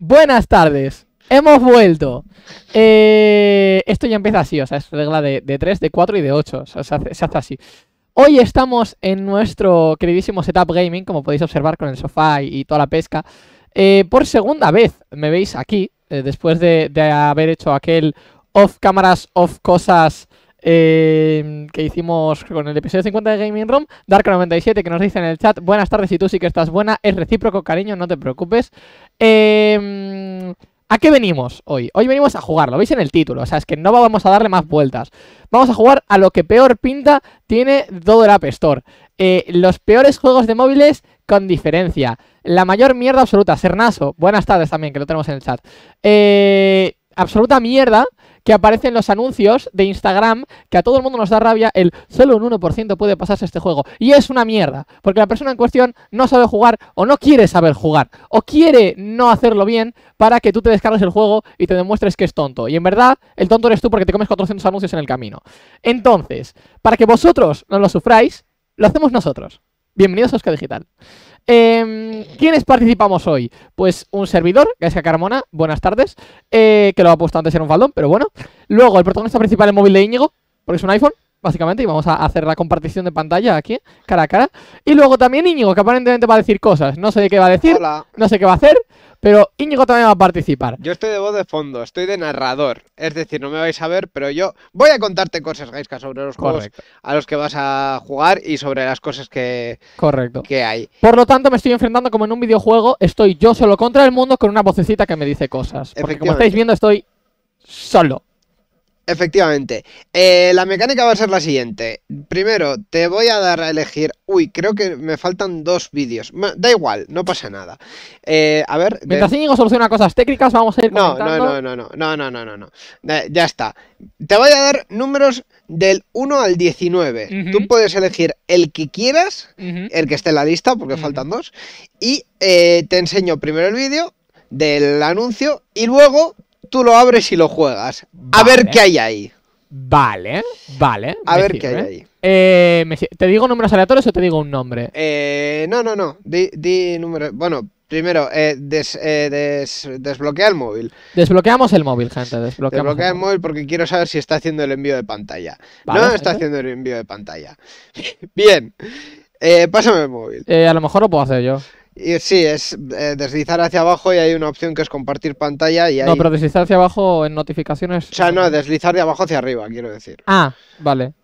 Buenas tardes. Hemos vuelto. Eh, esto ya empieza así, o sea, es regla de, 3, de 4 y de 8. O sea, se hace, así. Hoy estamos en nuestro queridísimo setup gaming, como podéis observar con el sofá y, toda la pesca. Eh, por segunda vez me veis aquí, eh, después de, de, haber hecho aquel off cámaras, off cosas Em, que hicimos con el episodio 50 de Gaming Room. Dark97 que nos dice en el chat, buenas tardes y tú sí que estás buena, es recíproco cariño, no te preocupes. Em, ¿A qué venimos hoy? Hoy venimos a jugar, lo veis en el título, o sea, es que no vamos a darle más vueltas. Vamos a jugar a lo que peor pinta tiene todo el App Store. Eh, los peores juegos de móviles con diferencia. La mayor mierda absoluta. Sernaso, buenas tardes también, que lo tenemos en el chat. Eh, absoluta mierda que aparecen los anuncios de Instagram, que a todo el mundo nos da rabia el solo un 1% puede pasarse este juego. Y es una mierda, porque la persona en cuestión no sabe jugar o no quiere saber jugar, o quiere no hacerlo bien para que tú te descargues el juego y te demuestres que es tonto. Y en verdad, el tonto eres tú porque te comes 400 anuncios en el camino. Entonces, para que vosotros no lo sufráis, lo hacemos nosotros. Bienvenidos a Oscar Digital. Em, ¿Quiénes participamos hoy? Pues un servidor, Gaisca Carmona, buenas tardes, eh, que lo ha puesto antes en un faldón, pero bueno. Luego, el protagonista principal es móvil de Íñigo, porque es un iPhone, básicamente, y vamos a hacer la compartición de pantalla aquí, cara a cara. Y luego también Íñigo, que aparentemente va a decir cosas, no sé qué va a decir, no sé qué va a hacer, pero Íñigo también va a participar. Yo estoy de voz de fondo, estoy de narrador. Es decir, no me vais a ver, pero yo voy a contarte cosas, Gaisca, sobre los juegos a los que vas a jugar y sobre las cosas que, que hay. Por lo tanto, me estoy enfrentando como en un videojuego, estoy yo solo contra el mundo con una vocecita que me dice cosas. Porque como estáis viendo, estoy solo. Efectivamente. Eh, la mecánica va a ser la siguiente. Primero, te voy a dar a elegir. Uy, creo que me faltan dos vídeos. Da igual, no pasa nada. Eh, a ver. Mientras de... soluciona cosas técnicas, vamos a ir. No, no, no, no, no, no, no, no, no. ya está. Te voy a dar números del 1 al 19. Tú puedes elegir el que quieras, el que esté en la lista, porque faltan dos. Y eh, te enseño primero el vídeo del anuncio y luego tú lo abres y lo juegas. A ver qué hay ahí. Vale, vale. A ver qué hay ahí. Eh, ¿Te digo números aleatorios o te digo un nombre? Eh, no, no, no. Di, número. Bueno, primero, eh, desbloquea el móvil. Desbloqueamos el móvil, gente. Desbloquea el, móvil porque quiero saber si está haciendo el envío de pantalla. no está haciendo el envío de pantalla. Bien. pásame el móvil. a lo mejor lo puedo hacer yo. Y sí, es eh, deslizar hacia abajo y hay una opción que es compartir pantalla y No, pero deslizar hacia abajo en notificaciones... O sea, no, deslizar de abajo hacia arriba, quiero decir. Ah, vale.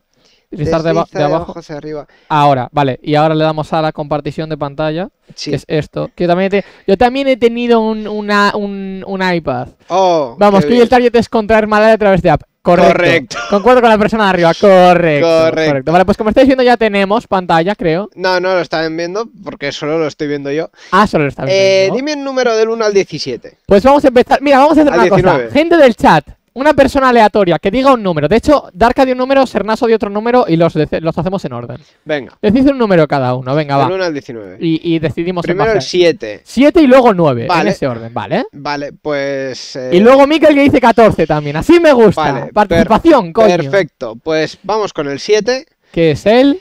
Deslizar de, abajo. hacia arriba. Ahora, vale. Y ahora le damos a la compartición de pantalla, sí. que es esto. yo también, yo también he tenido un, iPad. Oh, Vamos, que el target es contraer mal a través de app. Correcto. Concuerdo con la persona de arriba, correcto, correcto, Vale, pues como estáis viendo ya tenemos pantalla, creo. No, no lo están viendo porque solo lo estoy viendo yo. Ah, solo lo están eh, viendo. Eh, dime el número del 1 al 17. Pues vamos a empezar. Mira, vamos a hacer una Gente del chat, una persona aleatoria que diga un número. De hecho, Darka dio un número, Sernaso dio otro número y los, los hacemos en orden. Venga. Decís un número cada uno, venga, va. 19. Y, decidimos Primero el 7. 7 y luego 9, vale. en ese orden, ¿vale? Vale, pues... Eh, y luego Mikel que dice 14 también, así me gusta. Participación, coño. Perfecto, pues vamos con el 7. Que es él?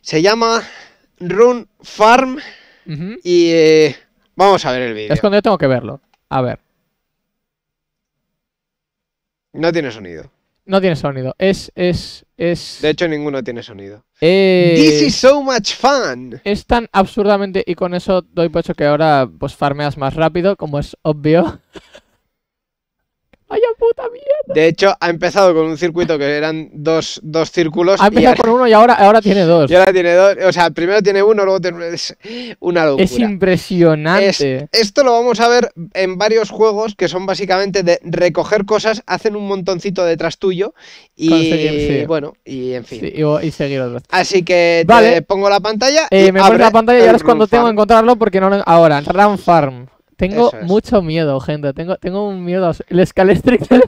Se llama Run Farm y... Eh, vamos a ver el vídeo. Es cuando yo tengo que verlo. A ver. No tiene sonido. No tiene sonido. Es, es, es. De hecho, ninguno tiene sonido. This is so much fun. Es tan absurdamente. Y con eso doy por hecho que ahora pues farmeas más rápido, como es obvio. Vaya puta mierda. De hecho, ha empezado con un circuito que eran dos, círculos. Ha empezado con uno y ahora, ahora tiene dos. Y ahora tiene dos. O sea, primero tiene uno, luego tiene. una locura. Es impresionante. esto lo vamos a ver en varios juegos que son básicamente de recoger cosas, hacen un montoncito detrás tuyo y. Bueno, y en fin. y, Así que te pongo la pantalla. Eh, y me la pantalla y ahora es cuando tengo que encontrarlo porque no. Ahora, run Farm. Tengo mucho miedo, gente. Tengo, tengo un miedo. El Scalestric del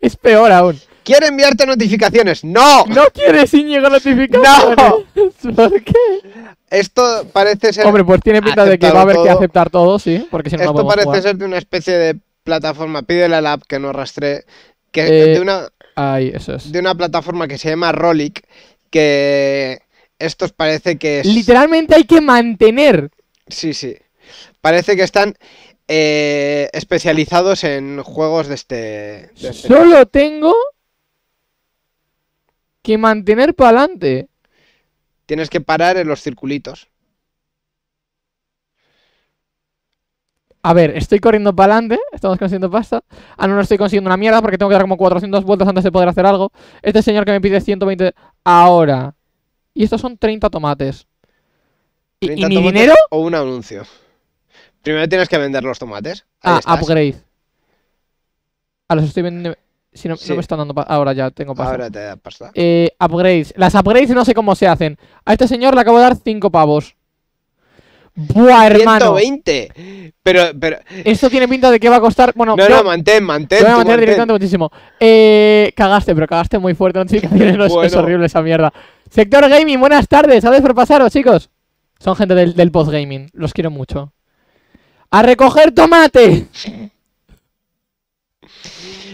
es peor aún. ¿Quiere enviarte notificaciones. ¡No! No quieres Íñigo notificaciones. ¡No! ¿Por qué? Esto parece ser. Hombre, pues tiene pinta de que va a haber que aceptar todo, sí. Porque si no, Esto parece ser de una especie de plataforma. Pídele la app que no arrastre. Que de eh, una. Ay, eso es. De una plataforma que se llama Rolic. Que. Estos parece que es. Literalmente hay que mantener. Sí, sí. Parece que están eh, especializados en juegos de este, este Solo tengo que mantener para adelante. Tienes que parar en los circulitos. A ver, estoy corriendo para adelante, estamos consiguiendo pasta. Ah, no, no estoy consiguiendo una mierda porque tengo que dar como 400 vueltas antes de poder hacer algo. Este señor que me pide 120 ahora. Y estos son 30 tomates. ¿Y, mi dinero? O un anuncio. Primero tienes que vender los tomates. ah, upgrade. A ah, los estoy vendiendo. Si no, me están dando Ahora ya tengo pasta. Ahora te da pasta. Eh, upgrades. Las upgrades no sé cómo se hacen. A este señor le acabo de dar 5 pavos. Buah, hermano. 120. Pero, pero. Esto tiene pinta de que va a costar. Bueno, no, no, mantén, mantén. Lo voy a mantener directamente muchísimo. Eh, cagaste, pero cagaste muy fuerte. Notificaciones, tiene bueno. es horrible esa mierda. Sector Gaming, buenas tardes. ¿Sabes por pasaros, chicos? Son gente del, del postgaming. Los quiero mucho. ¡A recoger tomate!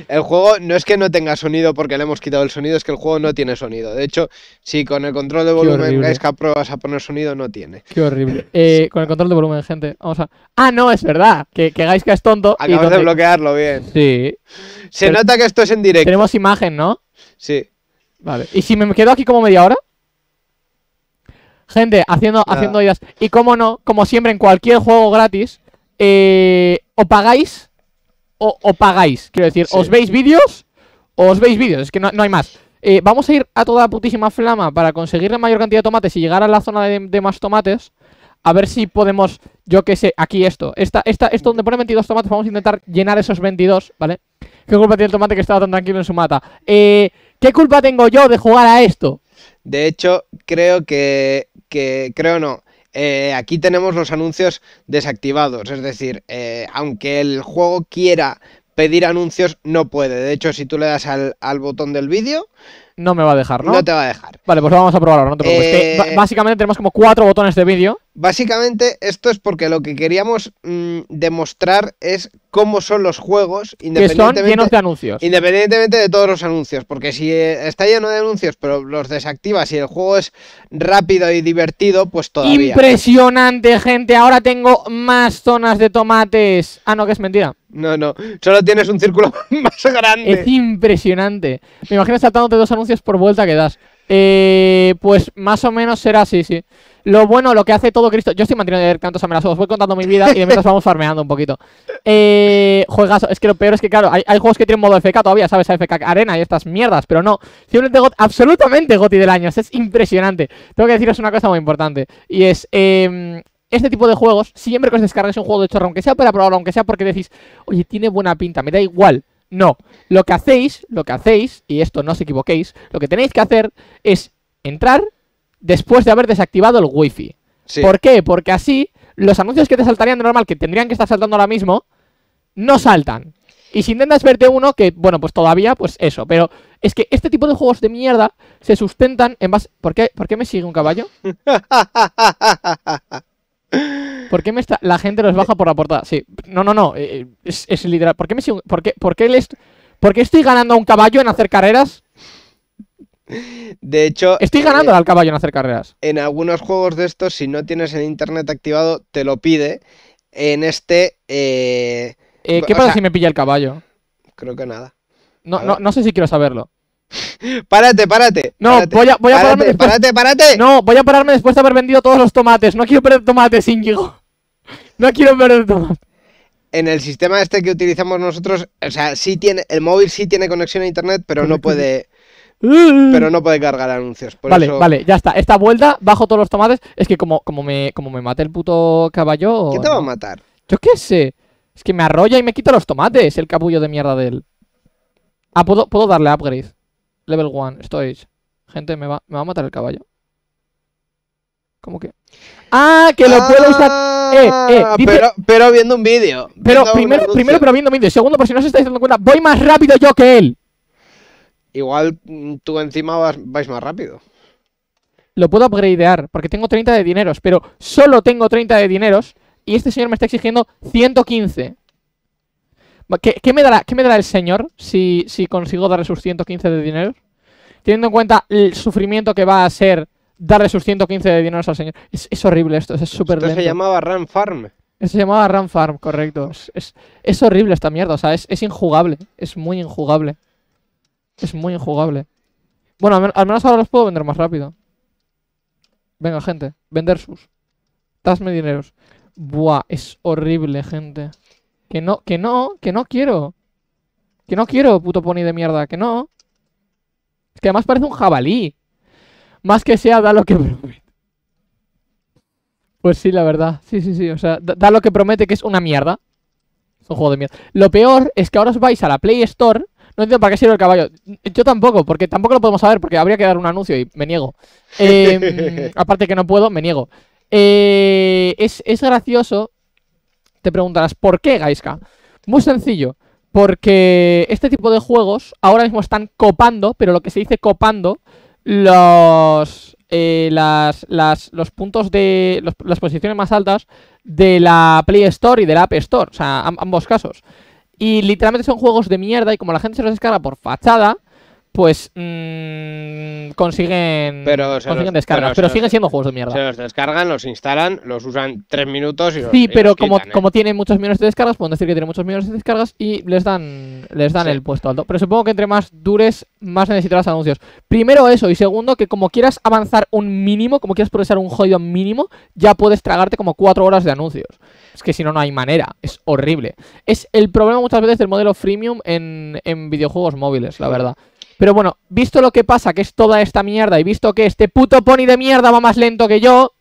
El juego no es que no tenga sonido porque le hemos quitado el sonido, es que el juego no tiene sonido. De hecho, si con el control de volumen es que pruebas a poner sonido, no tiene. Qué horrible. Eh, con el control de volumen, gente, vamos a. Ah, no, es verdad. Que, que Gaiska es tonto. Acabas y de bloquearlo bien. Sí. Se nota que esto es en directo. Tenemos imagen, ¿no? Sí. Vale. ¿Y si me quedo aquí como media hora? Gente, haciendo, haciendo ideas. Y cómo no, como siempre en cualquier juego gratis, eh, o pagáis o, pagáis. Quiero decir, os veis vídeos o os veis vídeos. Es que no, hay más. Eh, vamos a ir a toda putísima flama para conseguir la mayor cantidad de tomates y llegar a la zona de, más tomates. A ver si podemos, yo qué sé, aquí esto. Esta, esta, esto donde pone 22 tomates, vamos a intentar llenar esos 22, ¿vale? ¿Qué culpa tiene el tomate que estaba tan tranquilo en su mata? Eh, ¿Qué culpa tengo yo de jugar a esto? De hecho, creo que, que creo no. Eh, aquí tenemos los anuncios desactivados, es decir, eh, aunque el juego quiera pedir anuncios, no puede. De hecho, si tú le das al, al botón del vídeo, no me va a dejar, ¿no? No te va a dejar. Vale, pues vamos a probarlo, no te eh, básicamente tenemos como cuatro botones de vídeo. Básicamente, esto es porque lo que queríamos mm, demostrar es cómo son los juegos, independientemente, que son llenos de anuncios. independientemente de todos los anuncios. Porque si eh, está lleno de anuncios, pero los desactivas y el juego es rápido y divertido, pues todavía. Impresionante, gente. Ahora tengo más zonas de tomates. Ah, no, que es mentira. No, no, solo tienes un círculo más grande. Es impresionante. Me imagino saltándote dos anuncios por vuelta que das. Eh, pues más o menos será así, sí. Lo bueno, lo que hace todo Cristo. Yo estoy manteniendo tantos amenazos, os voy contando mi vida y de mientras vamos farmeando un poquito. Eh, es que lo peor es que, claro, hay, juegos que tienen modo FK todavía, ¿sabes? FK Arena y estas mierdas, pero no. Simplemente absolutamente Goti del año, es impresionante. Tengo que deciros una cosa muy importante y es. Eh, este tipo de juegos, siempre que os descargáis un juego de chorro, aunque sea para probarlo, aunque sea porque decís, oye, tiene buena pinta, me da igual. No, lo que hacéis, lo que hacéis, y esto no os equivoquéis, lo que tenéis que hacer es entrar después de haber desactivado el wifi. ¿Por qué? Porque así los anuncios que te saltarían de normal, que tendrían que estar saltando ahora mismo, no saltan. Y si intentas verte uno, que bueno, pues todavía, pues eso. Pero es que este tipo de juegos de mierda se sustentan en base. ¿Por qué, ¿Por qué me sigue un caballo? ¿Por qué me está... la gente los baja por la portada? Sí. No, no, no. Eh, eh, es, literal. ¿Por qué, me ¿Por, qué, estoy ganando a un caballo en hacer carreras? De hecho, estoy ganando al caballo en hacer carreras. En algunos juegos de estos, si no tienes el internet activado, te lo pide. En este. Eh, ¿Qué pasa si me pilla el caballo? Creo que nada. No, no, no sé si quiero saberlo. Párate, párate. No, voy a, voy pararme después. Párate, párate. No, voy a pararme después de haber vendido todos los tomates. No quiero perder tomates, Íñigo. No quiero ver el tomate En el sistema este que utilizamos nosotros, o sea, sí tiene, el móvil sí tiene conexión a internet, pero no puede. Pero no puede cargar anuncios. vale, vale, ya está. Esta vuelta, bajo todos los tomates. Es que como, como me, como me mate el puto caballo. ¿Qué te va a matar? Yo qué sé. Es que me arrolla y me quita los tomates, el cabullo de mierda de él. Ah, puedo, puedo darle upgrade. Level 1, estoy. Gente, me va, me va a matar el caballo. ¿Cómo que? ¡Ah! Que lo puedo usar. Ah. Eh, eh, ah, pero, viendo un vídeo. primero, pero viendo un vídeo. Segundo, por si no os estáis dando cuenta, voy más rápido yo que él. Igual mm, tú encima vais más rápido. Lo puedo upgradear, porque tengo 30 de dineros, pero solo tengo 30 de dineros y este señor me está exigiendo 115. ¿Qué, me, dará, el señor si, si consigo darle sus 115 de dineros? Teniendo en cuenta el sufrimiento que va a ser darle sus 115 de dineros al señor. Es, horrible esto, es pues súper lento. se llamaba Ram Farm. se llamaba Ram Farm, correcto. Pues es, horrible esta mierda, o sea, es, injugable. Es muy injugable. Es muy injugable. Bueno, al, menos ahora los puedo vender más rápido. Venga, gente, vender sus. Dasme dineros. Buah, es horrible, gente. Que no, que no, que no quiero. Que no quiero, puto pony de mierda, que no. Es que además parece un jabalí. Más que sea, da lo que promete. Pues sí, la verdad. Sí, sí, sí. O sea, da, lo que promete que es una mierda. Es un juego de mierda. Lo peor es que ahora os vais a la Play Store. No entiendo para qué sirve el caballo. Yo tampoco, porque tampoco lo podemos saber, porque habría que dar un anuncio y me niego. Em, aparte que no puedo, me niego. Eh, es, es gracioso. Te preguntarás, ¿por qué, Gaiska? Muy sencillo. Porque este tipo de juegos ahora mismo están copando, pero lo que se dice copando los, eh, las, los puntos de las posiciones más altas de la Play Store y de la App Store, o sea, ambos casos. Y literalmente son juegos de mierda y como la gente se los descarga por fachada, pues mm, consiguen, pero consiguen descargas. Pero, siguen siendo juegos de mierda. Se los descargan, los instalan, los usan tres minutos y Sí, pero como, ¿eh? como tienen muchos millones de descargas, pueden decir que tiene muchos millones de descargas y les dan, les dan el puesto alto. Pero supongo que entre más dures, más necesitarás anuncios. Primero eso, y segundo, que como quieras avanzar un mínimo, como quieras progresar un jodido mínimo, ya puedes tragarte como cuatro horas de anuncios. Es que si no, no hay manera. Es horrible. Es el problema muchas veces del modelo freemium en, en videojuegos móviles, la verdad. Pero bueno, visto lo que pasa, que es toda esta mierda, y visto que este puto pony de mierda va más lento que yo...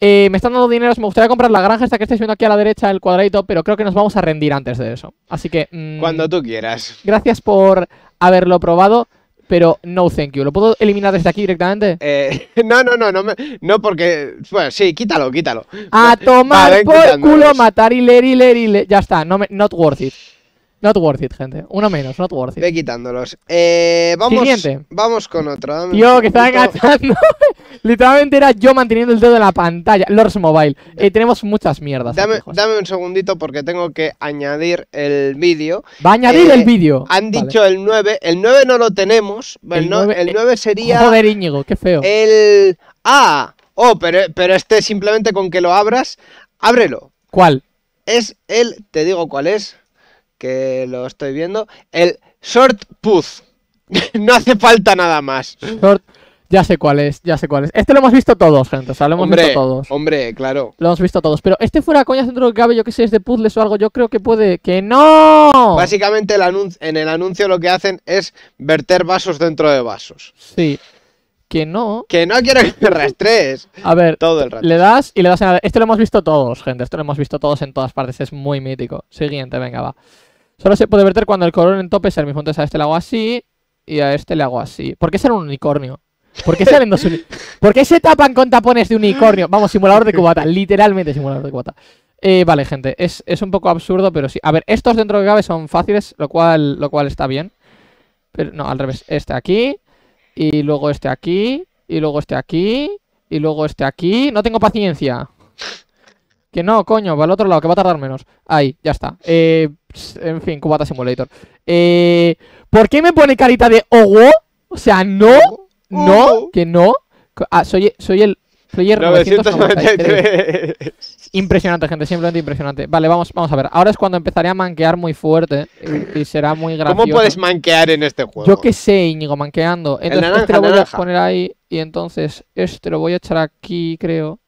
Eh, me están dando dinero, me gustaría comprar la granja esta que estáis viendo aquí a la derecha, el cuadradito, pero creo que nos vamos a rendir antes de eso. Así que... Mm, Cuando tú quieras. Gracias por haberlo probado, pero no thank you. ¿Lo puedo eliminar desde aquí directamente? Eh, no, no, no, no, me, no porque... Bueno, sí, quítalo, quítalo. A tomar por culo, matar y leer y leer y leer. Ya está, no me, not worth it. Not worth it, gente. Uno menos, not worth it. Ve quitándolos. Eh, vamos, vamos con otro. Yo, que estaba agachando. Literalmente era yo manteniendo el dedo en la pantalla. Lords Mobile. Eh, tenemos muchas mierdas. Dame, un segundito porque tengo que añadir el vídeo. Va a añadir el eh, vídeo. Han dicho el 9. El 9 no lo tenemos. El, 9, sería. Joder, Íñigo, qué feo. El. Ah, oh, pero, pero este simplemente con que lo abras. Ábrelo. ¿Cuál? Es el. Te digo cuál es que lo estoy viendo. El Short puz no hace falta nada más. Ya sé cuál es, ya sé cuál es. Este lo hemos visto todos, gente. O sea, lo hemos visto todos. Hombre, claro. Lo hemos visto todos. Pero este fuera coña dentro del cabello, que sé es de puzzles o algo, yo creo que puede. ¡Que no! Básicamente el en el anuncio lo que hacen es verter vasos dentro de vasos. Sí. Que no. Que no quiero que te rastrees. A ver, todo el rato. Le das y le das en... Este lo hemos visto todos, gente. Esto lo hemos visto todos en todas partes. Es muy mítico. Siguiente, venga, va. Solo se puede verter cuando el color en tope es el mismo. Entonces a este le hago así y a este le hago así. ¿Por qué será un unicornio? ¿Por qué salen dos ¿Por qué se tapan con tapones de unicornio? Vamos, simulador de cubata. Literalmente simulador de cubata. Eh, vale, gente. Es, un poco absurdo, pero sí. A ver, estos dentro de cabe son fáciles, lo cual, lo cual está bien. Pero no, al revés. Este aquí. Y luego este aquí. Y luego este aquí. Y luego este aquí. No tengo paciencia. Que no, coño, va al otro lado, que va a tardar menos. Ahí, ya está. Eh, en fin, Cubata Simulator. Eh, ¿Por qué me pone carita de Ogo? O sea, no, no, que no. Ah, soy, soy el Impresionante, gente, simplemente impresionante. Vale, vamos, vamos a ver. Ahora es cuando empezaré a manquear muy fuerte y, será muy gracioso. ¿Cómo puedes manquear en este juego? Yo qué sé, Íñigo, manqueando. Entonces, este lo voy a poner ahí y entonces este lo voy a echar aquí, creo.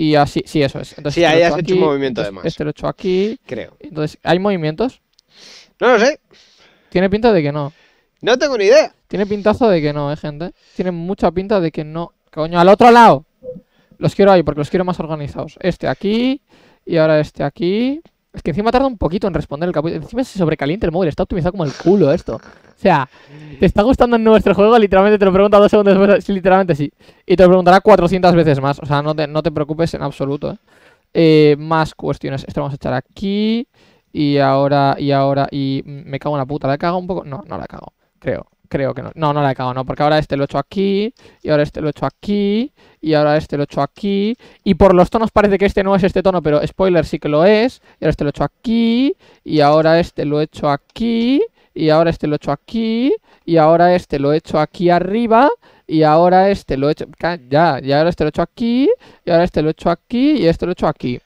Y así, sí, eso es. Entonces, sí, este ahí hecho un movimiento además. Este lo he hecho aquí. Creo. Entonces, ¿hay movimientos? No lo sé. Tiene pinta de que no. No tengo ni idea. Tiene pintazo de que no, eh, gente. Tiene mucha pinta de que no. Coño, al otro lado. Los quiero ahí porque los quiero más organizados. Este aquí y ahora este aquí. Es que encima tarda un poquito en responder el capítulo. Encima se sobrecaliente el móvil, está optimizado como el culo esto. O sea, ¿te está gustando nuestro juego? Literalmente te lo pregunta dos segundos después, sí, literalmente sí. Y te lo preguntará 400 veces más. O sea, no te, preocupes en absoluto. ¿eh? Eh, más cuestiones. Esto lo vamos a echar aquí. Y ahora, y ahora, y me cago en la puta. ¿La cago un poco? No, no la cago, creo. Creo que no. No, no la he cagado, no. Porque ahora este lo he hecho aquí, y ahora este lo he hecho aquí, y ahora este lo he hecho aquí. Y por los tonos parece que este no es este tono, pero spoiler sí que lo es. Y ahora este lo he hecho aquí, y ahora este lo he hecho aquí, y ahora este lo hecho aquí, y ahora este lo he hecho aquí arriba, y ahora este lo he hecho Ya, y ahora este lo he hecho aquí, y ahora este lo he hecho aquí, y este lo he hecho aquí.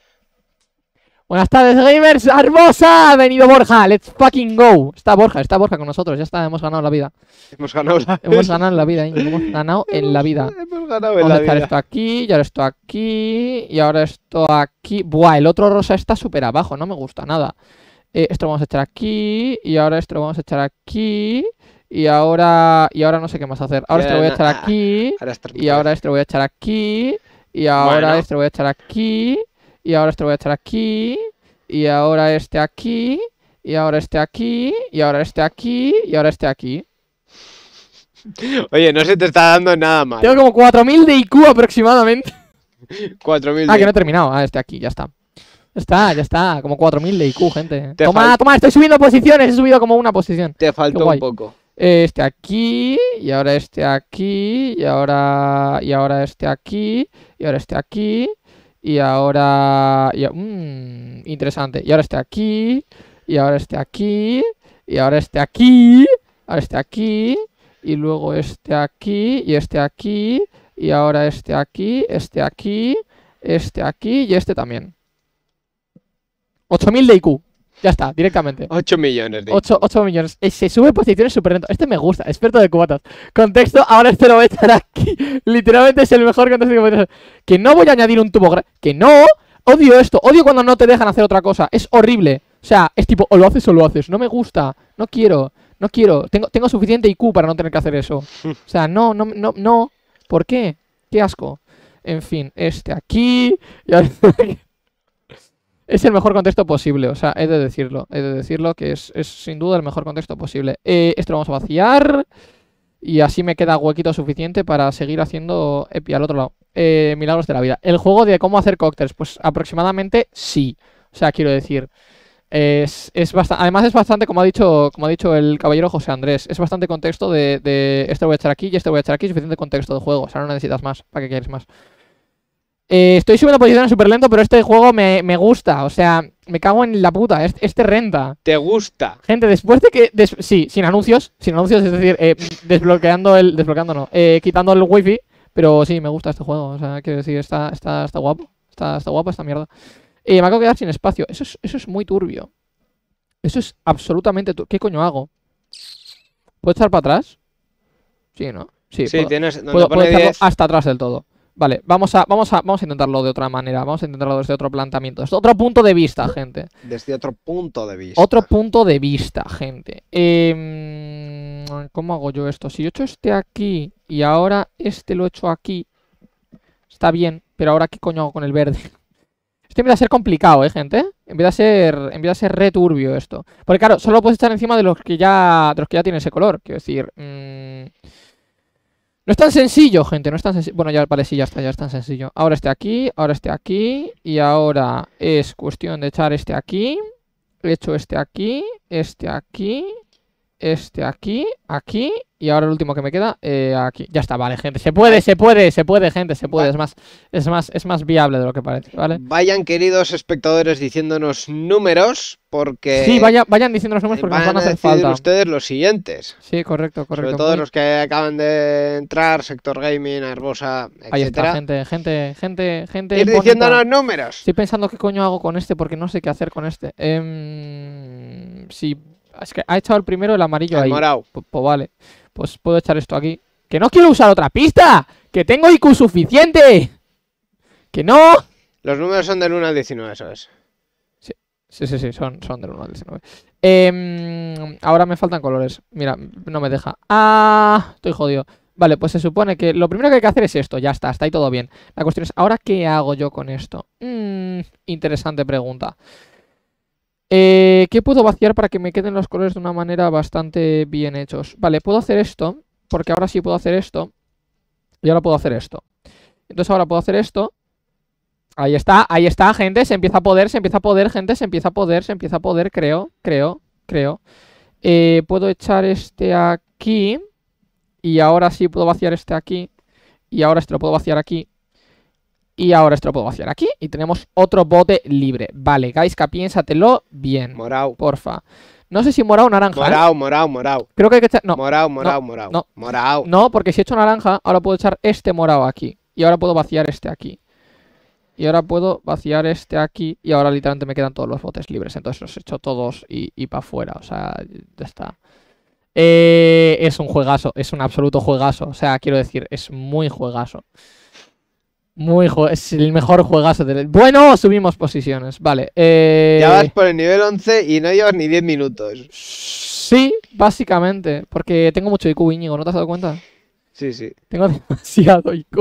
Buenas tardes, gamers. ¡Hermosa! Ha venido Borja. Let's fucking go. Está Borja, está Borja con nosotros. Ya está, hemos ganado la vida. Hemos ganado la vida. ¿eh? Hemos ganado en la vida, Hemos ganado en la vida. Hemos ganado en Vamos a echar esto aquí, y ahora esto aquí, y ahora esto aquí. Buah, el otro rosa está súper abajo, no me gusta nada. Eh, esto lo vamos a echar aquí, y ahora esto lo vamos a echar aquí. Y ahora, y ahora no sé qué más hacer. Ahora esto lo voy a echar aquí. y ahora esto lo voy a echar aquí. Y ahora esto lo voy a echar aquí y ahora este voy a echar aquí, y ahora este aquí, y ahora este aquí, y ahora este aquí, y ahora este aquí. Oye, no se te está dando nada mal. Tengo como 4000 de IQ aproximadamente. 4000 Ah, que no he terminado. Ah, este aquí, ya está. está, ya está. Como 4000 de IQ, gente. toma, toma, estoy subiendo posiciones. He subido como una posición. Te faltó un poco. Este aquí, y ahora este aquí, y ahora, y ahora este aquí, y ahora este aquí, y ahora... Mm, interesante. Y ahora este aquí, y ahora este aquí, y ahora este aquí, ahora este aquí, y luego este aquí, y este aquí, y ahora este aquí, este aquí, este aquí y este también. 8000 de IQ. Ya está, directamente. 8 millones. De 8, millones. Eh, se sube posiciones súper lento. Este me gusta, experto de cubatas. Contexto, ahora este lo voy a aquí. Literalmente es el mejor contexto que Que no voy a añadir un tubo... Que no. Odio esto. Odio cuando no te dejan hacer otra cosa. Es horrible. O sea, es tipo, o lo haces o lo haces. No me gusta. No quiero. No quiero. Tengo, tengo suficiente IQ para no tener que hacer eso. O sea, no, no, no, no. ¿Por qué? Qué asco. En fin, este aquí. Y ahora... Este es el mejor contexto posible, o sea, he de decirlo. He de decirlo que es, sin duda el mejor contexto posible. Eh, esto lo vamos a vaciar. Y así me queda huequito suficiente para seguir haciendo EPI al otro lado. Eh, milagros de la vida. El juego de cómo hacer cócteles, pues aproximadamente sí. O sea, quiero decir. Es, bastante, además es bastante, como ha dicho, como ha dicho el caballero José Andrés, es bastante contexto de, de este voy a echar aquí y este voy a echar aquí, suficiente contexto de juego, o sea, no necesitas más, ¿para qué quieres más? Eh, estoy subiendo posiciones súper lento, pero este juego me, gusta. O sea, me cago en la puta. Este, renta. ¿Te gusta? Gente, después de que. sí, sin anuncios. Sin anuncios, es decir, eh, desbloqueando el. Desbloqueando eh, quitando el wifi. Pero sí, me gusta este juego. O sea, quiero decir, está, está, está guapo. Está, está esta mierda. me acabo de quedar sin espacio. Eso es, eso es muy turbio. Eso es absolutamente turbio. ¿Qué coño hago? ¿Puedo echar para atrás? Sí, ¿no? Sí, tienes. Puedo, hasta atrás del todo. Vale, vamos a, vamos, a, vamos a intentarlo de otra manera, vamos a intentarlo desde otro planteamiento, desde otro punto de vista, gente. Desde otro punto de vista. Otro punto de vista, gente. Em, ¿Cómo hago yo esto? Si yo he hecho este aquí y ahora este lo he hecho aquí, está bien, pero ahora ¿qué coño hago con el verde? Esto empieza a ser complicado, ¿eh, gente? Empieza a ser, empieza a ser returbio esto. Porque claro, solo puedes estar encima de los que ya, de los que ya tienen ese color, quiero decir... Mm, no es tan sencillo, gente, no es tan sencillo. Bueno, ya vale, sí, ya está, ya es tan sencillo. Ahora este aquí, ahora este aquí. Y ahora es cuestión de echar este aquí. Le echo este aquí, este aquí, este aquí, aquí y ahora el último que me queda eh, aquí. Ya está, vale, gente. Se puede, se puede, se puede, gente, se puede. Es más, es más, viable de lo que parece, ¿vale? Vayan, queridos espectadores, diciéndonos números, porque. Sí, vayan diciéndonos números porque nos van a hacer falta. ustedes los siguientes. Sí, correcto, correcto. Sobre todo los que acaban de entrar, sector gaming, Herbosa, etc. Ahí está, gente, gente, gente, gente. Ir diciéndonos números. Estoy pensando qué coño hago con este porque no sé qué hacer con este. Em, si es que ha echado el primero el amarillo ahí. Pues, vale. Pues puedo echar esto aquí. ¡Que no quiero usar otra pista! ¡Que tengo IQ suficiente! ¡Que no! Los números son del 1 al 19, ¿sabes? Sí, sí, sí, son, son del 1 al 19. Em, ahora me faltan colores. Mira, no me deja. ¡Ah! Estoy jodido. Vale, pues se supone que lo primero que hay que hacer es esto. Ya está, está ahí todo bien. La cuestión es, ¿ahora qué hago yo con esto? Mmm, interesante pregunta. Eh, ¿Qué puedo vaciar para que me queden los colores de una manera bastante bien hechos? Vale, puedo hacer esto, porque ahora sí puedo hacer esto. Y ahora puedo hacer esto. Entonces ahora puedo hacer esto. Ahí está, ahí está, gente. Se empieza a poder, se empieza a poder, gente. Se empieza a poder, se empieza a poder, creo, creo, creo. Eh, puedo echar este aquí. Y ahora sí puedo vaciar este aquí. Y ahora este lo puedo vaciar aquí. Y ahora esto lo puedo vaciar aquí y tenemos otro bote libre. Vale, Gaiska, piénsatelo bien. Morao. Porfa. No sé si morado o naranja. Morado, ¿eh? morado, morado. Creo que hay que echar. No. Morado, morado, morado. No. Morado. No, porque si he hecho naranja, ahora puedo echar este morado aquí. Y ahora puedo vaciar este aquí. Y ahora puedo vaciar este aquí. Y ahora literalmente me quedan todos los botes libres. Entonces los he hecho todos y, para afuera. O sea, ya está. Eh, es un juegazo. Es un absoluto juegazo. O sea, quiero decir, es muy juegazo. Muy es el mejor juegazo del... Bueno, subimos posiciones, vale. Eh... Ya vas por el nivel 11 y no llevas ni 10 minutos. Sí, básicamente, porque tengo mucho IQ, Íñigo, ¿no te has dado cuenta? Sí, sí. Tengo demasiado IQ.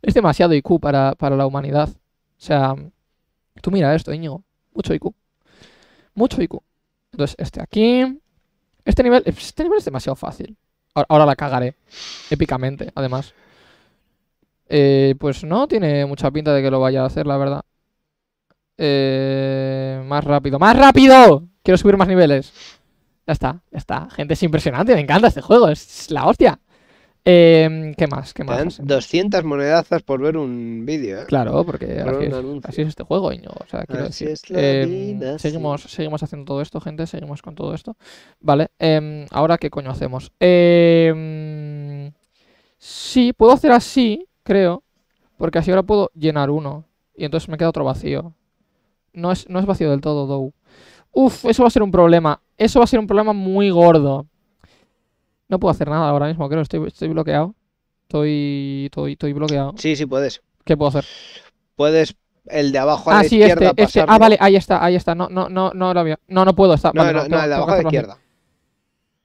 Es demasiado IQ para, para la humanidad. O sea, tú mira esto, Íñigo. Mucho IQ. Mucho IQ. Entonces, este aquí... Este nivel, este es demasiado fácil. ahora la cagaré. Épicamente, además. Eh, pues no tiene mucha pinta de que lo vaya a hacer, la verdad. Eh, más rápido. ¡Más rápido! Quiero subir más niveles. Ya está, ya está. Gente, es impresionante. Me encanta este juego. Es, la hostia. Em, ¿Qué más? ¿Qué más? 200 em, monedazas por ver un vídeo. ¿eh? Claro, porque así, es, este juego, así em, seguimos, seguimos haciendo todo esto, gente. Seguimos con todo esto. Vale, ahora qué coño hacemos. sí, puedo hacer así. Creo, porque así ahora puedo llenar uno. Y entonces me queda otro vacío. No es, no es vacío del todo, Dou Uf, eso va a ser un problema. Eso va a ser un problema muy gordo. No puedo hacer nada ahora mismo, creo. Estoy, estoy bloqueado. Estoy, estoy, estoy bloqueado. Sí, sí, puedes. ¿Qué puedo hacer? Puedes el de abajo a ah, sí, izquierda. Este, este. Ah, vale, ahí está, ahí está. No, no, no, no lo había. No, no puedo. Está. No, vale, no, no, no, el de abajo a la izquierda.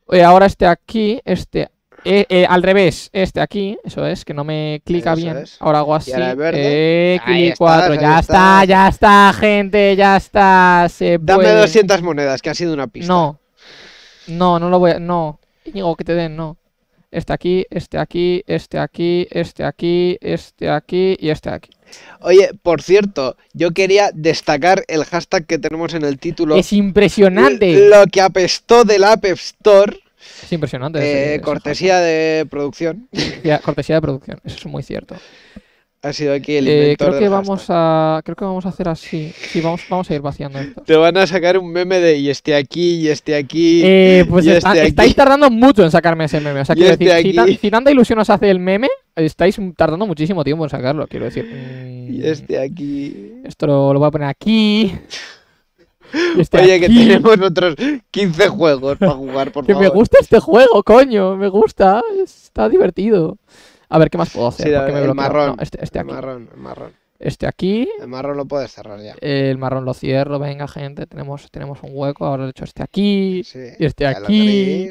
Oye, eh, ahora este aquí, este eh, eh, al revés, este aquí, eso es, que no me clica bien. Ahora hago así. Eh, 4. Ya está, ya está, gente, ya está. Dame 200 monedas, que ha sido una pista. No, no, no lo voy a. No, digo que te den, no. Este aquí, este aquí, este aquí, este aquí, este aquí y este aquí. Oye, por cierto, yo quería destacar el hashtag que tenemos en el título. Es impresionante. Lo que apestó del App Store eh, es impresionante. cortesía de producción. cortesía de producción, eso es muy cierto. Ha sido aquí el eh, creo que vamos a Creo que vamos a hacer así. Sí, vamos, vamos a ir vaciando esto. Te van a sacar un meme de y esté aquí, y esté aquí. Eh, pues este estáis tardando mucho en sacarme ese meme. O sea, quiero este decir, si, si, tanta ilusión os hace el meme, estáis tardando muchísimo tiempo en sacarlo. Quiero decir. y esté aquí. Esto lo, lo voy a poner aquí. Este Oye, que tenemos otros 15 juegos para jugar, por favor. Que me gusta este juego, coño. Me gusta. Está divertido. A ver, ¿qué más puedo hacer? marrón. este, este aquí. marrón, el marrón. Este aquí. El marrón lo puedes cerrar ya. El marrón lo cierro. Venga, gente. Tenemos, tenemos un hueco. Ahora he hecho este aquí. y este aquí.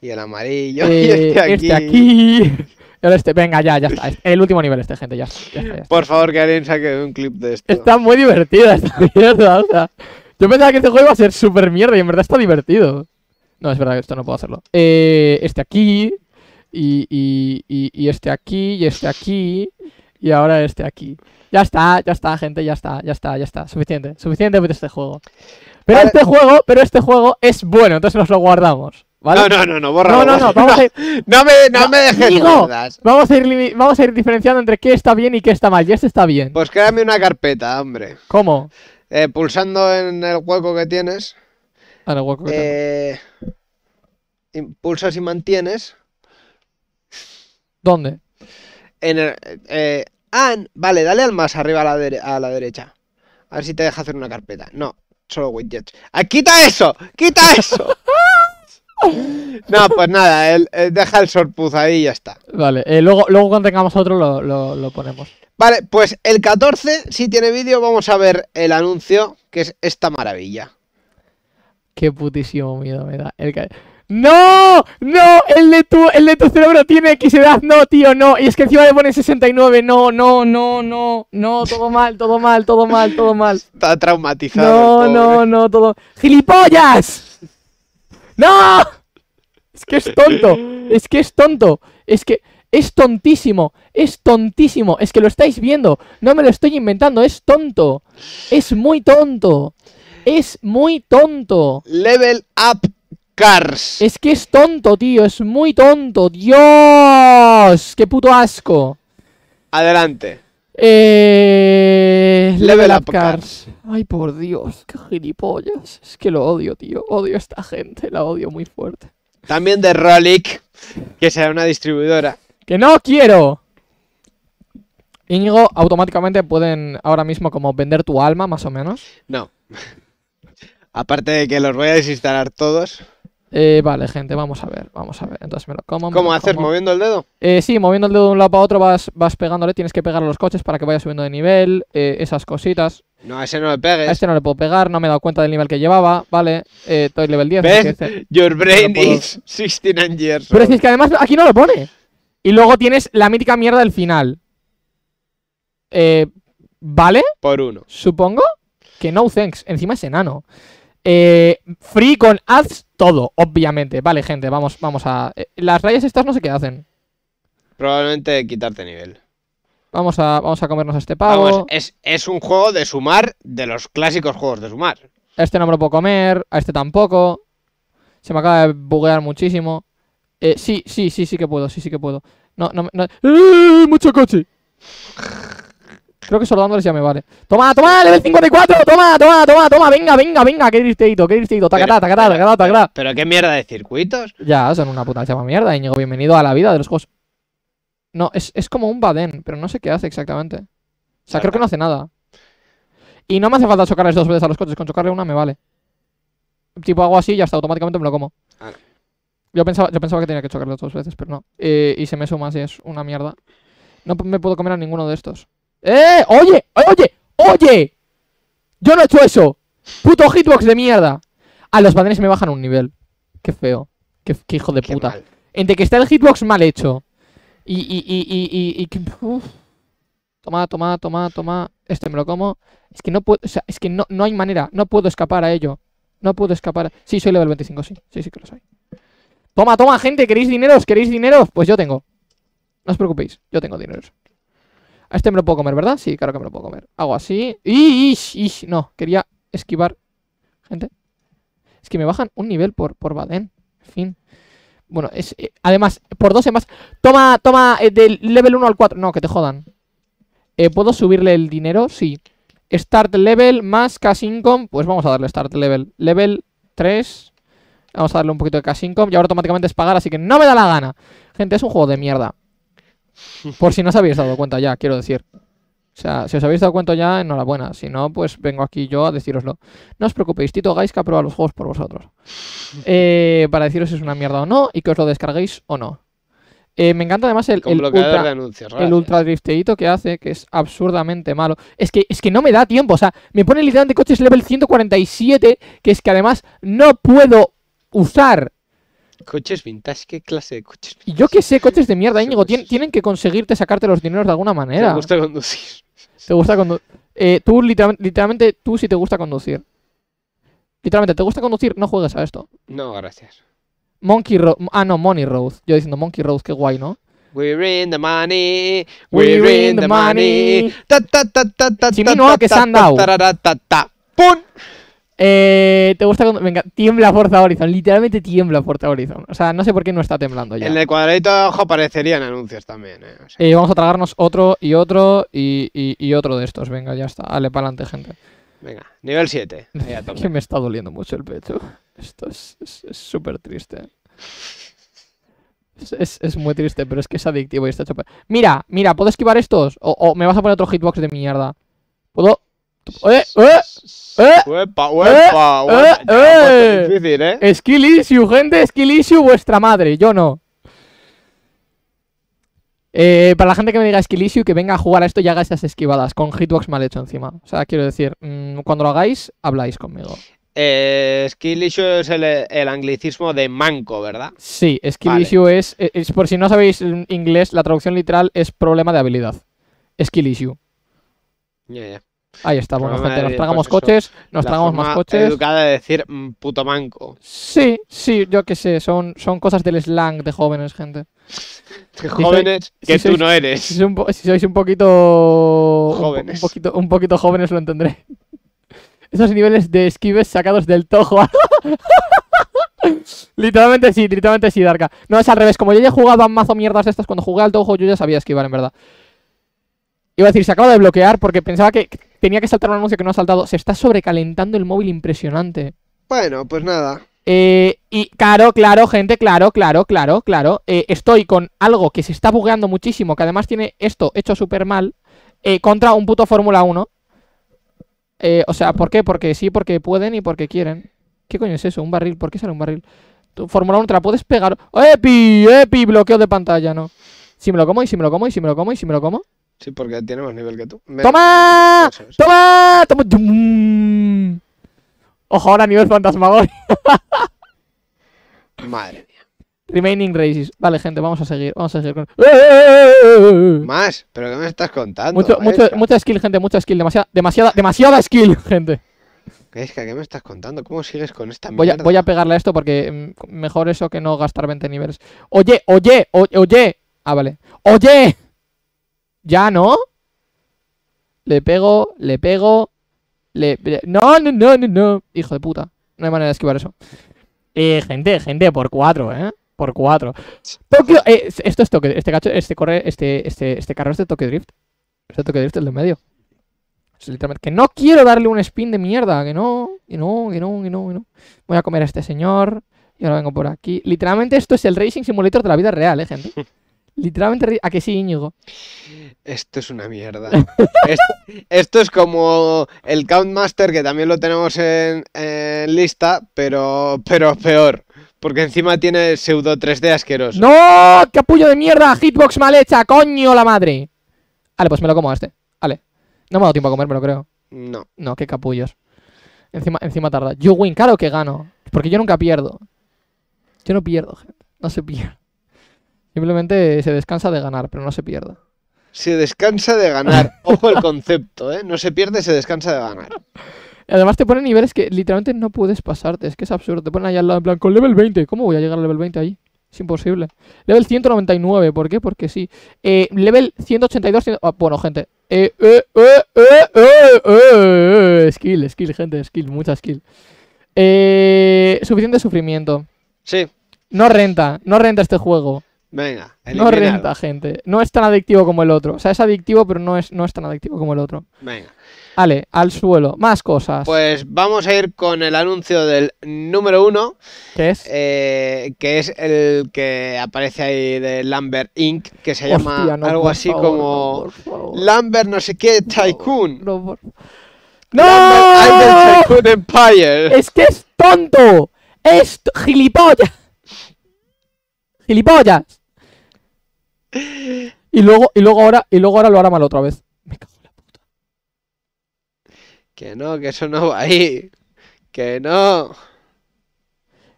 y el amarillo. y eh, este aquí. Este aquí. Este, venga, ya, ya está. Este, el último nivel este, gente, ya, Por favor, que alguien saque un clip de esto. Está muy divertida esta mierda, o sea. Yo pensaba que este juego iba a ser súper mierda y en verdad está divertido. No, es verdad que esto no puedo hacerlo. Eh, este aquí. Y, y, y, y, este aquí. Y este aquí. Y ahora este aquí. Ya está, ya está, gente, ya está, ya está, ya está. Suficiente, suficiente de este juego. Pero este juego, pero este juego es bueno, entonces nos lo guardamos. ¿Vale? No, no, no, no, borra. No, no, no, vamos a ir... no, me, no, me dejes vamos a, ir vamos a ir diferenciando entre qué está bien y qué está mal. Y este está bien. Pues créame una carpeta, hombre. ¿Cómo? Eh, pulsando en el hueco que tienes. Eh, pulsas hueco y mantienes. ¿Dónde? En el, eh, ah, vale, dale al más arriba a la, derecha. A ver si te deja hacer una carpeta. No, solo widgets. ¡Ah, ¡Quita eso! ¡Quita eso! No, pues nada, Él deja el sorpuz ahí y ya está. Vale, eh, luego, luego cuando tengamos otro lo, ponemos. Vale, pues el 14, si tiene vídeo, vamos a ver el anuncio, que es esta maravilla. Qué putísimo miedo me da. ¡No! ¡No! El de, tu, el tu cerebro tiene X edad, no, tío, no. Y es que encima le pone 69, no, no, no, no, no, todo mal, todo mal, todo mal, todo mal. Está traumatizado. No, no, no, todo. ¡Gilipollas! ¡No! Es que es tonto. Es que es tonto. Es que es tontísimo. Es tontísimo. Es que lo estáis viendo. No me lo estoy inventando. Es tonto. Es muy tonto. Es muy tonto. Level up cars. Es que es tonto, tío. Es muy tonto. Dios. Qué puto asco. Adelante. Eh, level, Up Cars. Ay, por Dios, qué gilipollas. Es que lo odio, tío. Odio a esta gente, la odio muy fuerte. También de Rolik que será una distribuidora. ¡Que no quiero! Íñigo, automáticamente pueden ahora mismo como vender tu alma, más o menos. No. Aparte de que los voy a desinstalar todos. Eh, vale, gente, vamos a ver, vamos a ver. Entonces ¿Cómo haces? ¿Moviendo el dedo? Eh, sí, moviendo el dedo de un lado para otro vas, vas pegándole, tienes que pegar los coches para que vaya subiendo de nivel, eh, esas cositas. No, a ese no le pegues. A este no le puedo pegar, no me he dado cuenta del nivel que llevaba, vale. estoy eh, level 10. Your brain is 16 years. Pero es que además aquí no lo pone. Y luego tienes la mítica mierda del final. ¿Vale? Por uno. Supongo que no thanks. Encima es enano. free con ads todo, obviamente. Vale, gente, vamos, vamos a... Eh, las rayas estas no sé qué hacen. Probablemente quitarte nivel. Vamos a, vamos a comernos este pavo. es, es un juego de sumar de los clásicos juegos de sumar. Este no me lo puedo comer, a este tampoco. Se me acaba de buguear muchísimo. Eh, sí, sí, sí, sí que puedo, sí, sí que puedo. No, no, no. ¡Eh! ¡Mucho coche! Creo que solo dándoles ya me vale. Toma, toma, level 54. Toma, toma, toma, toma. Venga, venga, venga. Qué tristeito, qué tristeito Tacatá, tacatá, tacatá, tacatá. Pero qué mierda de circuitos. Ya, son una puta chapa mierda, Íñigo. Bienvenido a la vida de los juegos. No, es, es como un Baden, pero no sé qué hace exactamente. O sea, creo que no hace nada. Y no me hace falta chocarles dos veces a los coches. Con chocarle una me vale. Tipo, hago así y hasta Automáticamente me lo como. Ah. Yo pensaba, yo pensaba que tenía que chocarle dos veces, pero no. Eh, y se me suma si es una mierda. No me puedo comer a ninguno de estos. ¡Eh! ¡Oye! ¡Oye! ¡Oye! Yo no he hecho eso. Puto hitbox de mierda. A ah, los padres me bajan un nivel. Qué feo. Qué, hijo de puta. Entre que está el hitbox mal hecho. Y, y, y, y, y, y Toma, toma, toma, toma. Este me lo como. Es que no puedo. O sea, es que no, no hay manera. No puedo escapar a ello. No puedo escapar. Sí, soy level 25, sí. Sí, sí que lo soy. Toma, toma, gente. ¿Queréis dinero? ¿Queréis dinero? Pues yo tengo. No os preocupéis. Yo tengo dinero este me lo puedo comer, ¿verdad? Sí, claro que me lo puedo comer. Hago así. ¡Ish! No, quería esquivar. Gente. Es que me bajan un nivel por, por Baden. En fin. Bueno, es, eh, además, por 12 más. Toma, toma, eh, del level 1 al 4. No, que te jodan. Eh, ¿Puedo subirle el dinero? Sí. Start level más cash income. Pues vamos a darle start level. Level 3. Vamos a darle un poquito de cash income. Y ahora automáticamente es pagar, así que no me da la gana. Gente, es un juego de mierda. Por si no os habéis dado cuenta ya, quiero decir. O sea, si os habéis dado cuenta ya, enhorabuena. Si no, pues vengo aquí yo a deciroslo. No os preocupéis, Tito que probar los juegos por vosotros. Eh, para deciros si es una mierda o no y que os lo descarguéis o no. Eh, me encanta además el, el ultra, drifteito que hace, que es absurdamente malo. Es que, es que no me da tiempo, o sea, me pone literalmente coches level 147, que es que además no puedo usar. Coches vintage, ¿qué clase de coches? y Yo qué sé, coches de mierda, Íñigo. tienen que conseguirte sacarte los dineros de alguna manera. Te gusta conducir. Eh, tú, literalmente, tú sí te gusta conducir. Literalmente, ¿te gusta conducir? No juegues a esto. No, gracias. Monkey Road. Ah, no, Money Road. Yo diciendo Monkey Road, qué guay, ¿no? We're in the money, we're, in, the money. Ta, ta, que eh, ¿Te gusta cuando.? Venga, tiembla Forza Horizon. Literalmente tiembla Forza Horizon. O sea, no sé por qué no está temblando ya. En el cuadradito de abajo aparecerían anuncios también. Eh, eh vamos a tragarnos otro y otro y, y, otro de estos. Venga, ya está. Dale para adelante, gente. Venga, nivel 7. que me está doliendo mucho el pecho. Esto es súper triste. Es, muy triste, pero es que es adictivo y está hecho. Mira, mira, ¿puedo esquivar estos? O, o me vas a poner otro hitbox de mierda. ¿Puedo, Skill issue, gente, skill issue, vuestra madre, yo no. Eh, para la gente que me diga skill issue, que venga a jugar a esto y haga esas esquivadas con hitbox mal hecho encima. O sea, quiero decir, mm, cuando lo hagáis, habláis conmigo. Eh, skill issue es el, anglicismo de manco, ¿verdad? Sí, skill issue es, e, es, por si no sabéis inglés, la traducción literal es problema de habilidad. Skill issue. Ya, ya. Ahí está, bueno gente. Nos tragamos coches, nos tragamos más coches. educada de decir mm, puto manco. Sí, sí, yo qué sé, son, son cosas del slang de jóvenes, gente. jóvenes que tú no eres. Si sois, un, poquito. Jóvenes. Un, poquito, un poquito jóvenes lo entenderé. Esos niveles de esquives sacados del tojo. literalmente sí, literalmente sí, Darka. No, es al revés. Como yo ya jugaba mazo mierdas estas, cuando jugué al tojo yo ya sabía esquivar, en verdad. Iba a decir, se acaba de bloquear porque pensaba que, tenía que saltar un anuncio que no ha saltado. Se está sobrecalentando el móvil impresionante. Bueno, pues nada. Eh, y claro, claro, gente, claro, claro, claro, claro. Eh, estoy con algo que se está bugueando muchísimo, que además tiene esto hecho súper mal, eh, contra un puto Fórmula 1. o sea, ¿por qué? Porque sí, porque pueden y porque quieren. ¿Qué coño es eso? ¿Un barril? ¿Por qué sale un barril? Fórmula 1 te la puedes pegar. ¡Epi! ¡Epi! Bloqueo de pantalla, ¿no? Si me lo como y si me lo como y si me lo como y si me lo como. Sí, porque tiene más nivel que tú. ¡Toma! ¡Toma! ¡Toma! Ojo, ahora nivel fantasmagor. Madre mía. Remaining races. Vale, gente, vamos a seguir. Vamos a seguir Más, pero ¿qué me estás contando? mucha skill, gente, mucha skill. Demasiada, demasiada, demasiada skill, gente. Es que, ¿qué me estás contando? ¿Cómo sigues con esta voy mierda? A, voy a pegarle a esto porque mm, mejor eso que no gastar 20 niveles. Oye, oye, oye, oye. Ah, vale. ¡Oye! Ya, ¿no? Le pego, le pego. Le... No, no, no, no, no. Hijo de puta. No hay manera de esquivar eso. Eh, gente, gente, por cuatro, ¿eh? Por cuatro. Eh, esto es toque. Este cacho, este corre, este, este, este carro es de toque Drift. Este toque Drift es de medio. literalmente. Que no quiero darle un spin de mierda. Que no, que no, que no, que no, que no. Voy a comer a este señor. Y ahora vengo por aquí. Literalmente esto es el Racing Simulator de la vida real, eh, gente. Literalmente ¿A que sí, Íñigo? Esto es una mierda. esto es como el Countmaster, que también lo tenemos en, lista, pero, pero peor. Porque encima tiene pseudo 3D asqueroso. ¡No! ¡Capullo de mierda! ¡Hitbox mal hecha! ¡Coño la madre! Vale, pues me lo como este. Vale. No me ha dado tiempo a comer, comérmelo, creo. No. No, qué capullos. Encima, encima tarda. Yo win, claro que gano. Porque yo nunca pierdo. Yo no pierdo, gente. No se pierde. Simplemente se descansa de ganar, pero no se pierda. Se descansa de ganar. Ojo el concepto, ¿eh? No se pierde, se descansa de ganar. Además te ponen niveles que literalmente no puedes pasarte. Es que es absurdo. Te ponen ahí al lado en plan con level 20. ¿Cómo voy a llegar al level 20 ahí? Es imposible. Level 199. ¿Por qué? Porque sí. Eh, level 182. Ah, bueno, gente. Eh, eh, skill, skill, gente. Skill. Mucha skill. suficiente sufrimiento. Sí. No renta. No renta este juego. Venga, No renta, gente. No es tan adictivo como el otro. O sea, es adictivo, pero no es, no es tan adictivo como el otro. Venga. Vale, al suelo. Más cosas. Pues vamos a ir con el anuncio del número uno. ¿Qué es? Eh, que es el que aparece ahí de Lambert Inc. Que se llama algo así como Lambert no sé qué Tycoon. No, por... Tycoon Empire. Es que es tonto. Es gilipollas. Gilipollas. Y luego, y luego ahora, y luego ahora lo hará mal otra vez. Me cago en la puta. Que no, que eso no va ahí. Que no.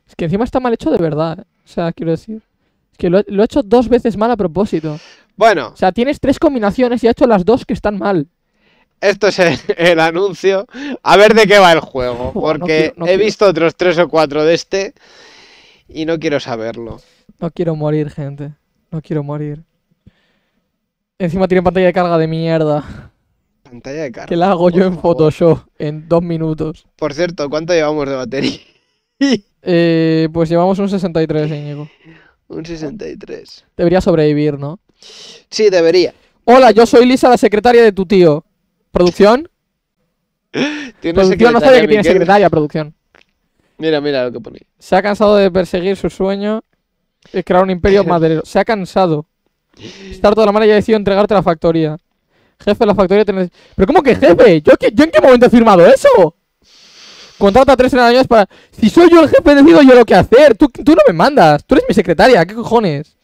Es que encima está mal hecho de verdad. ¿eh? O sea, quiero decir. Es que lo, he hecho dos veces mal a propósito. Bueno. O sea, tienes tres combinaciones y ha hecho las dos que están mal. Esto es el, anuncio. A ver de qué va el juego. porque he visto otros tres o cuatro de este. Y no quiero saberlo. No quiero morir, gente. No quiero morir. Encima tiene pantalla de carga de mierda. Pantalla de carga. Que la hago yo en Photoshop en dos minutos. Por cierto, ¿cuánto llevamos de batería? eh, pues llevamos un 63, Íñigo. Un 63. Debería sobrevivir, ¿no? Sí, debería. Hola, yo soy Lisa, la secretaria de tu tío. ¿Producción? ¿Tiene producción no sabía que tiene secretaria, producción. Mira, mira lo que pone. Se ha cansado de perseguir su sueño crear un imperio maderero. Se ha cansado. Estar toda la mañana y ha decidido entregarte la factoría. Jefe de la factoría ¿Pero cómo que jefe? ¿Yo, en qué momento he firmado eso? Contrata a tres años para... Si soy yo el jefe, decido yo lo que hacer. Tú, no me mandas. Tú eres mi secretaria. ¿Qué cojones?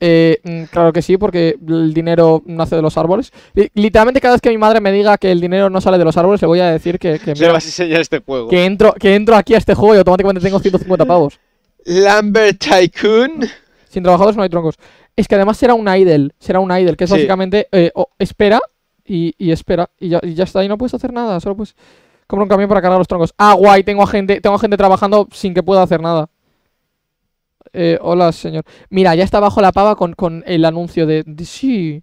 Eh, mm, claro que sí, porque el dinero nace de los árboles. literalmente cada vez que mi madre me diga que el dinero no sale de los árboles, le voy a decir que... que, vas a este juego. que entro, que entro aquí a este juego y automáticamente tengo 150 pavos. Lambert Tycoon. Sin trabajadores no hay troncos. Es que además será un idle. Será un idle, que es básicamente eh, espera y, espera. Y ya, está. Y no puedes hacer nada. Solo puedes. Compra un camión para cargar los troncos. Ah, guay, tengo gente, tengo gente trabajando sin que pueda hacer nada. Eh, hola, señor. Mira, ya está bajo la pava con, el anuncio de, Sí.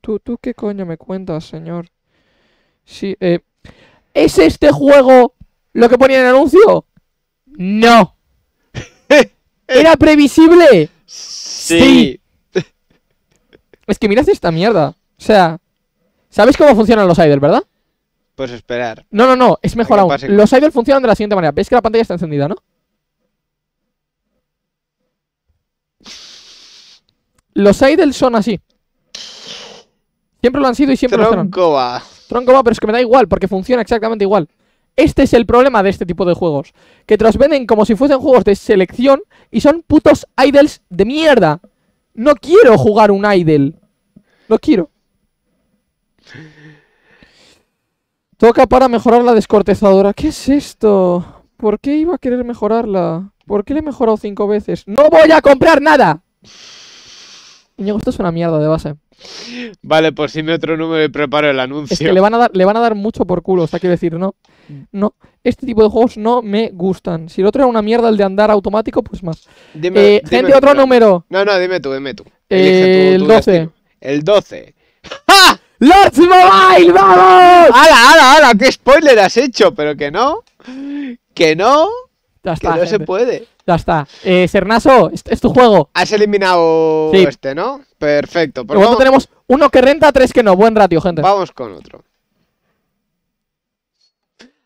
¿Tú, ¿Tú qué coño me cuentas, señor? Sí, eh, ¿Es este juego lo que ponía en el anuncio? No. ¿Era previsible? Sí. Es que miras esta mierda. O sea, sabes cómo funcionan los idols, verdad? Pues esperar. No, no, no, es mejor aún. Los idols funcionan de la siguiente manera. ¿Veis que la pantalla está encendida, no? Los idols son así. Siempre lo han sido y siempre Tronco lo serán. Troncoba. Troncoba, pero es que me da igual, porque funciona exactamente igual. Este es el problema de este tipo de juegos. Que te como si fuesen juegos de selección y son putos idols de mierda. No quiero jugar un idol. No quiero. Toca para mejorar la descortezadora. ¿Qué es esto? ¿Por qué iba a querer mejorarla? ¿Por qué le he mejorado cinco veces? ¡No voy a comprar nada! Niño, esto es una mierda de base. Vale, por pues si me otro número y preparo el anuncio. Es que le van a dar, mucho por culo, o sea, quiero decir, no. No, este tipo de juegos no me gustan. Si el otro era una mierda, el de andar automático, pues más. Dime, eh, otro número. No, no, dime tú, dime tú. Eh, el 12. El 12. ¡Ja! Mobile! ¡Vamos! ¡Hala, hala, hala! ¡Qué spoiler has hecho! Pero que no. Que no. que no se puede. Ya está. Eh, Sernaso, es, tu juego. Has eliminado este, ¿no? Perfecto. Por pues tanto, tenemos uno que renta, tres que no. Buen ratio, gente. Vamos con otro.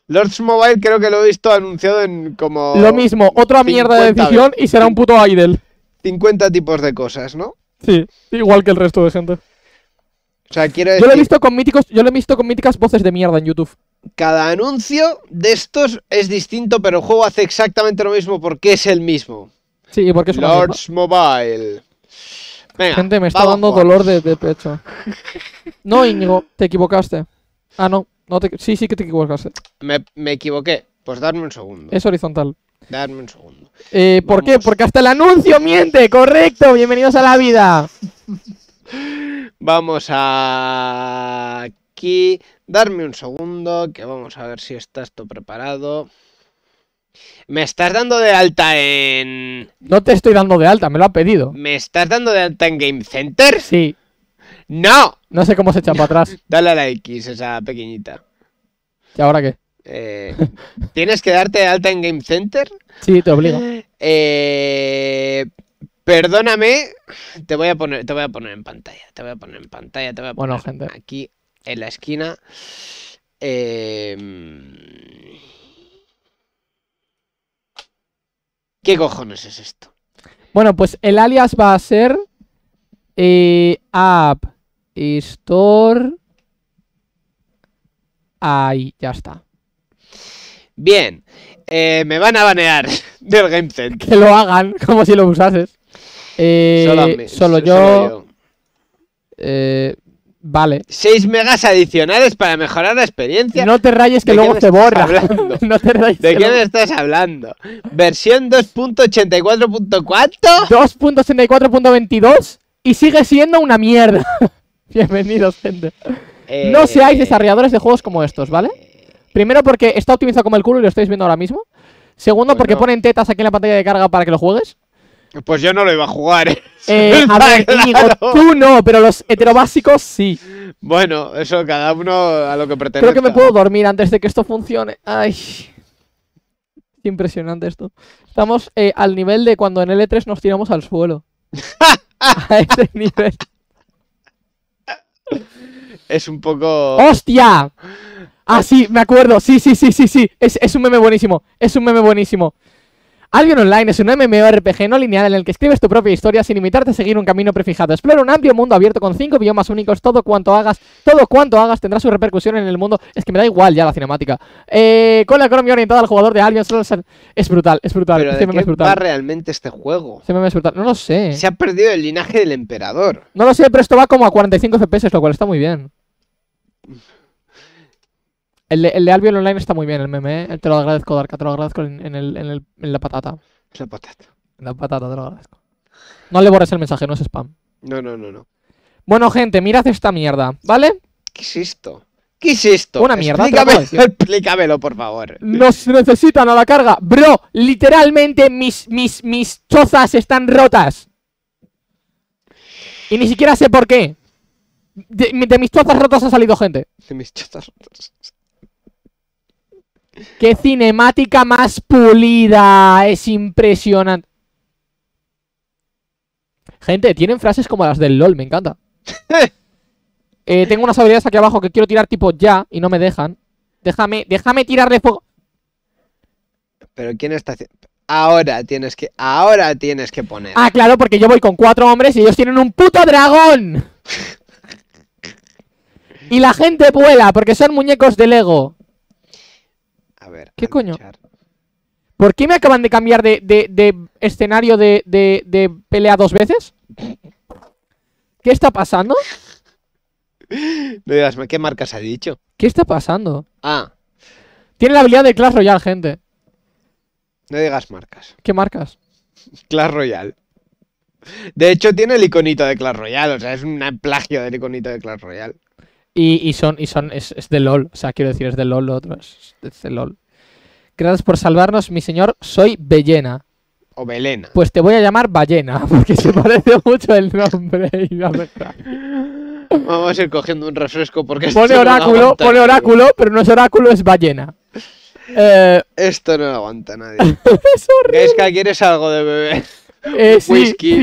Lords Mobile creo que lo he visto anunciado en como... Lo mismo, otra mierda de decisión y será un puto idol. 50 tipos de cosas, ¿no? Sí, igual que el resto de gente. O sea, quiero Yo lo he visto con míticos, yo lo he visto con míticas voces de mierda en YouTube cada anuncio de estos es distinto, pero el juego hace exactamente lo mismo porque es el mismo. Sí, porque es Lords Mobile. Gente, me está dando dolor de, pecho. no, Íñigo, te equivocaste. Ah, no. sí, sí que te equivocaste. Me, equivoqué. Pues darme un segundo. Es horizontal. Darme un segundo. Eh, ¿Por qué? Porque hasta el anuncio miente, correcto. Bienvenidos a la vida. Vamos a... aquí. Darme un segundo, que vamos a ver si está esto preparado. Me estás dando de alta en... No te estoy dando de alta, me lo ha pedido. ¿Me estás dando de alta en Game Center? Sí. ¡No! No sé cómo se echa para atrás. Dale a la X, esa pequeñita. ¿Y ahora qué? Eh, ¿Tienes que darte de alta en Game Center? Sí, te obligo. Eh, perdóname, te voy a poner, te voy a poner en pantalla, te voy a poner en pantalla, te voy a poner bueno, gente. aquí en la esquina. Em, ¿Qué cojones es esto? Bueno, pues el alias va a ser eh, app store. Ahí, ya está. Bien, eh, me van a banear del Game Center. Que lo hagan, como si lo usases. Eh, solo, yo. Solo yo. Eh, Vale. 6 megas adicionales para mejorar la experiencia. No te rayes que luego te borra. no te rayes. ¿De qué me estás hablando? ¿Versión 2.84.4? 2.84.22 y sigue siendo una mierda. Bienvenidos, gente. No eh, seáis desarrolladores de juegos como estos, ¿vale? Eh. Primero porque está optimizado como el culo y lo estáis viendo ahora mismo. Segundo porque ponen tetas aquí en la pantalla de carga para que lo juegues. Pues yo no lo iba a jugar. ¿eh? eh tú no, pero los heterobásicos sí. Bueno, eso cada uno a lo que pretende. Creo que me puedo dormir antes de que esto funcione. Ay. Impresionante esto. Estamos eh, al nivel de cuando en L3 nos tiramos al suelo. a nivel. Es un poco. ¡Hostia! Ah, sí, me acuerdo. Sí, sí, sí, sí, sí. Es, es un meme buenísimo. Es un meme buenísimo. Albion Online es un MMORPG no lineal en el que escribes tu propia historia sin limitarte a seguir un camino prefijado. Explora un amplio mundo abierto con cinco biomas únicos. Todo cuanto hagas, todo cuanto hagas tendrá su repercusión en el mundo. Es que me da igual ya la cinemática. Eh, con la economía orientada al jugador de Albion es brutal, es brutal. brutal. va realmente este juego? No lo sé. Se ha perdido el linaje del emperador. No lo sé, pero esto va como a 45 FPS, lo cual está muy bien. El de, el Albion Online está muy bien, el meme. Eh, te lo agradezco, Darka, te lo agradezco en, la el, en, la patata. La La patata, te lo agradezco. No le borres el mensaje, no es spam. No, no, no, no. Bueno, gente, mirad esta mierda, ¿vale? ¿Qué es esto? ¿Qué es esto? Una mierda. Explícamelo, por favor. Nos necesitan a la carga. Bro, literalmente mis, mis, mis chozas están rotas. Y ni siquiera sé por qué. De, mis chozas rotas ha salido gente. De mis chozas rotas. ¡Qué cinemática más pulida! Es impresionante. Gente, tienen frases como las del LOL, me encanta. eh, tengo unas habilidades aquí abajo que quiero tirar tipo ya y no me dejan. Déjame, déjame tirar de fuego. Pero ¿quién está haciendo? Ahora tienes que. Ahora tienes que poner. Ah, claro, porque yo voy con cuatro hombres y ellos tienen un puto dragón. y la gente vuela porque son muñecos de Lego. A ver. ¿Qué coño? ¿Por qué me acaban de cambiar de, escenario de, pelea dos veces? ¿Qué está pasando? No ¿Qué marcas ha dicho? ¿Qué está pasando? Ah. Tiene la habilidad de Clash Royale, gente. No digas marcas. ¿Qué marcas? Clash Royale. De hecho, tiene el iconito de Clash Royale. O sea, es un plagio del iconito de Clash Royale. Y, son, y son es, de LOL, o sea, quiero decir, es de LOL, lo otro es, de LOL. Gracias por salvarnos, mi señor, soy Bellena. O Belena. Pues te voy a llamar Ballena, porque se parece mucho el nombre y la Vamos a ir cogiendo un refresco porque pone oráculo, pone oráculo, pero no es oráculo, es ballena. Eh, esto no lo aguanta nadie. es horrible. Es que quieres algo de bebé. Eh, Whisky.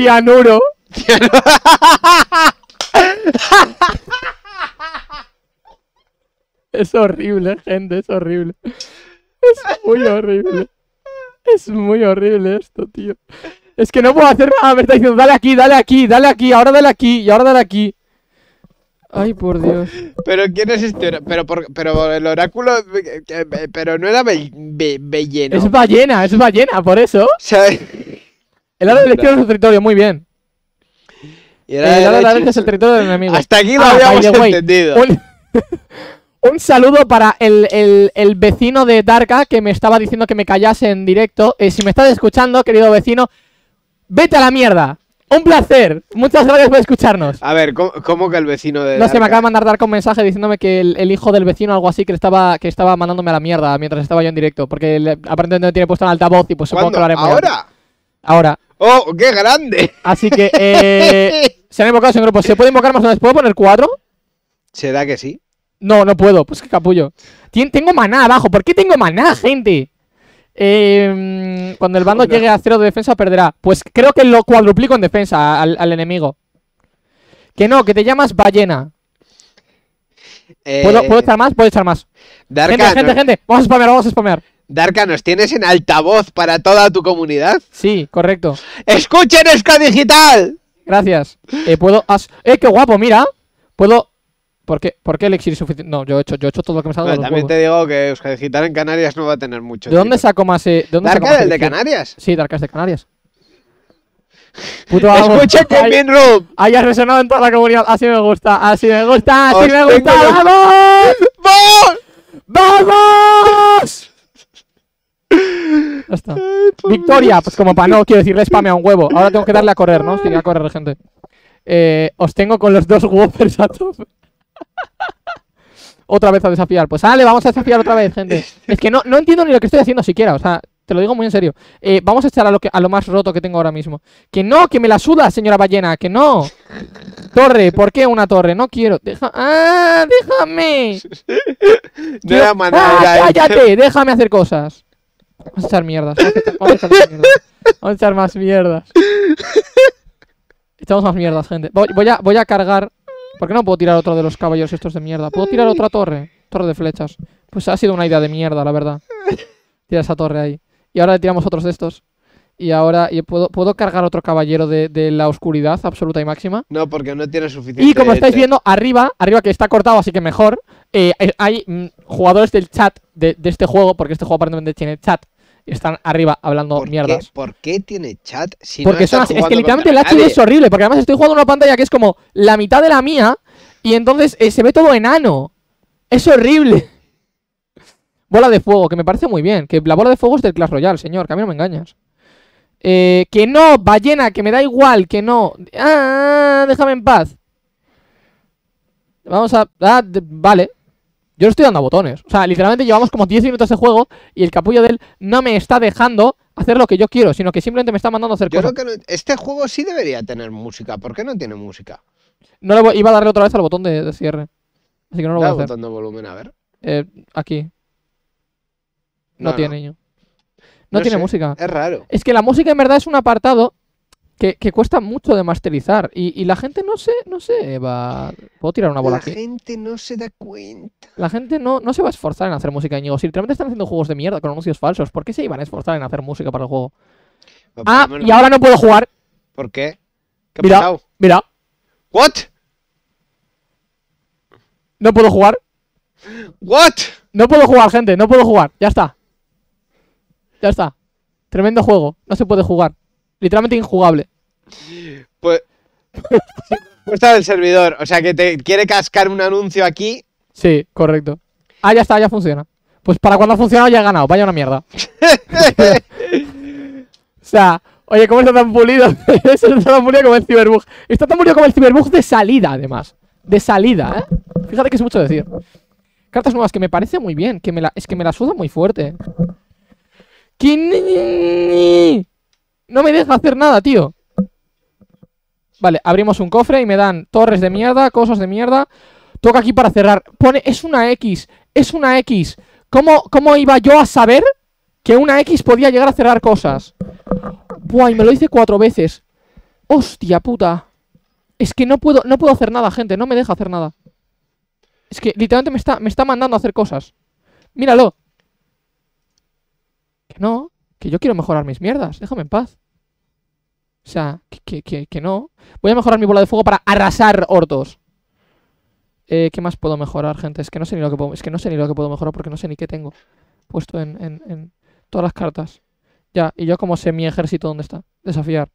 Es horrible, gente, es horrible. Es muy horrible. Es muy horrible esto, tío. Es que no puedo hacer nada, me está diciendo, dale aquí, dale aquí, dale aquí, ahora dale aquí, y ahora dale aquí. Ay, por Dios. Pero ¿quién es este? Pero, pero el oráculo. Eh, eh, pero no era bellena. Es ballena, es ballena, por eso. el lado de la izquierda es el territorio, muy bien. el lado de la derecha es el territorio del enemigo. Hasta aquí lo ah, habíamos entendido. Un saludo para el, vecino de Darka que me estaba diciendo que me callase en directo. Eh, si me estás escuchando, querido vecino, vete a la mierda. Un placer. Muchas gracias por escucharnos. A ver, ¿cómo, que el vecino de.? No se me acaba de mandar Darka un mensaje diciéndome que el, hijo del vecino o algo así que estaba que estaba mandándome a la mierda mientras estaba yo en directo. Porque aparentemente tiene puesto en altavoz y pues supongo que lo haremos. ¿Ahora? Ahora. ¡Oh, qué grande! Así que, eh, se han invocado, señor grupo. ¿Se puede invocar más o menos? ¿Puedo poner cuatro? ¿Será que sí? No, no puedo. Pues qué capullo. tengo maná abajo. ¿Por qué tengo maná, gente? Em, cuando el bando llegue a cero de defensa, perderá. Pues creo que lo cuadruplico en defensa al, enemigo. Que no, que te llamas ballena. ¿Puedo, eh, echar más? Puedo echar más. gente, gente, gente. Vamos a spamear, vamos a spamear. Darka, ¿nos tienes en altavoz para toda tu comunidad? Sí, correcto. ¡Escuchen Esca Digital! Gracias. Eh, puedo. ¡Eh, qué guapo! Mira. Puedo ¿Por qué, el qué elixir suficiente? No, yo he hecho, yo he hecho todo lo que me salga dado de También te digo que Euskadi Gitar en Canarias no va a tener mucho. ¿De dónde saco más? Eh, ¿de dónde saco más del de Canarias? Sí, Darka de Canarias. Puto Escucha Combin Room. Hayas resonado en toda la comunidad. Así me gusta, así me gusta, así me gusta. ¡Vamos! ¡Vamos! ¡Vamos! Ya está. Victoria, pues como para no quiero decirle spame a un huevo. Ahora tengo que darle a correr, ¿no? Sí, a correr, gente. Eh, os tengo con los dos woofers a todos otra vez a desafiar. Pues dale, vamos a desafiar otra vez, gente. es que no, no entiendo ni lo que estoy haciendo siquiera, o sea, te lo digo muy en serio. Eh, vamos a echar a lo, más roto que tengo ahora mismo. Que no, que me la suda, señora ballena, que no. Torre, ¿por qué una torre? No quiero. Deja... ¡Ah! ¡Déjame! Ah, ¡Cállate! Déjame hacer cosas. Vamos a echar mierdas. Vamos a echar, más mierdas. más mierdas. Echamos más mierdas, gente. voy a cargar ¿Por qué no puedo tirar otro de los caballos estos de mierda? ¿Puedo tirar otra torre? Torre de flechas. Pues ha sido una idea de mierda, la verdad. Tira esa torre ahí. Y ahora le tiramos otros de estos. Y ahora puedo, cargar otro caballero de, la oscuridad absoluta y máxima. No, porque no tiene suficiente. Y como estáis viendo, arriba, arriba que está cortado, así que mejor, eh, eh, hay mm, jugadores del chat de, de, este juego, porque este juego aparentemente tiene chat, están arriba hablando ¿Por mierdas. ¿Por qué tiene chat si porque son Es que literalmente el HD es horrible, porque además estoy jugando una pantalla que es como la mitad de la mía y entonces eh, se ve todo enano. Es horrible. Bola de fuego, que me parece muy bien. Que la bola de fuego es del Clash Royale, señor, que a mí no me engañas. Eh, que no, ballena, que me da igual, que no. Ah, déjame en paz. Vamos a... Ah, vale. Yo le estoy dando a botones. O sea, literalmente llevamos como 10 minutos de juego y el capullo de él no me está dejando hacer lo que yo quiero, sino que simplemente me está mandando a hacer yo Creo que este juego sí debería tener música. ¿Por qué no tiene música? No lo voy, iba a darle otra vez al botón de, cierre. Así que no lo voy a hacer. botón de volumen, a ver. Eh, aquí. No, tiene, no. No, tiene música. Es raro. Es que la música en verdad es un apartado que, cuesta mucho de masterizar. Y, la gente no se, no se va. Puedo tirar una bola la aquí. La gente no se da cuenta. La gente no, no se va a esforzar en hacer música, Ñigo. Si literalmente están haciendo juegos de mierda con anuncios falsos, ¿por qué se iban a esforzar en hacer música para el juego? ah, y ahora no puedo jugar. ¿Por qué? ¿Qué ha mira, Mira. ¿What? No puedo jugar. ¿What? No puedo jugar, gente, no puedo jugar. Ya está. Ya está. Tremendo juego. No se puede jugar literalmente injugable. Pues. está el servidor. O sea, que te quiere cascar un anuncio aquí. Sí, correcto. Ah, ya está, ya funciona. Pues para cuando ha funcionado ya he ganado. Vaya una mierda. o sea, oye, ¿cómo está tan pulido? está tan pulido como el ciberbug. Está tan pulido como el ciberbug de salida, además. De salida, ¿eh? Fíjate que es mucho decir. Cartas nuevas que me parece muy bien. Que es que me la suda muy fuerte. ¿Quién? No me deja hacer nada, tío. Vale, abrimos un cofre y me dan torres de mierda, cosas de mierda. Toca aquí para cerrar. Pone, es una X, es una X. ¿Cómo, iba yo a saber que una X podía llegar a cerrar cosas? Buah, y me lo hice cuatro veces. Hostia puta. Es que no puedo, no puedo hacer nada, gente. No me deja hacer nada. Es que literalmente me está, me está mandando a hacer cosas. Míralo. Que no. Que yo quiero mejorar mis mierdas. Déjame en paz. O sea, que, que, que no. Voy a mejorar mi bola de fuego para arrasar hortos. Eh, ¿Qué más puedo mejorar, gente? Es que no sé ni lo que puedo, es que no sé ni lo que puedo mejorar porque no sé ni qué tengo puesto en, en, en todas las cartas. Ya, y yo como sé mi ejército dónde está. Desafiar.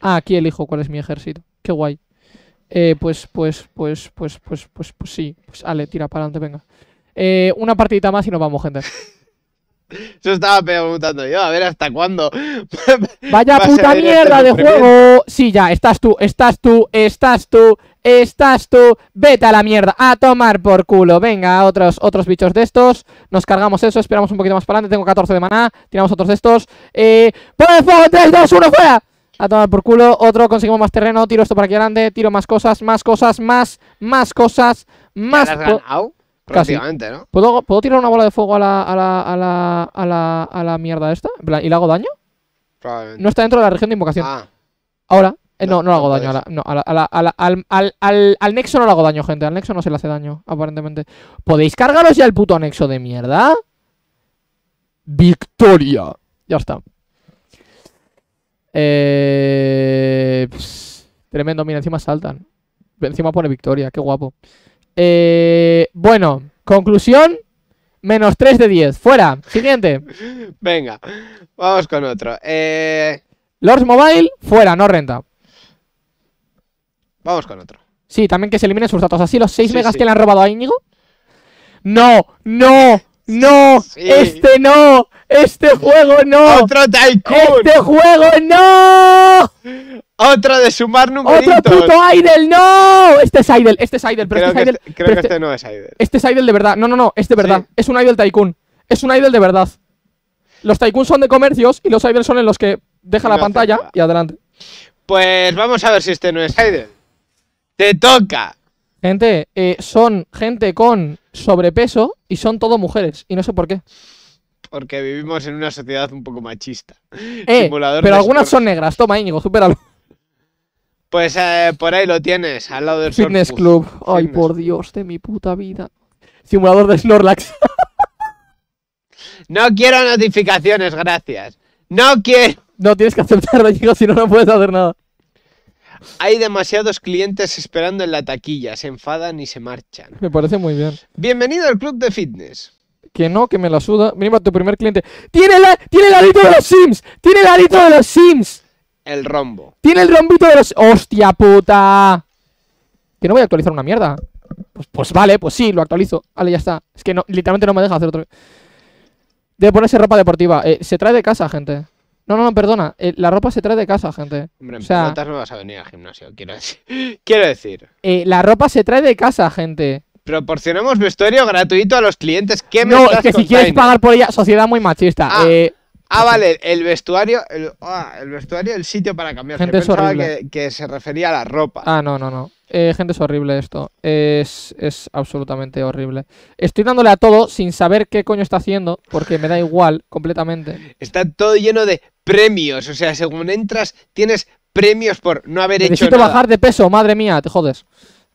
Ah, aquí elijo cuál es mi ejército. Qué guay. Eh, pues, pues, pues, pues, pues, pues, pues, sí. Pues, ale, tira para adelante, venga. Eh, una partidita más y nos vamos, gente. Eso estaba preguntando yo, a ver hasta cuándo. Vaya puta mierda de juego. Sí, ya, estás tú, estás tú, estás tú, estás tú. Vete a la mierda, a tomar por culo. Venga, otros, otros bichos de estos. Nos cargamos eso, esperamos un poquito más para adelante. Tengo 14 de maná, tiramos otros de estos. Eh, el pues, fuego! 3, 2, 1, fuera! A tomar por culo, otro, conseguimos más terreno, tiro esto para aquí adelante, tiro más cosas, más cosas, más, más cosas, más... ¿no? ¿Puedo, tirar una bola de fuego a la, a la, la, mierda esta? ¿Y le hago daño? No está dentro de la región de invocación. Ah. Ahora. Eh, no, no, le hago daño. al, nexo no le hago daño, gente. Al nexo no se le hace daño, aparentemente. ¿Podéis cargaros ya el puto nexo de mierda? ¡Victoria! Ya está. Eh, tremendo. Mira, encima saltan. Encima pone victoria. Qué guapo. Eh, bueno, conclusión, menos 3 de 10. Fuera, siguiente. Venga, vamos con otro. Eh... Lords Mobile, fuera, no renta. Vamos con otro. Sí, también que se eliminen sus datos. Así los 6 megas que le han robado a Íñigo. No, no, ¡No! Sí. ¡Este no! este no este juego no! ¡Otro Tycoon! ¡Este juego no! ¡Otro de sumar numeritos! ¡Otro puto Idle! ¡No! Este es Idle, este es Idle, pero creo este es este, creo que este, este, no es Idle. Este es Idle de verdad. No, no, no, este es verdad. Es un Idle Tycoon. Es un Idle de verdad. Los Tycoons son de comercios y los Idle son en los que deja la pantalla y adelante. Pues vamos a ver si este no es Idle. ¡Te toca! Gente, eh, son gente con sobrepeso y son todo mujeres. Y no sé por qué. Porque vivimos en una sociedad un poco machista. Eh, pero algunas son negras. Toma, Íñigo, supéralo. Pues eh, por ahí lo tienes, al lado del Fitness Club. Ay, por Dios de mi puta vida. Simulador de Snorlax. no quiero notificaciones, gracias. No quiero. No tienes que aceptar, Íñigo, si no, no puedes hacer nada. Hay demasiados clientes esperando en la taquilla, se enfadan y se marchan. Me parece muy bien. Bienvenido al club de fitness. Que no, que me la suda. Mira, tu primer cliente. ¡Tiene, la, tiene el alito de los Sims! ¡Tiene el alito de los Sims! El rombo. ¡Tiene el rombito de los. ¡Hostia puta! Que no voy a actualizar una mierda. Pues, pues vale, pues sí, lo actualizo. Vale, ya está. Es que no, literalmente no me deja hacer otro. Debe ponerse ropa deportiva. Eh, se trae de casa, gente. No, no, no, perdona. Eh, la ropa se trae de casa, gente. Hombre, o sea, pelotas no vas a venir al gimnasio, quiero decir. quiero decir. Eh, la ropa se trae de casa, gente. Proporcionemos vestuario gratuito a los clientes. ¿Qué me no, es que si quieres pagar por ella, sociedad muy machista. Ah, eh, Ah, vale, el vestuario, el, ah, vestuario, el sitio para cambiar. Gente horrible. Que, se refería a la ropa. Ah, no, no, no. Eh, gente, es horrible esto. Es, es absolutamente horrible. Estoy dándole a todo sin saber qué coño está haciendo, porque me da igual completamente. Está todo lleno de premios. O sea, según entras, tienes premios por no haber hecho nada. Necesito bajar de peso, madre mía, te jodes.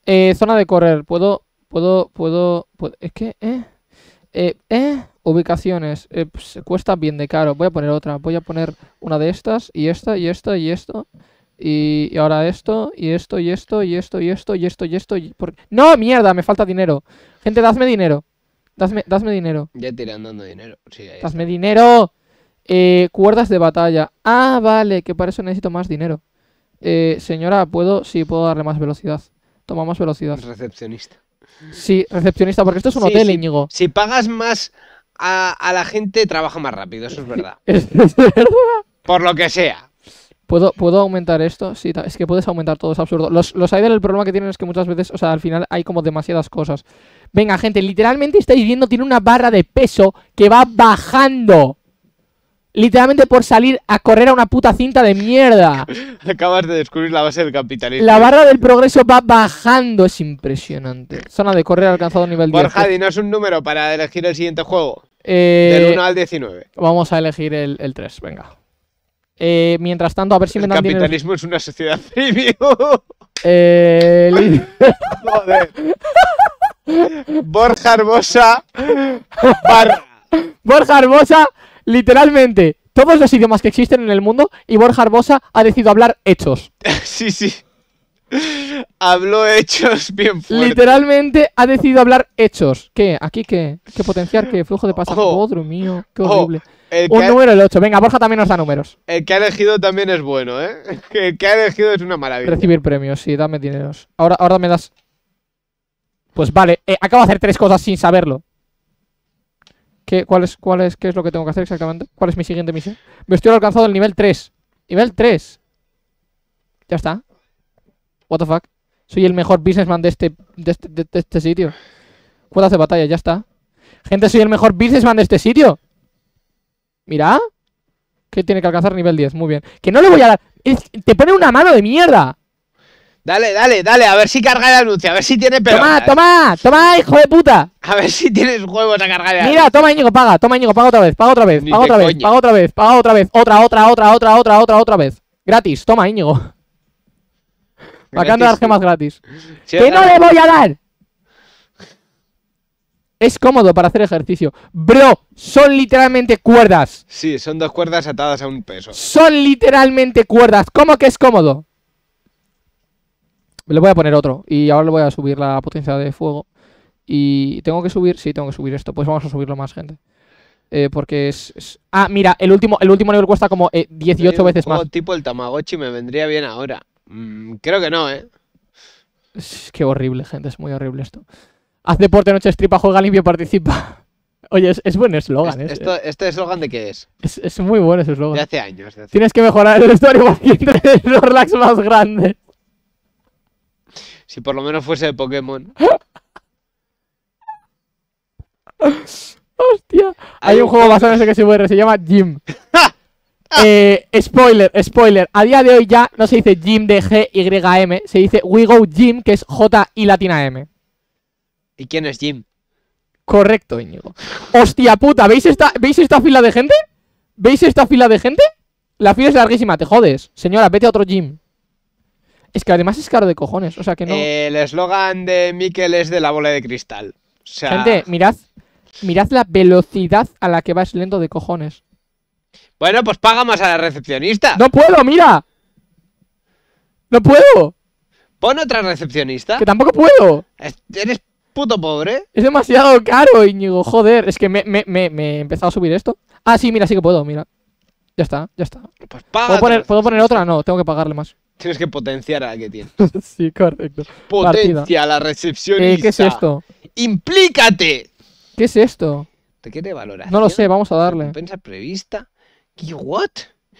Eh, zona de correr, puedo, puedo, puedo, puedo... Es que, eh. Eh, eh, ubicaciones. Eh, pues, cuesta bien de caro. Voy a poner otra. Voy a poner una de estas y esta y esta y esto. Y, ahora esto y esto y esto y esto y esto y esto y esto. Y No, mierda, me falta dinero. Gente, dadme dinero. Dadme, dadme dinero. Ya tirando dinero. Sí, dinero. Eh, cuerdas de batalla. Ah, vale, que para eso necesito más dinero. Eh, señora, ¿puedo? Sí, puedo darle más velocidad. Toma más velocidad. Recepcionista. Sí, recepcionista, porque esto es un hotel, Íñigo. Si pagas más a, la gente, trabaja más rápido, eso es verdad. verdad. Por lo que sea. ¿Puedo, ¿Puedo aumentar esto? Sí, es que puedes aumentar todo, es absurdo. Los, los el problema que tienen es que muchas veces, o sea, al final hay como demasiadas cosas. Venga, gente, literalmente estáis viendo, tiene una barra de peso que va bajando literalmente por salir a correr a una puta cinta de mierda. Acabas de descubrir la base del capitalismo. La barra del progreso va bajando, es impresionante. Zona de correr alcanzado nivel Borja, 10. Borja, es un número para elegir el siguiente juego. Eh, del 1 al 19. Vamos a elegir el, 3, venga. Eh, mientras tanto, a ver si me dan El capitalismo es una sociedad premium. Eh, Joder. Borja Hermosa. Borja Hermosa literalmente todos los idiomas que existen en el mundo y Borja Arbosa ha decidido hablar hechos. sí, sí. Habló hechos bien fuerte. Literalmente ha decidido hablar hechos. ¿Qué? ¿Aquí qué? ¿Qué potenciar? ¿Qué flujo de pasaje? Oh, Otro mío, qué horrible. Un número el 8. Venga, Borja también nos da números. El que ha elegido también es bueno, ¿eh? El que ha elegido es una maravilla. Recibir premios, sí, dame dineros. Ahora, ahora me das. Pues vale, eh, acabo de hacer tres cosas sin saberlo. ¿Qué, cuál es, ¿Qué es lo que tengo que hacer exactamente? ¿Cuál es mi siguiente misión? Me estoy alcanzado el nivel 3. ¡Nivel 3! Ya está. What the fuck. Soy el mejor businessman de este, de este, de, este sitio. Cuerdas de batalla, ya está. Gente, soy el mejor businessman de este sitio. Mira. Que tiene que alcanzar nivel 10. Muy bien. Que no le voy a dar... te pone una mano de mierda. Dale, dale, dale, a ver si carga el anuncio, a ver si tiene pelo, Toma, toma, toma, hijo de puta. A ver si tienes huevos a cargar Mira, toma Íñigo, paga, toma Íñigo, paga otra vez, paga otra vez, paga otra vez, paga otra vez, paga otra vez, otra, otra, otra, otra, otra, otra, otra vez. Gratis, toma Íñigo. Acá las gemas gratis. ¡Que no le voy a dar! Es cómodo para hacer ejercicio. Bro, son literalmente cuerdas. Sí, son dos cuerdas atadas a un peso. Son literalmente cuerdas. ¿Cómo que es cómodo? Le voy a poner otro. Y ahora le voy a subir la potencia de fuego. Y tengo que subir, sí, tengo que subir esto. Pues vamos a subirlo más, gente. Eh, porque es, Ah, mira, el último, el último nivel cuesta como 18 eh, veces más. tipo el Tamagotchi me vendría bien ahora. Mm, creo que no, ¿eh? Es que horrible, gente. Es muy horrible esto. Haz deporte, noche estripa, juega limpio, participa. Oye, es, es buen eslogan, es, ¿eh? ¿Este eslogan de qué es? es? muy bueno ese eslogan. De hace años. De Tienes que mejorar el vestuario el relax más grande. Si por lo menos fuese de Pokémon. Hostia. Hay, un juego basado en ese que se muere, se llama Jim. eh, spoiler, spoiler. A día de hoy ya no se dice Jim de G-Y-M, se dice We Go Jim, que es j Y latina M. ¿Y quién es Jim? Correcto, Íñigo. Hostia puta, ¿veis esta, ¿veis esta fila de gente? ¿Veis esta fila de gente? La fila es larguísima, te jodes. Señora, vete a otro gym. Es que además es caro de cojones, o sea que no... el eslogan de Miquel es de la bola de cristal. O sea... Gente, mirad, mirad la velocidad a la que vas lento de cojones. Bueno, pues paga más a la recepcionista. ¡No puedo, mira! ¡No puedo! Pon otra recepcionista. ¡Que tampoco puedo! Eres puto pobre. Es demasiado caro, Íñigo, joder. Es que me, he empezado a subir esto. Ah, sí, mira, sí que puedo, mira. Ya está, ya está. Pues paga. ¿puedo poner otra? No, tengo que pagarle más. Tienes que potenciar a la que tienes. sí, correcto. Potencia a la recepcionista. Eh, ¿Qué es esto? ¡Implícate! ¿Qué es esto? ¿Te quiere No lo sé, vamos a darle. Pensa prevista? ¿Qué what?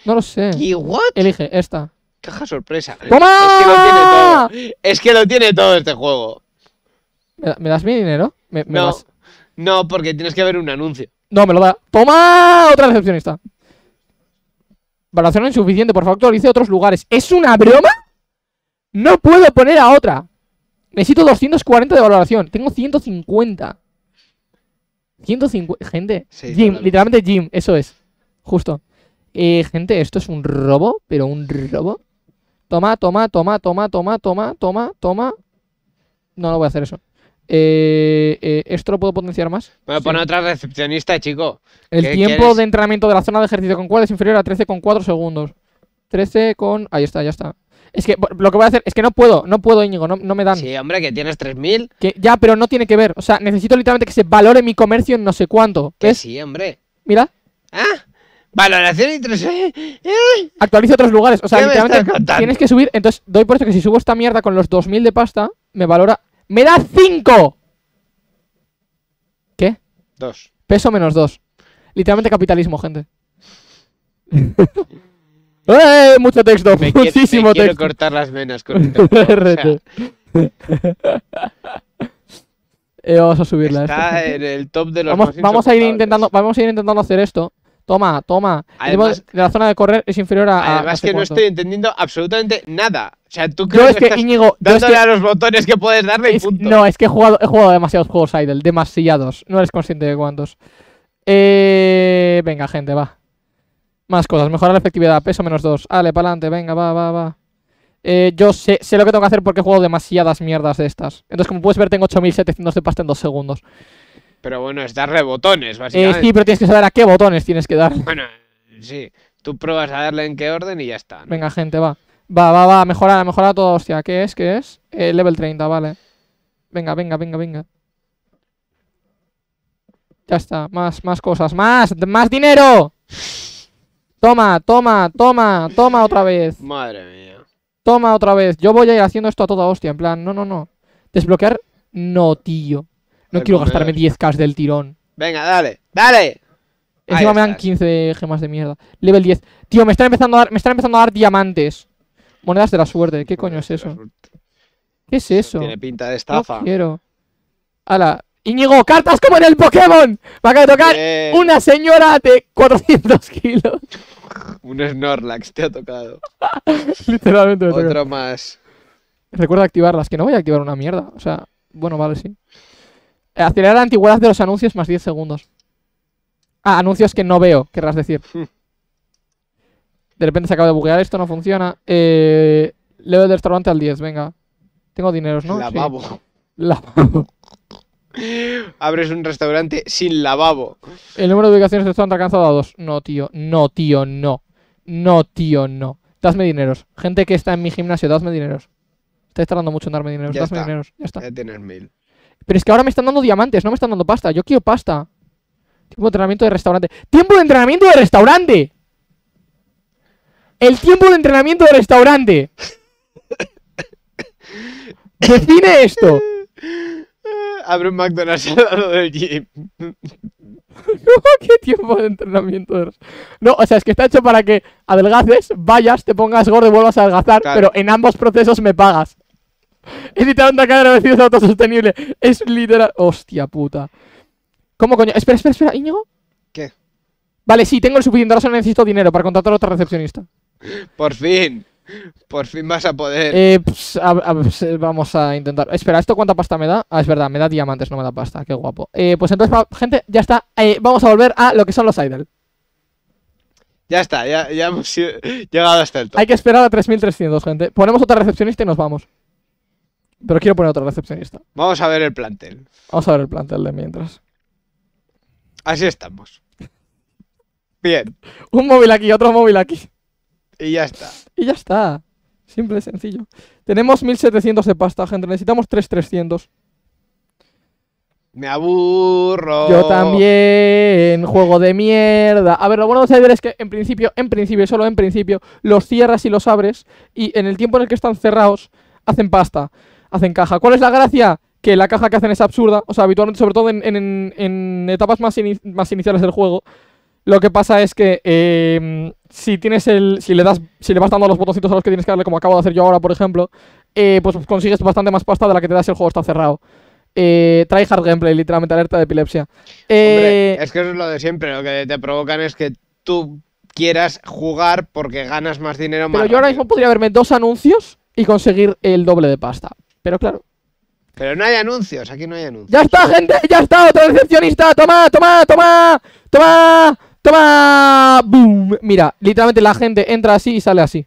No lo sé. ¿Qué what? Elige, esta. Caja sorpresa. ¡Toma! Es que lo tiene todo. Es que lo tiene todo este juego. ¿Me, das mi dinero? no, no, porque tienes que ver un anuncio. No, me lo da. ¡Toma! Otra recepcionista. Valoración insuficiente, por favor actualice otros lugares. ¿Es una broma? No puedo poner a otra. Necesito 240 de valoración. Tengo 150. 150. Gente. Jim, literalmente Jim, eso es. Justo. Eh, gente, esto es un robo, pero un robo. Toma, toma, toma, toma, toma, toma, toma, toma. No, no voy a hacer eso. Eh, eh, ¿Esto lo puedo potenciar más? Voy a poner otra recepcionista, chico. El tiempo de entrenamiento de la zona de ejercicio con cuál es inferior a 13,4 segundos. 13 con... Ahí está, ya está. Es que lo que voy a hacer es que no puedo, no puedo, Íñigo, no, me dan. Sí, hombre, que tienes 3.000. Que, ya, pero no tiene que ver. O sea, necesito literalmente que se valore mi comercio en no sé cuánto. Que sí, hombre. Mira. Ah, valoración y tres... Eh, eh. Actualizo otros lugares. O sea, literalmente tienes que subir. Entonces, doy por esto que si subo esta mierda con los 2.000 de pasta, me valora ¡Me da 5! ¿Qué? 2. Peso menos 2. Literalmente capitalismo, gente. Eh, ¡Eh! Mucho texto, me muchísimo quiero, me texto. Quiero cortar las venas con esto. eh, vamos a subirla. Eh. Está esto. en el top de los. Vamos, vamos a ir intentando, vamos a ir intentando hacer esto toma, toma. la zona de correr es inferior a. Además, que no estoy entendiendo absolutamente nada. O sea, tú crees no, es que, Íñigo, dándole a los botones que puedes darle y No, es que he jugado, demasiados juegos Idle, demasiados. No eres consciente de cuántos. Eh, venga, gente, va. Más cosas, mejorar la efectividad, peso menos 2. Ale, pa'lante, venga, va, va, va. Eh, yo sé, sé, lo que tengo que hacer porque he jugado demasiadas mierdas de estas. Entonces, como puedes ver, tengo 8700 de pasta en 2 segundos. Pero bueno, es darle botones, eh, básicamente. sí, pero tienes que saber a qué botones tienes que dar. Bueno, sí. Tú pruebas a darle en qué orden y ya está. Venga, gente, va. Va, va, va, mejorar a todo, hostia. ¿Qué es? ¿Qué es? Eh, level 30, vale. Venga, venga, venga, venga. Ya está, más, más cosas. ¡Más! ¡Más dinero! Toma, toma, toma, toma otra vez. Madre mía. Toma otra vez. Yo voy a ir haciendo esto a toda hostia, en plan, no, no, no. Desbloquear... No, tío. No quiero gastarme 10k del tirón. Venga, dale, dale. Encima me dan 15 gemas de mierda. Level 10. Tío, me están empezando a dar, me están empezando a dar diamantes. Monedas de la suerte. ¿Qué coño es eso? ¿Qué es eso? Tiene pinta de estafa. No quiero. ¡Hala! Íñigo, cartas como en el Pokémon. Me a tocar una señora de 400 kilos. Un Snorlax te ha tocado. Literalmente me Otro más. Recuerda activarlas, que no voy a activar una mierda. O sea, bueno, vale, sí. Eh, acelerar la antigüedad de los anuncios más 10 segundos. Ah, anuncios que no veo, querrás decir. Hmm. De repente se acaba de buguear esto, no funciona. Eh, leo el restaurante al 10, venga. Tengo dineros, ¿no? Lavabo. Lavabo. Abres un restaurante sin lavabo. El número de ubicaciones de restaurante alcanzado a 2. No, tío. No, tío, no. No, tío, no. Dadme dineros. Gente que está en mi gimnasio, dadme dineros. Estáis tardando mucho en darme dineros. Ya dadme dineros. Ya está. Ya tener mil. Pero es que ahora me están dando diamantes, no me están dando pasta. Yo quiero pasta. Tiempo de entrenamiento de restaurante. ¡Tiempo de entrenamiento de restaurante! El tiempo de entrenamiento de restaurante. Define esto. Abre un McDonald's al lado del gym. ¿Qué tiempo de entrenamiento? No, o sea, es que está hecho para que adelgaces, vayas, te pongas gordo y vuelvas a adelgazar, pero en ambos procesos me pagas. Editar una cada de es autosostenible. Es literal. Hostia puta. ¿Cómo coño? Espera, espera, espera, Íñigo. ¿Qué? Vale, sí, tengo el suficiente. Ahora solo necesito dinero para contratar a otra recepcionista. Por fin. Por fin vas a poder. Eh, pues, pues, eh, vamos a intentar. Espera, ¿esto cuánta pasta me da? Ah, es verdad, me da diamantes, no me da pasta. Qué guapo. Eh, pues entonces, gente, ya está. vamos a volver a lo que son los idle. Ya está, ya, ya hemos llegado hasta el top. Hay que esperar a 3300, gente. Ponemos otra recepcionista y nos vamos. Pero quiero poner otro recepcionista. Vamos a ver el plantel. Vamos a ver el plantel de mientras. Así estamos. Bien. Un móvil aquí, otro móvil aquí. Y ya está. Y ya está. Simple, sencillo. Tenemos 1700 de pasta, gente. Necesitamos 3300. Me aburro. Yo también. Juego de mierda. A ver, lo bueno de saber es que en principio, en principio, solo en principio, los cierras y los abres. Y en el tiempo en el que están cerrados, hacen pasta hacen caja. ¿Cuál es la gracia? Que la caja que hacen es absurda, o sea, habitualmente, sobre todo en, etapas más, más iniciales del juego, lo que pasa es que em, si tienes el. Si le das. Si le vas dando los botoncitos a los que tienes que darle, como acabo de hacer yo ahora, por ejemplo, eh, pues consigues bastante más pasta de la que te das si el juego está cerrado. Eh, trae hard gameplay, literalmente, alerta de epilepsia. Eh, es que eso es lo de siempre, lo que te provocan es que tú quieras jugar porque ganas más dinero más. Pero yo ahora mismo podría verme dos anuncios y conseguir el doble de pasta. Pero claro. Pero no hay anuncios, aquí no hay anuncios. ¡Ya está, gente! ¡Ya está! ¡Otro decepcionista! ¡Toma, toma, toma! ¡Toma! ¡Toma! ¡Boom! Mira, literalmente la gente entra así y sale así.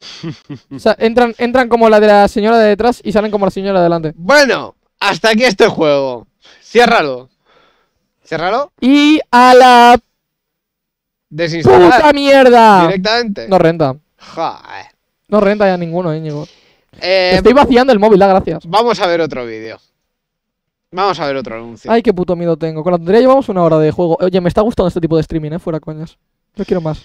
o sea, entran, entran como la de la señora de detrás y salen como la señora de adelante Bueno, hasta aquí este juego. Ciérralo. Ciérralo. Y a la desinstalar. ¡Puta mierda! Directamente. No renta. No renta ya ninguno, Íñigo. Eh, eh, Estoy vaciando el móvil, la gracias. Vamos a ver otro vídeo. Vamos a ver otro anuncio. Ay, qué puto miedo tengo. Con la tontería llevamos una hora de juego. Oye, me está gustando este tipo de streaming, eh, fuera coñas. Yo quiero más.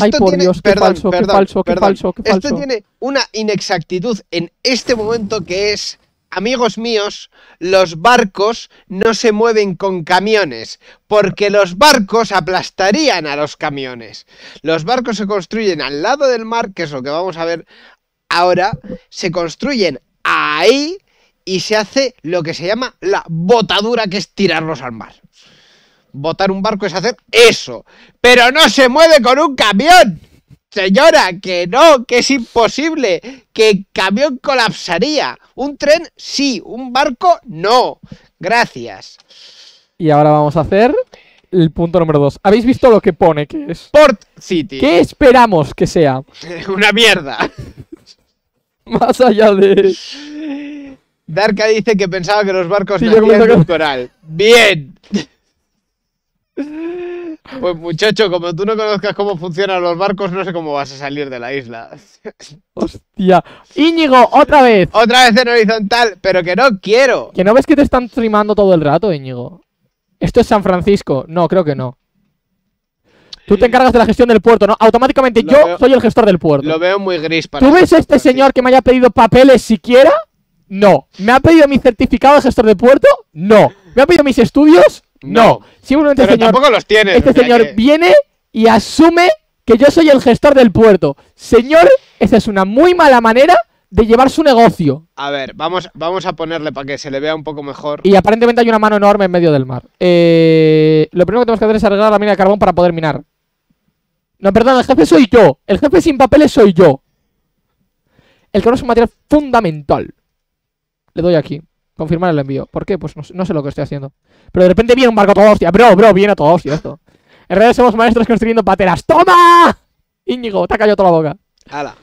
Ay, Dios, perdón, perdón, perdón. Esto tiene una inexactitud en este momento que es amigos míos, los barcos no se mueven con camiones, porque los barcos aplastarían a los camiones. Los barcos se construyen al lado del mar, que es lo que vamos a ver ahora se construyen ahí y se hace lo que se llama la botadura, que es tirarlos al mar. Botar un barco es hacer eso, pero no se mueve con un camión. Señora, que no, que es imposible, que camión colapsaría. Un tren sí, un barco no. Gracias. Y ahora vamos a hacer el punto número dos. ¿Habéis visto lo que pone que es? Port City. ¿Qué esperamos que sea? Una mierda. más allá de... Darka dice que pensaba que los barcos sí, nacían coral. ¡Bien! Pues muchacho, como tú no conozcas cómo funcionan los barcos, no sé cómo vas a salir de la isla. Hostia. Íñigo, otra vez. Otra vez en horizontal, pero que no quiero. Que no ves que te están trimando todo el rato, Íñigo. Esto es San Francisco. No, creo que no. Tú te encargas de la gestión del puerto, ¿no? Automáticamente yo soy el gestor del puerto. Lo veo muy gris ¿Tú ves este señor que me haya pedido papeles siquiera? No. ¿Me ha pedido mi certificado de gestor de puerto? No. ¿Me ha pedido mis estudios? No. Simplemente Pero este señor, tampoco los tiene. Este señor viene y asume que yo soy el gestor del puerto. Señor, esa es una muy mala manera de llevar su negocio. A ver, vamos, vamos a ponerle para que se le vea un poco mejor. Y aparentemente hay una mano enorme en medio del mar. Eh, lo primero que tenemos que hacer es arreglar la mina de carbón para poder minar. No, perdón, el jefe soy yo. El jefe sin papeles soy yo. El no es un material fundamental. Le doy aquí. Confirmar el envío. ¿Por qué? Pues no, sé lo que estoy haciendo. Pero de repente viene un barco a toda hostia. Bro, bro, viene a toda hostia esto. En realidad somos maestros construyendo pateras. ¡Toma! Íñigo, te ha callado toda la boca. ¡Hala!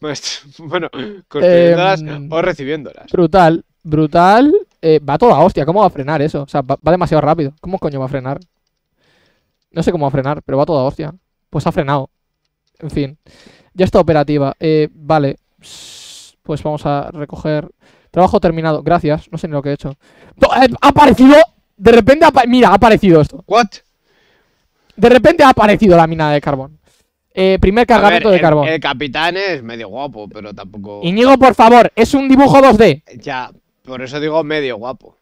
Pues, bueno, construyéndolas em, o recibiéndolas. Brutal, brutal. Va eh, va toda hostia. ¿Cómo va a frenar eso? O sea, va, demasiado rápido. ¿Cómo coño va a frenar? No sé cómo va a frenar, pero va toda hostia pues ha frenado. En fin, ya está operativa. Eh, vale, pues vamos a recoger... Trabajo terminado, gracias. No sé ni lo que he hecho. Eh, ¡Ha aparecido! De repente Mira, ha aparecido esto. ¿What? De repente ha aparecido la mina de carbón. Eh, primer cargamento de carbón. El capitán es medio guapo, pero tampoco. Iñigo, por favor, es un dibujo 2D. Ya, por eso digo medio guapo.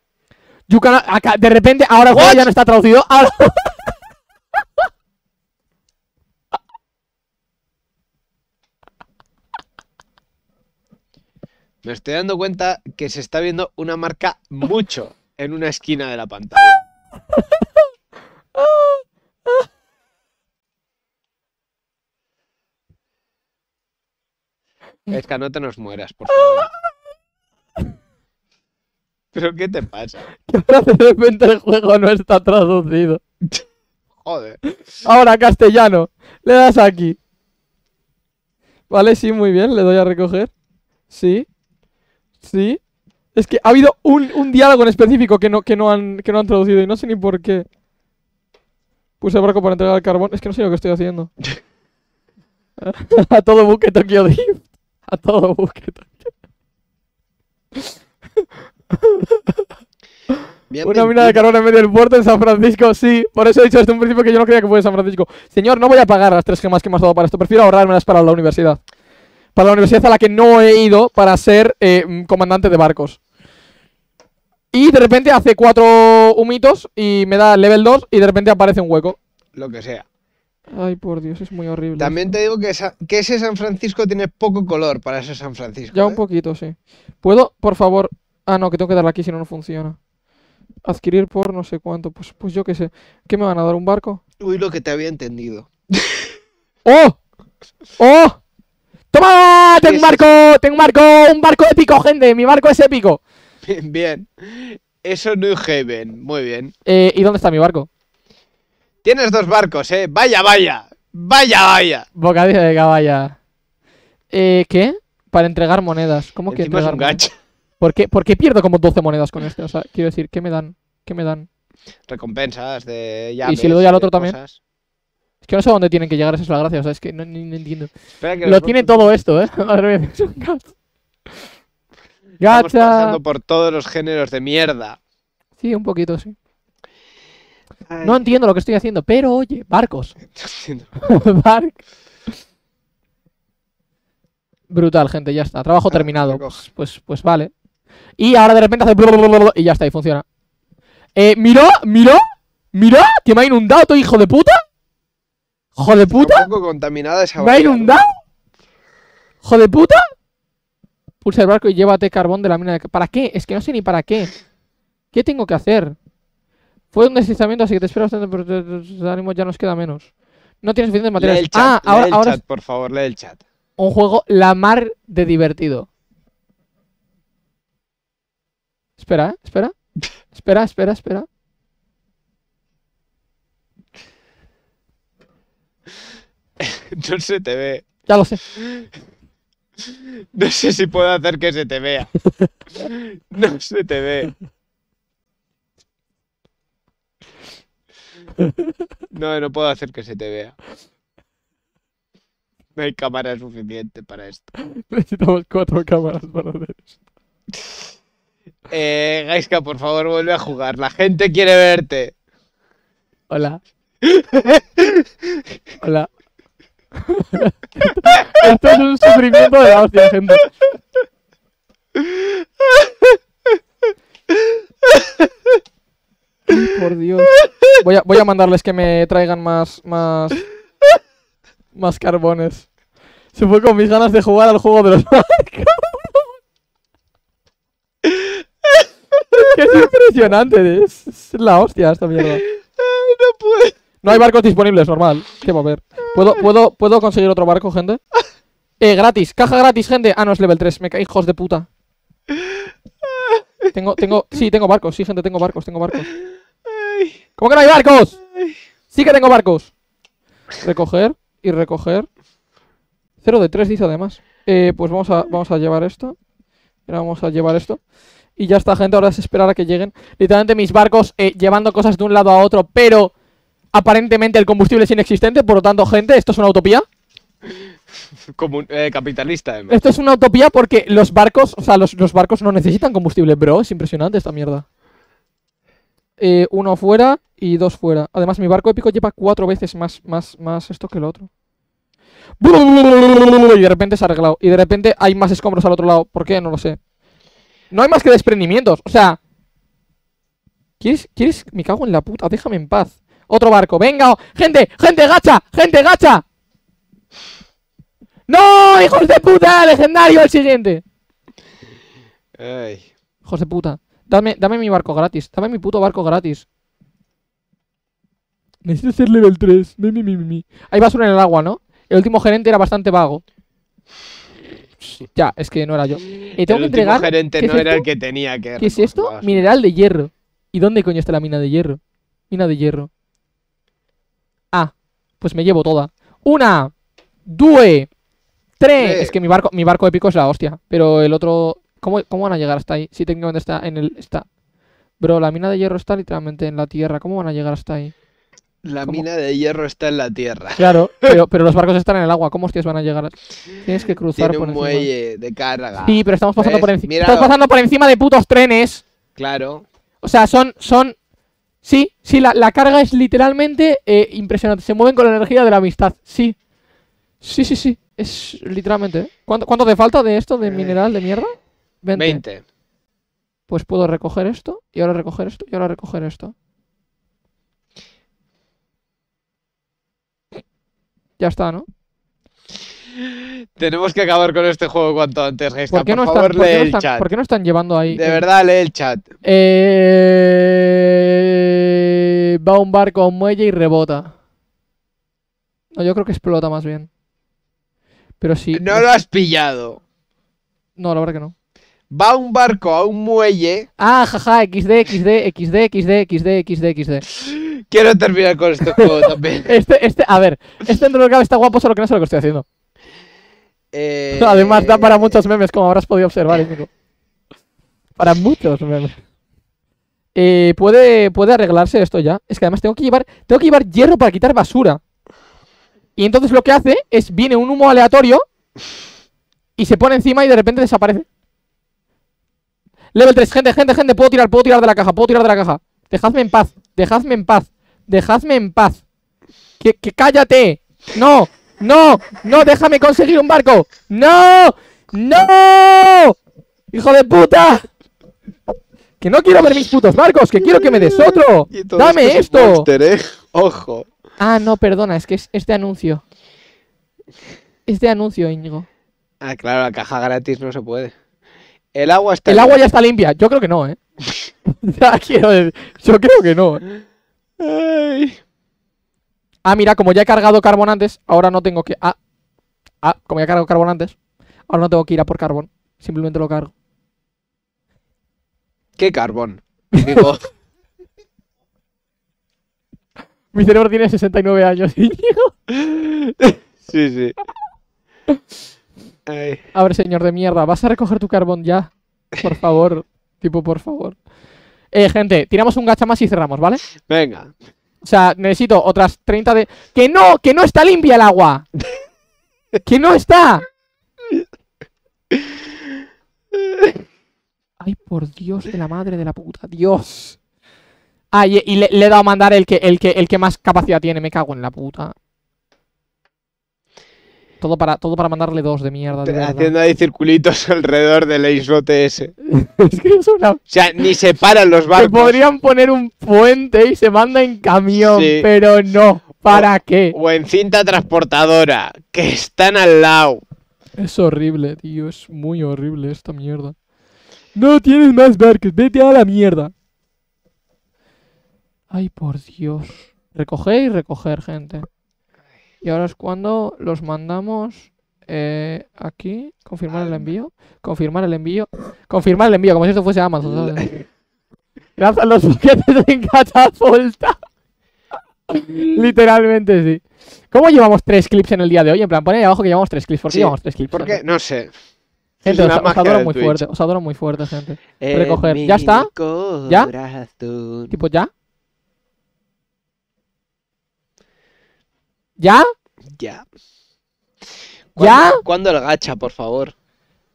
de repente, ahora ya no está traducido. Ahora... Me estoy dando cuenta que se está viendo una marca mucho en una esquina de la pantalla. Es no te nos mueras, por favor. ¿Pero qué te pasa? Que ahora de repente el juego no está traducido. Joder. Ahora, castellano. Le das aquí. Vale, sí, muy bien. Le doy a recoger. Sí. Sí. Es que ha habido un, diálogo en específico que no, que, no han, no han traducido y no sé ni por qué. Puse el barco para entregar el carbón. Es que no sé lo que estoy haciendo. a todo buque Tokyo Drift. A todo buque Bien Una mina de carbón en medio del puerto en San Francisco, sí. Por eso he dicho desde un principio que yo no creía que fuera San Francisco. Señor, no voy a pagar las tres gemas que me has dado para esto. Prefiero ahorrarme las para la universidad para la universidad a la que no he ido para ser eh, comandante de barcos. Y de repente hace cuatro humitos y me da level 2 y de repente aparece un hueco. Lo que sea. Ay, por Dios, es muy horrible. También te digo que, ese San Francisco tiene poco color para ese San Francisco. Ya un ¿eh? poquito, sí. ¿Puedo, por favor? Ah, no, que tengo que darle aquí si no, no funciona. Adquirir por no sé cuánto. Pues, pues yo qué sé. ¿Qué me van a dar? ¿Un barco? Uy, lo que te había entendido. ¡Oh! ¡Oh! ¡Toma! ¡Tengo un barco! ¡Tengo un barco! ¡Un barco épico, gente! ¡Mi barco es épico! Bien, bien. Eso es New Haven. Muy bien. Eh, ¿Y dónde está mi barco? Tienes dos barcos, eh. Vaya, vaya. Vaya, vaya. Bocadillo de caballa. Eh, ¿qué? Para entregar monedas. ¿Cómo que entregar? ¿Por qué, pierdo como 12 monedas con este? O sea, quiero decir, ¿qué me dan? ¿Qué me dan? Recompensas de llaves, ¿Y si le doy al otro también? Es que no sé dónde tienen que llegar, esa es la gracia, o sea, es que no, entiendo. Lo tiene todo esto, ¿eh? un gacha. pasando por todos los géneros de mierda. Sí, un poquito, sí. No entiendo lo que estoy haciendo, pero oye, barcos. Brutal, gente, ya está. Trabajo terminado. Pues, pues, pues, vale. Y ahora de repente hace... Y ya está, y funciona. Eh, miró, miró, miró, que me ha inundado hijo de puta. ¿Joder puta? contaminada ¿Me ha inundado? ¿Joder puta? Pulsa el barco y llévate carbón de la mina de... ¿Para qué? Es que no sé ni para qué. ¿Qué tengo que hacer? Fue un deslizamiento, así que te espero bastante, pero ya nos queda menos. No tienes suficientes materiales. ah, ahora, chat, por favor, lee el chat. Un juego la mar de divertido. Espera, eh, espera. espera, espera, espera. No se te ve. Ya lo sé. No sé si puedo hacer que se te vea. No se te ve. No, no puedo hacer que se te vea. No hay cámara suficiente para esto. Necesitamos cuatro cámaras para hacer esto. Eh, Gaiska, por favor, vuelve a jugar. La gente quiere verte. Hola. Hola. Esto es un sufrimiento de la hostia, gente. Por Dios. Voy a, mandarles que me traigan más, más, más carbones. Se fue con mis ganas de jugar al juego de los que es impresionante, ¿eh? es, la hostia esta mierda. no hay barcos disponibles, normal. ¿Qué va a ver? ¿Puedo, puedo, puedo conseguir otro barco, gente? Eh, gratis, caja gratis, gente. Ah, no, es level 3, me cae hijos de puta. Tengo, tengo, sí, tengo barcos, sí, gente, tengo barcos, tengo barcos. ¿Cómo que no hay barcos? Sí que tengo barcos. Recoger y recoger. Cero de 3 dice además. Eh, pues vamos a, vamos a llevar esto. vamos a llevar esto. Y ya está, gente. Ahora es esperar a que lleguen literalmente mis barcos eh, llevando cosas de un lado a otro. Pero aparentemente el combustible es inexistente, por lo tanto, gente, esto es una utopía. Comun eh, capitalista, Esto es una utopía porque los barcos, o sea, los, barcos no necesitan combustible, bro. Es impresionante esta mierda. Eh, uno fuera y dos fuera. Además, mi barco épico lleva cuatro veces más, más, más esto que el otro. Y de repente se ha arreglado. Y de repente hay más escombros al otro lado. ¿Por qué? No lo sé. No hay más que desprendimientos. O sea... ¿Quieres? ¿Quieres? Me cago en la puta. Déjame en paz. Otro barco, venga, oh, gente, gente, gacha, gente, gacha ¡No, hijos de puta! ¡Legendario el siguiente! Ey. Hijos de puta dame, dame mi barco gratis, dame mi puto barco gratis Necesito ser level 3 mi, mi, mi, mi. Hay basura en el agua, ¿no? El último gerente era bastante vago ya, es que no era yo. tengo el que entregar. gerente no era el que tenía que. ¿Qué es esto? Mineral de hierro. ¿Y dónde coño está la mina de hierro? Mina de hierro. Ah, pues me llevo toda. Una, due, tres. Es que mi barco, mi barco épico es la hostia. Pero el otro... ¿Cómo, cómo van a llegar hasta ahí? Sí, técnicamente está en el... Está... Bro, la mina de hierro está literalmente en la tierra. ¿Cómo van a llegar hasta ahí? La mina de hierro está en la tierra. Claro, pero, los barcos están en el agua. ¿Cómo hostias van a llegar? Tienes que cruzar por encima. muelle de carga. Sí, pero estamos pasando por encima. Estamos pasando por encima de putos trenes. Claro. O sea, son, son Sí, sí, la, carga es literalmente eh, impresionante. Se mueven con la energía de la amistad, sí. Sí, sí, sí. Es literalmente. ¿eh? ¿Cuánto, te falta de esto, de mineral, de mierda? 20. Pues puedo recoger esto, y ahora recoger esto, y ahora recoger esto. Ya está, ¿no? Tenemos que acabar con este juego cuanto antes, ¿Por, qué no están, llevando ahí? De eh? verdad, lee el chat. Eh, va un barco a un muelle y rebota. No, yo creo que explota más bien. Pero sí. No eh, lo has pillado. No, la verdad que no. Va un barco a un muelle. Ah, jaja, XD, XD, XD, XD, XD, XD, XD. Quiero terminar con este juego también. este, este, a ver, este dentro está guapo, solo que no sé lo que estoy haciendo. Eh, además, da para muchos memes, como habrás podido observar, Para muchos memes. Eh, ¿puede, puede arreglarse esto ya. Es que además tengo que llevar. Tengo que llevar hierro para quitar basura. Y entonces lo que hace es viene un humo aleatorio y se pone encima y de repente desaparece. Level 3, gente, gente, gente, puedo tirar, puedo tirar de la caja, puedo tirar de la caja. Dejadme en paz, dejadme en paz, dejadme en paz. Que, que cállate. No, ¡No! ¡No! ¡Déjame conseguir un barco! ¡No! ¡No! ¡Hijo de puta! Que no quiero ver mis putos barcos, que quiero que me des otro. Dame esto. ¿eh? Ojo. Ah, no, perdona, es que es, este anuncio. Este anuncio, Íñigo. Ah, claro, la caja gratis no se puede. El agua está El agua ya está limpia. Yo creo que no, ¿eh? quiero yo creo que no. ¿eh? Ah, mira, como ya he cargado carbón antes, ahora no tengo que... Ah, ah como ya he cargado carbón antes, ahora no tengo que ir a por carbón. Simplemente lo cargo. ¿Qué carbón? Mi cerebro tiene 69 años, niño. sí, sí. A ver, señor de mierda, ¿vas a recoger tu carbón ya? Por favor. tipo, por favor. Eh, gente, tiramos un gacha más y cerramos, ¿vale? Venga. O sea, necesito otras 30 de... ¡Que no! ¡Que no está limpia el agua! ¡Que no está! Ay, por Dios de la madre de la puta, Dios. ¡Ay! y, le, le, he dado a mandar el que, el que, el que más capacidad tiene, me cago en la puta. Todo para, todo para mandarle dos de mierda. De Haciendo ahí circulitos alrededor del islote ese. es que es una... O sea, ni se paran los barcos. Se podrían poner un puente y se manda en camión, pero no. ¿Para qué? O en cinta transportadora, que están al lado. Es horrible, tío. Es muy horrible esta mierda. No tienes más barcos, vete a la mierda. Ay, por Dios. Recoger y recoger, gente. Y ahora es cuando los mandamos eh, aquí, confirmar el envío, confirmar el envío, confirmar el envío, como si esto fuese Amazon. gracias a los paquetes en catapulta. Literalmente sí. ¿Cómo llevamos tres clips en el día de hoy? En plan, pone ahí abajo que llevamos tres clips. ¿Por qué llevamos tres clips? Porque, no sé. Gente, os, os, adoro muy fuerte, os adoro muy fuerte, gente. Eh, Recoger. ¿Ya está? ya? ¿Ya? Ya. ya ¿Ya? ¿Cuándo el gacha, por favor?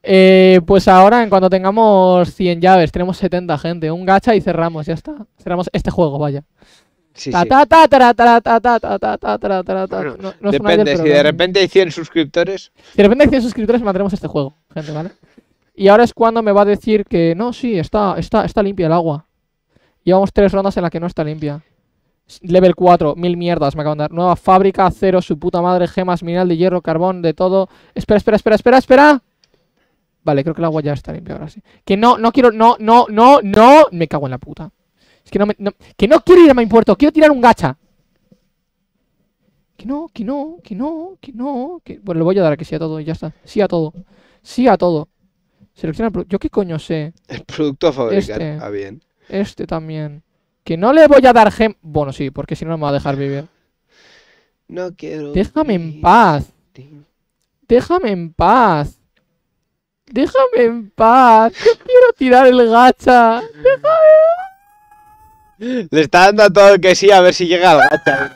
Eh, pues ahora, en cuando tengamos 100 llaves, tenemos 70 gente, un gacha y cerramos, ya está. Cerramos este juego, vaya. Depende, si de repente hay 100 suscriptores. Si de repente hay 100 suscriptores, mataremos este juego, gente, ¿vale? Y ahora es cuando me va a decir que no, sí, está, está, está limpia el agua. Llevamos tres rondas en las que no está limpia. Level 4, mil mierdas me acaban de dar. Nueva fábrica, acero, su puta madre, gemas, mineral de hierro, carbón, de todo. Espera, espera, espera, espera, espera. Vale, creo que el agua ya está limpia ahora sí. Que no, no quiero, no, no, no, no. Me cago en la puta. Es que no me, que no quiero ir a mi puerto, quiero tirar un gacha. Que no, que no, que no, que no. Bueno, le voy a dar que sí todo y ya está. Sí a todo. Sí a todo. Selecciona el producto. ¿Yo qué coño sé? El producto a fabricar. Este, ah, bien. Este también. Que no le voy a dar gem... Bueno, sí, porque si no, me va a dejar vivir. No quiero... Déjame en paz. Déjame en paz. Déjame en paz. quiero tirar el gacha. Déjame. Le está dando a todo el que sí a ver si llega al gacha.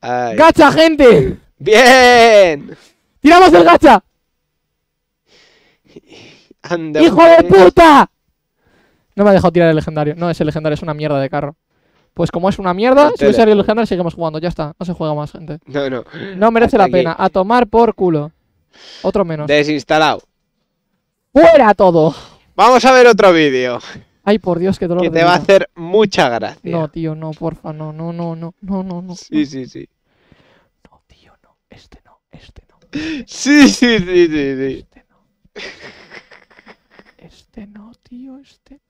¡Gacha, gente! ¡Bien! ¡Tiramos el gacha! ¡Hijo de puta! No me ha dejado tirar el legendario. No, ese legendario es una mierda de carro. Pues como es una mierda, si hubiese el legendario seguimos jugando. Ya está, no se juega más, gente. No, no. No merece la pena. A tomar por culo. Otro menos. Desinstalado. ¡Fuera todo! Vamos a ver otro vídeo. Ay, por Dios, qué dolor. Que te va a hacer mucha gracia. No, tío, no, porfa, no, no, no, no, no, no. sí, sí, sí. No, tío, no. Este no, este no. sí, sí, sí, sí, sí. Este no tío, este.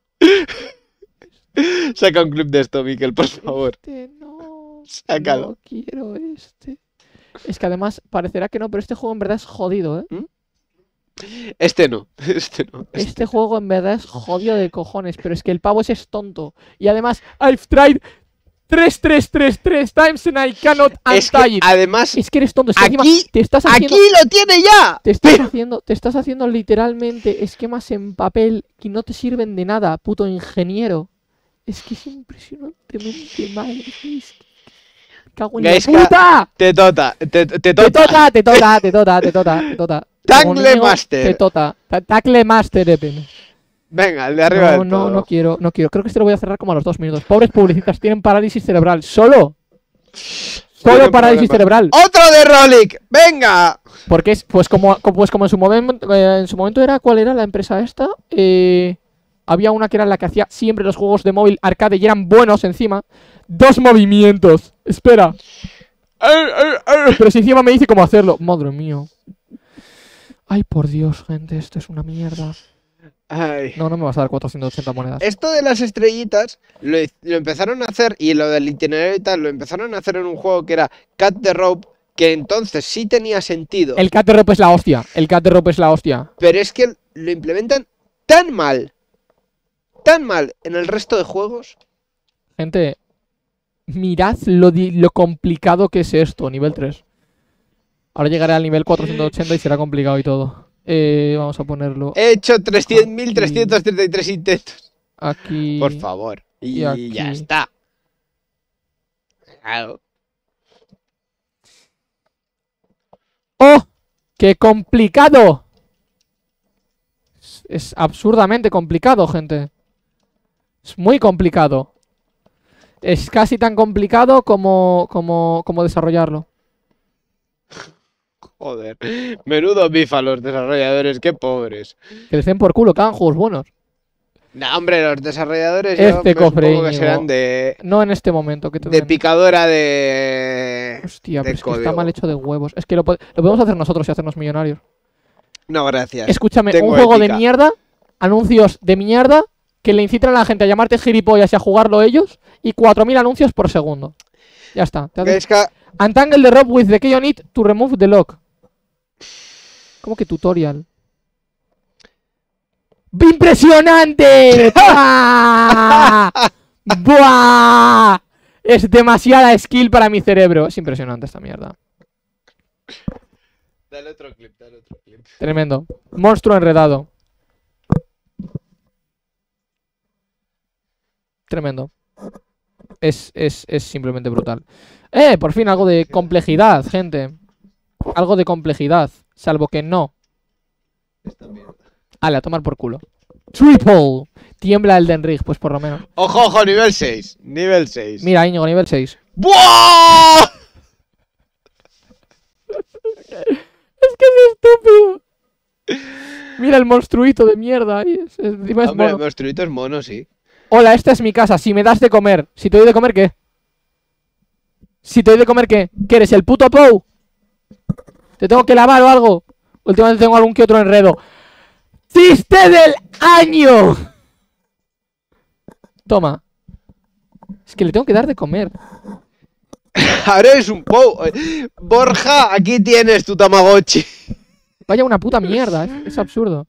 Saca un clip de esto, Miquel, por este favor. Este no. Sácalo. No quiero este. Es que además parecerá que no, pero este juego en verdad es jodido, ¿eh? ¿Mm? Este no, este no. Este este juego en verdad es jodido de cojones, pero es que el pavo es tonto. Y además, I've tried 3, 3, 3, 3 times and I cannot es que, Además, es que eres tonto. Es que aquí, aquí lo tiene ya. Te estás, haciendo, te estás haciendo literalmente esquemas en papel que no te sirven de nada, puto ingeniero. Es que es impresionantemente mal. Es Cago en tota, Te tota, te, tota. Te tota, te tota, te tota, te tota, Tacle Master. Te tota. Tacle Master, Epen. Venga, el de arriba no, no, no quiero, no quiero. Creo que este lo voy a cerrar como a los dos minutos. Pobres publicistas tienen parálisis cerebral. Solo. Solo parálisis cerebral. ¡Otro de Rolik! ¡Venga! Porque es, pues como, pues como en su momento eh, en su momento era, ¿cuál era la empresa esta? Eh, había una que era la que hacía siempre los juegos de móvil arcade y eran buenos encima. Dos movimientos. Espera. Pero si encima me dice cómo hacerlo. Madre mía. Ay, por Dios, gente, esto es una mierda. No, no me vas a dar 480 monedas. Esto de las estrellitas lo, empezaron a hacer y lo del itinerario y tal lo empezaron a hacer en un juego que era Cat the Rope, que entonces sí tenía sentido. El Cat the Rope es la hostia. El Cat the Rope es la hostia. Pero es que lo implementan tan mal, tan mal en el resto de juegos. Gente, mirad lo complicado que es esto, nivel 3. Ahora llegaré al nivel 480 y será complicado y todo. Eh, vamos a ponerlo. He hecho 300.333 intentos. Aquí. Por favor. Y, ya está. ¡Oh! ¡Qué complicado! Es, es absurdamente complicado, gente. Es muy complicado. Es casi tan complicado como, como, como desarrollarlo. Joder, menudo bifa los desarrolladores, qué pobres. Que les por culo, que juegos buenos. Nah, hombre, los desarrolladores este yo cofre que No en este momento que te De picadora de. Hostia, pero es que está mal hecho de huevos. Es que lo, podemos hacer nosotros y hacernos millonarios. No, gracias. Escúchame, un juego de mierda, anuncios de mierda, que le incitan a la gente a llamarte gilipollas y a jugarlo ellos, y 4.000 anuncios por segundo. Ya está. Untangle the rope with the key on it to remove the lock. ¿Cómo que tutorial? ¡Impresionante! ¡Buah! Es demasiada skill para mi cerebro. Es impresionante esta mierda. Dale otro clip, dale otro clip. Tremendo. Monstruo enredado. Tremendo. Es, es, es simplemente brutal. ¡Eh! Por fin algo de complejidad, gente algo de complejidad, salvo que no. Esta mierda. Ale, a tomar por culo. Triple. Tiembla el Ring, pues por lo menos. Ojo, ojo, nivel 6. Nivel 6. Mira, Íñigo, nivel 6. ¡Buah! es que es estúpido. Mira el monstruito de mierda. el monstruito es mono, sí. Hola, esta es mi casa. Si me das de comer. Si te doy de comer, ¿qué? Si te doy de comer, ¿qué? ¿Que eres el puto Pou? ¿Te tengo que lavar o algo? Últimamente tengo algún que otro enredo. ¡CISTE del año! Toma. Es que le tengo que dar de comer. Ahora es un po... Eh, Borja, aquí tienes tu Tamagotchi. Vaya una puta mierda, es, absurdo.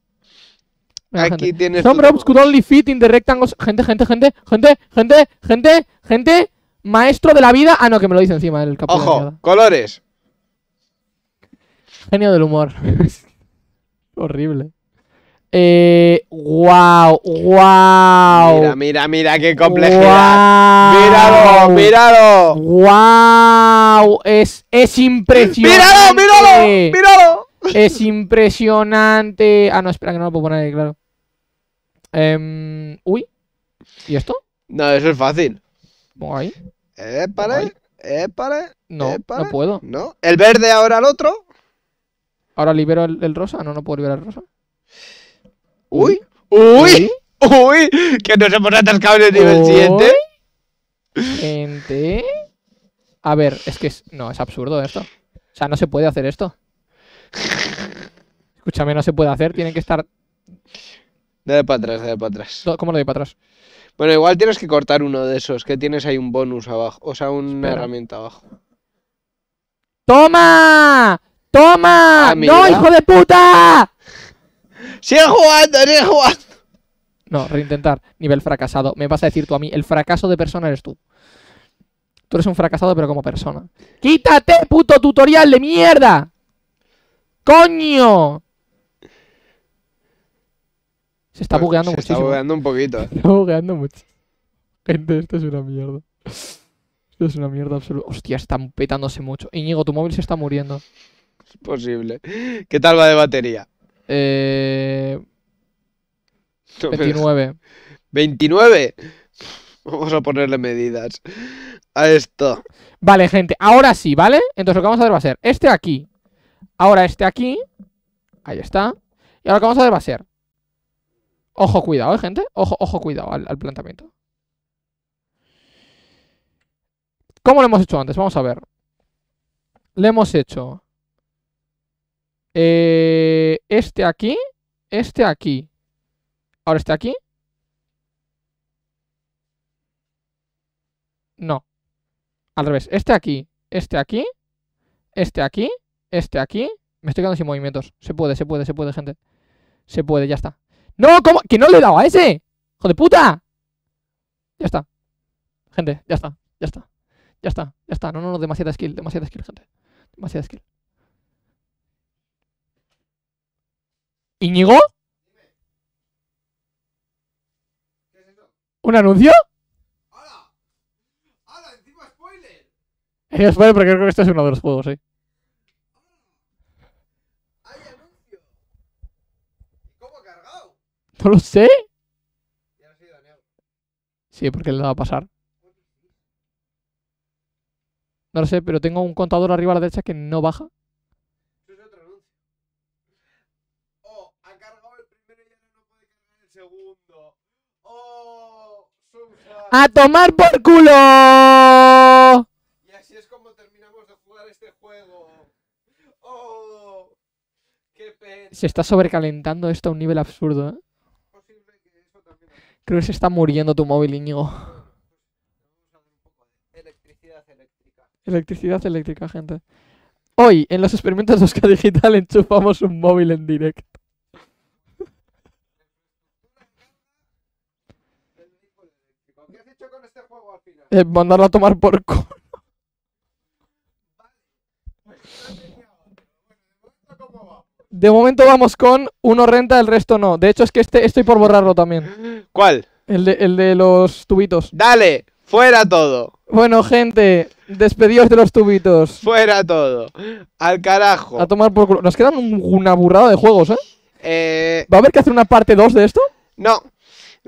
aquí tienes Some robs could only fit in the rectangles... Gente, gente, gente, gente, gente, gente, gente... Maestro de la vida... Ah, no, que me lo dice encima el capullo. Ojo, colores genio del humor. Horrible. Eh, wow, wow. Mira, mira, mira qué complejidad. Míralo, míralo. Wow, es es impresionante. Míralo, míralo, míralo. Es impresionante. Ah, no, espera que no lo puedo poner ahí, claro. Eh... uy. ¿Y esto? No, eso es fácil. Pongo ahí. Eh, para, eh, para. No, no puedo. No. El verde ahora al otro. Ahora libero el, rosa. No, no puedo liberar el rosa. Uy, uy, uy, que nos hemos atascado en el nivel 7. Gente. A ver, es que es... no, es absurdo esto. O sea, no se puede hacer esto. Escúchame, no se puede hacer, Tiene que estar. de para atrás, dale para atrás. ¿Cómo lo doy para atrás? Bueno, igual tienes que cortar uno de esos, que tienes ahí un bonus abajo, o sea, una herramienta abajo. ¡Toma! ¡Toma! Ah, ¡No, hijo de puta! ¡Sigue jugando, sigue jugando! No, reintentar. Nivel fracasado. Me vas a decir tú a mí, el fracaso de persona eres tú. Tú eres un fracasado, pero como persona. ¡Quítate, puto tutorial de mierda! ¡Coño! Se está bugueando muchísimo. Se está bugueando un poquito. Se está bugueando mucho. Gente, esto es una mierda. Esto es una mierda absoluta. Hostia, están petándose mucho. Íñigo, tu móvil se está muriendo. posible. ¿Qué tal va de batería? Eh... 29. ¿29? Vamos a ponerle medidas a esto. Vale, gente, ahora sí, ¿vale? Entonces lo que vamos a hacer va a ser este aquí. Ahora este aquí. Ahí está. Y ahora lo que vamos a hacer va a ser. Ojo, cuidado, ¿eh, gente? Ojo, ojo, cuidado al, al planteamiento. ¿Cómo lo hemos hecho antes? Vamos a ver. Le hemos hecho eh, este aquí, este aquí. Ahora este aquí. No. Al revés. Este aquí, este aquí, este aquí, este aquí. Me estoy quedando sin movimientos. Se puede, se puede, se puede, gente. Se puede, ya está. ¡No! ¿Cómo? ¡Que no le he dado a ese! ¡Hijo de puta! Ya está. Gente, ya está, ya está. Ya está, ya está. No, no, no, demasiada skill, demasiada skill, gente. Demasiada skill. ¿Iñigo? ¿Un anuncio? ¡Hala! Eh, ¡Hala! ¡Encima spoiler! Es spoiler porque creo que este es uno de los juegos, sí. ¿eh? ¡Hay anuncio! ¿Cómo cargado? No lo sé. Ya Sí, porque le va a pasar. No lo sé, pero tengo un contador arriba a la derecha que no baja. ¡A tomar por culo! Y así es como terminamos de jugar este juego. ¡Oh! ¡Qué pena! Se está sobrecalentando esto a un nivel absurdo, ¿eh? Creo que se está muriendo tu móvil, Íñigo. Pues, electricidad eléctrica. Electricidad eléctrica, gente. Hoy, en los experimentos de Oscar Digital, enchufamos un móvil en directo. Eh, Mandarlo a tomar por culo. De momento vamos con uno renta, el resto no. De hecho, es que este estoy por borrarlo también. ¿Cuál? El de, los tubitos. ¡Dale! ¡Fuera todo! Bueno, gente, despedidos de los tubitos. Fuera todo. Al carajo. A tomar por culo. Nos quedan un, una burrada de juegos, ¿eh? Eh. ¿Va a haber que hacer una parte 2 de esto? No.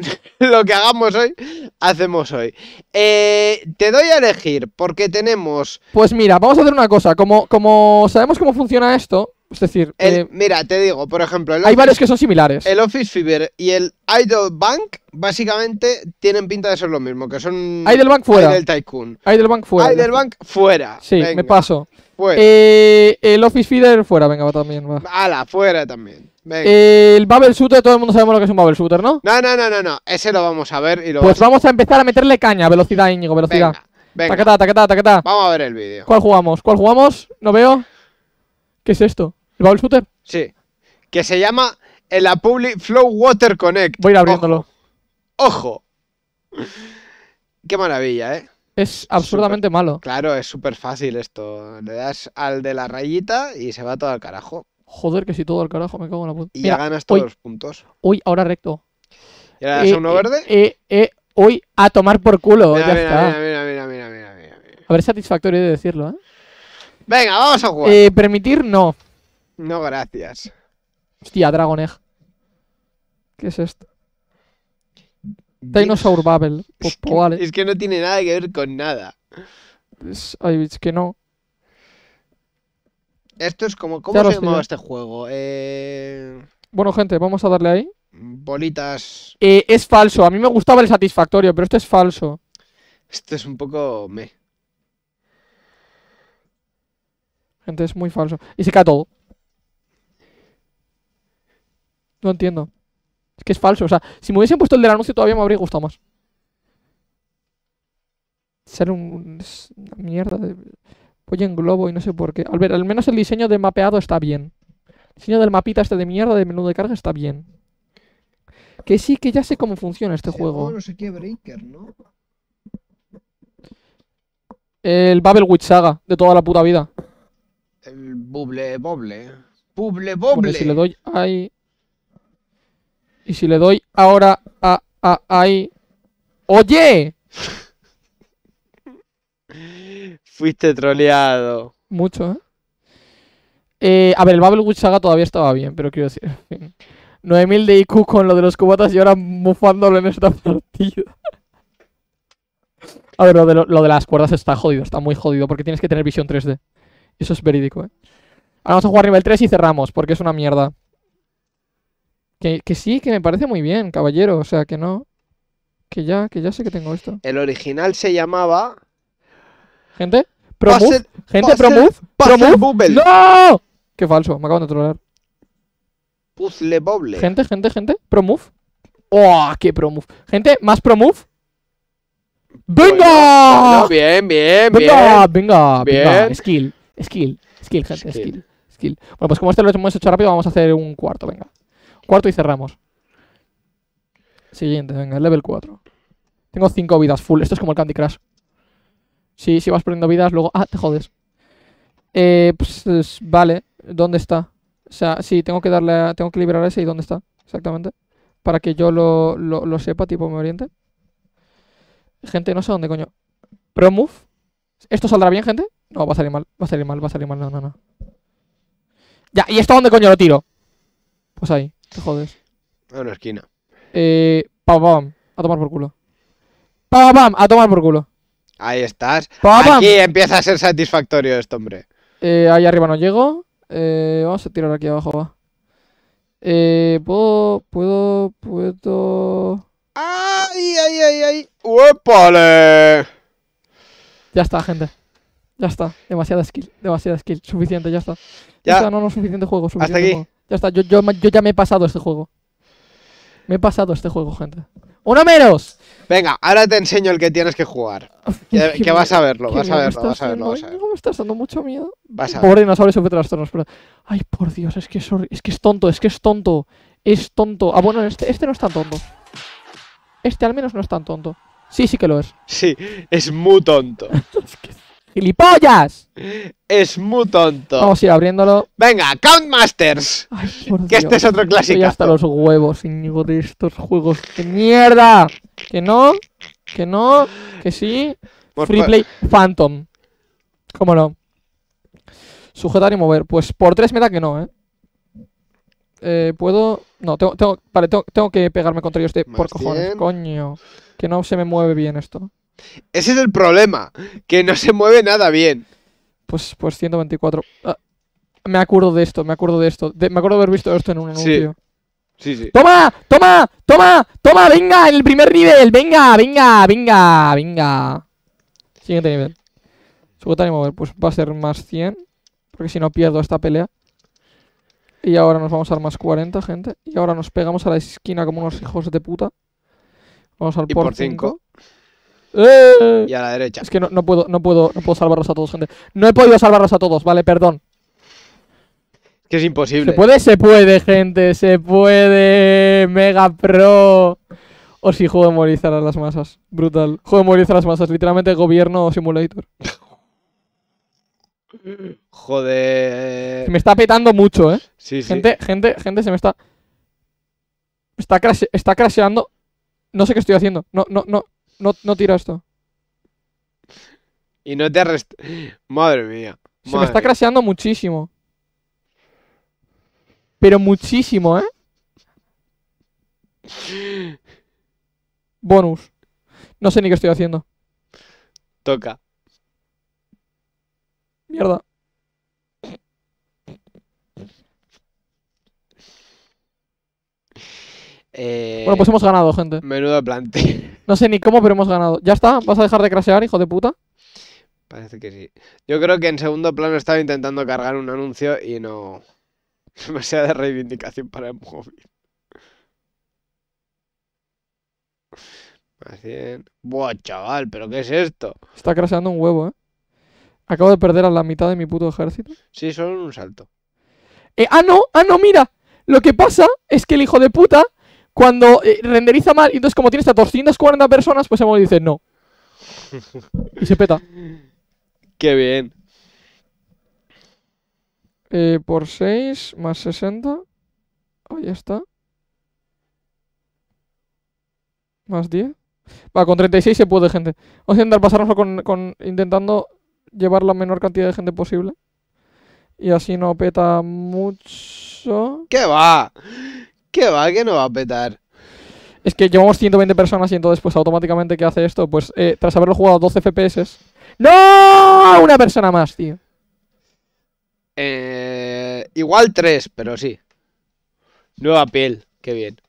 lo que hagamos hoy, hacemos hoy. Eh, te doy a elegir, porque tenemos. Pues mira, vamos a hacer una cosa. Como, como sabemos cómo funciona esto, es decir. Eh, mira, te digo, por ejemplo. hay varios que son similares. El Office Fever y el Idol Bank, básicamente, tienen pinta de ser lo mismo, que son. Idol Bank fuera. Idol Tycoon. Idol Bank fuera. Idol Bank fuera. Sí, me paso. Pues. Eh, el Office Feeder, fuera, venga, va también. Va. Ala, fuera también. el bubble Shooter, todo el mundo sabemos lo que es un bubble Shooter, ¿no? No, no, no, no, no. Ese lo vamos a ver y lo Pues vamos a... empezar a meterle caña, velocidad, Íñigo, velocidad. Venga, venga. Vamos a ver el vídeo. ¿Cuál jugamos? ¿Cuál jugamos? No veo. ¿Qué es esto? ¿El bubble Shooter? Sí. Que se llama el Apubli Flow Water Connect. Voy a ir abriéndolo. Ojo. Qué maravilla, ¿eh? Es absurdamente malo. Claro, es súper fácil esto. Le das al de la rayita y se va todo al carajo. Joder, que si todo al carajo, me cago en la puta. Y ya ganas todos los puntos. Uy, ahora recto. ¿Y ahora das eh, uno verde? Uy, eh, eh, a tomar por culo. Mira, ya mira, mira, mira, mira, mira, mira, A ver, satisfactorio de decirlo, ¿eh? Venga, vamos a jugar. permitir, no. No, gracias. Hostia, Dragon ¿Qué es esto? Dinosaur Babel. Pues, pues, es, que, no tiene nada que ver con nada. Es, que no. Esto es como. ¿Cómo se llamaba este juego? Eh, bueno, gente, vamos a darle ahí. Bolitas. Eh, es falso. A mí me gustaba el satisfactorio, pero este es falso. Esto es un poco. me. Gente, es muy falso. Y se cae todo. No entiendo. Es que es falso. O sea, si me hubiesen puesto el del anuncio todavía me habría gustado más. Ser un... una mierda de... Voy en globo y no sé por qué. Al ver, al menos el diseño de mapeado está bien. El diseño del mapita este de mierda de menú de carga está bien. Que sí, que ya sé cómo funciona este juego. No sé qué Breaker, ¿no? El Babel Witch Saga, de toda la puta vida. El Buble Boble. Buble Boble. si le doy ahí... Y si le doy ahora a, ahí... ¡Oye! Fuiste troleado. Mucho, ¿eh? eh a ver, el Babel Witch Saga todavía estaba bien, pero quiero decir. 9000 de IQ con lo de los cubatas y ahora mufándolo en esta partida. a ver, lo de, lo de, las cuerdas está jodido, está muy jodido, porque tienes que tener visión 3D. Eso es verídico, ¿eh? Ahora vamos a jugar nivel 3 y cerramos, porque es una mierda. Que, que, sí, que me parece muy bien, caballero. O sea, que no. Que ya, que ya sé que tengo esto. El original se llamaba. ¿Gente? ¿Promove? ¿Gente? ¿Promove? ¿Promove? ¡No! Qué falso, me acaban de trollar Puzzle Bobble. Gente, gente, gente. ¿Promove? ¡Oh, qué promove! Gente, ¿más promove? ¡Venga! Bueno, bien, bien, venga, bien. Venga, bien. venga. Skill, skill, skill, gente, skill. skill. Bueno, pues como este lo hemos hecho rápido, vamos a hacer un cuarto, venga. Cuarto y cerramos. Siguiente, venga, level 4. Tengo 5 vidas full. Esto es como el Candy Crush. Si, si vas perdiendo vidas, luego... Ah, te jodes. Eh, pues, vale. ¿Dónde está? O sea, sí, tengo que darle Tengo que liberar ese y ¿dónde está? Exactamente. Para que yo lo, lo, sepa, tipo, me oriente. Gente, no sé dónde, coño. Promove. ¿Esto saldrá bien, gente? No, va a salir mal, va a salir mal, va a salir mal, no, no, no. Ya, ¿y esto dónde coño lo tiro? Pues ahí. Te jodes. A una esquina. Eh, pam, pam, a tomar por culo. Pam, pam, a tomar por culo. Ahí estás. Pam, empieza a ser satisfactorio esto, hombre. Eh, ahí arriba no llego. Eh, vamos a tirar aquí abajo, va. Eh, puedo, puedo, puedo... ¡Ay, ay, ay, ay! ay huepale Ya está, gente. Ya está. Demasiada skill, demasiada skill. Suficiente, ya está. Ya. no, no, suficiente juego, suficiente Hasta aquí. Ya está, yo, ya me he pasado este juego. Me he pasado este juego, gente. ¡Uno menos! Venga, ahora te enseño el que tienes que jugar. Que, vas a verlo, vas a verlo, vas a verlo. Vas a Me estás dando mucho miedo. Vas a Pobre dinosaurio trastornos. Pero... Ay, por Dios, es que es, que es tonto, es que es tonto. Es tonto. Ah, bueno, este, este no es tan tonto. Este al menos no es tan tonto. Sí, sí que lo es. Sí, es muy tonto. es que ¡Gilipollas! Es muy tonto. Vamos a ir abriéndolo. Venga, Count Masters. que este es otro clásico. Ya hasta los huevos, Íñigo, de estos juegos. ¡Qué mierda! Que no, que no, que sí. Free Play Phantom. ¿Cómo no? Sujetar y mover. Pues por tres me da que no, ¿eh? Eh, puedo... No, tengo, Vale, tengo, que pegarme contra ellos Por cojones, coño. Que no se me mueve bien esto. Ese es el problema, que no se mueve nada bien. Pues, pues 124. Ah, me acuerdo de esto, me acuerdo de esto. me acuerdo de haber visto esto en un anuncio. Sí. sí, ¡Toma! ¡Toma! ¡Toma! ¡Toma! ¡Venga! ¡En el primer nivel! ¡Venga! ¡Venga! ¡Venga! ¡Venga! Siguiente nivel. mover. Pues va a ser más 100. Porque si no pierdo esta pelea. Y ahora nos vamos a dar más 40, gente. Y ahora nos pegamos a la esquina como unos hijos de puta. Vamos al por 5. Eh. y a la derecha. Es que no, puedo, no, puedo, no puedo salvarlos a todos, gente. No he podido salvarlos a todos, vale, perdón. Que es imposible. Se puede, se puede, gente, se puede. Mega Pro. O si juego de movilizar a las masas. Brutal. Juego de movilizar a las masas. Literalmente gobierno simulator. Joder. Se me está petando mucho, ¿eh? gente, Gente, gente, se me está... Está, está crasheando. No sé qué estoy haciendo. No, no, no no, no tira esto. Y no te Madre mía. Se me está crasheando muchísimo. Pero muchísimo, ¿eh? Bonus. No sé ni qué estoy haciendo. Toca. Mierda. Eh, bueno, pues hemos ganado, gente. Menudo plante. No sé ni cómo, pero hemos ganado. ¿Ya está? ¿Vas a dejar de crasear, hijo de puta? Parece que sí. Yo creo que en segundo plano estaba intentando cargar un anuncio y no. Demasiada reivindicación para el móvil. Buah, chaval, ¿pero qué es esto? Está craseando un huevo, eh. Acabo de perder a la mitad de mi puto ejército. Sí, solo un salto. Eh, ah, no, ah, no, mira. Lo que pasa es que el hijo de puta cuando eh, renderiza mal, entonces como tienes a 240 personas, pues Emoji dice no. y se peta. Qué bien. Eh, por 6 más 60. Ahí está. Más 10. Va, con 36 se puede, gente. Vamos a intentar pasárnoslo con, con, intentando llevar la menor cantidad de gente posible. Y así no peta mucho. ¿Qué va? ¿Qué va? ¿Qué no va a petar? Es que llevamos 120 personas y entonces pues automáticamente ¿qué hace esto? Pues eh, tras haberlo jugado 12 FPS... ¡No! Una persona más, tío. Eh, igual tres, pero sí. Nueva piel, qué bien.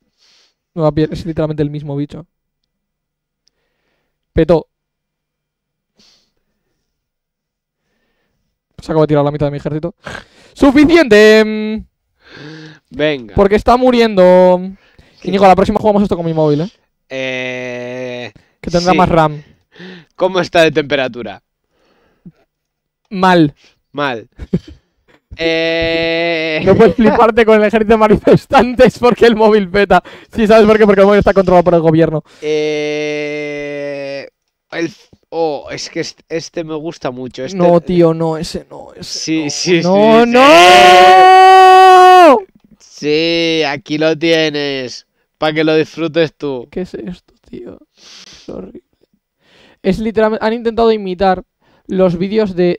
Nueva piel, es literalmente el mismo bicho. Petó. Se pues acaba de tirar la mitad de mi ejército. ¡Suficiente! Mm. Venga. Porque está muriendo. Y la próxima jugamos esto con mi móvil, ¿eh? eh que tendrá más RAM. ¿Cómo está de temperatura? Mal. Mal. eh... No puedes fliparte con el ejército de manifestantes porque el móvil peta. Sí, ¿sabes por qué? Porque el móvil está controlado por el gobierno. Eh... El... Oh, es que este me gusta mucho. Este no, tío, no, ese no. sí, sí, sí. ¡No, no! Sí, aquí lo tienes. Para que lo disfrutes tú. ¿Qué es esto, tío? Es horrible. Es literalmente. Han intentado imitar los vídeos de,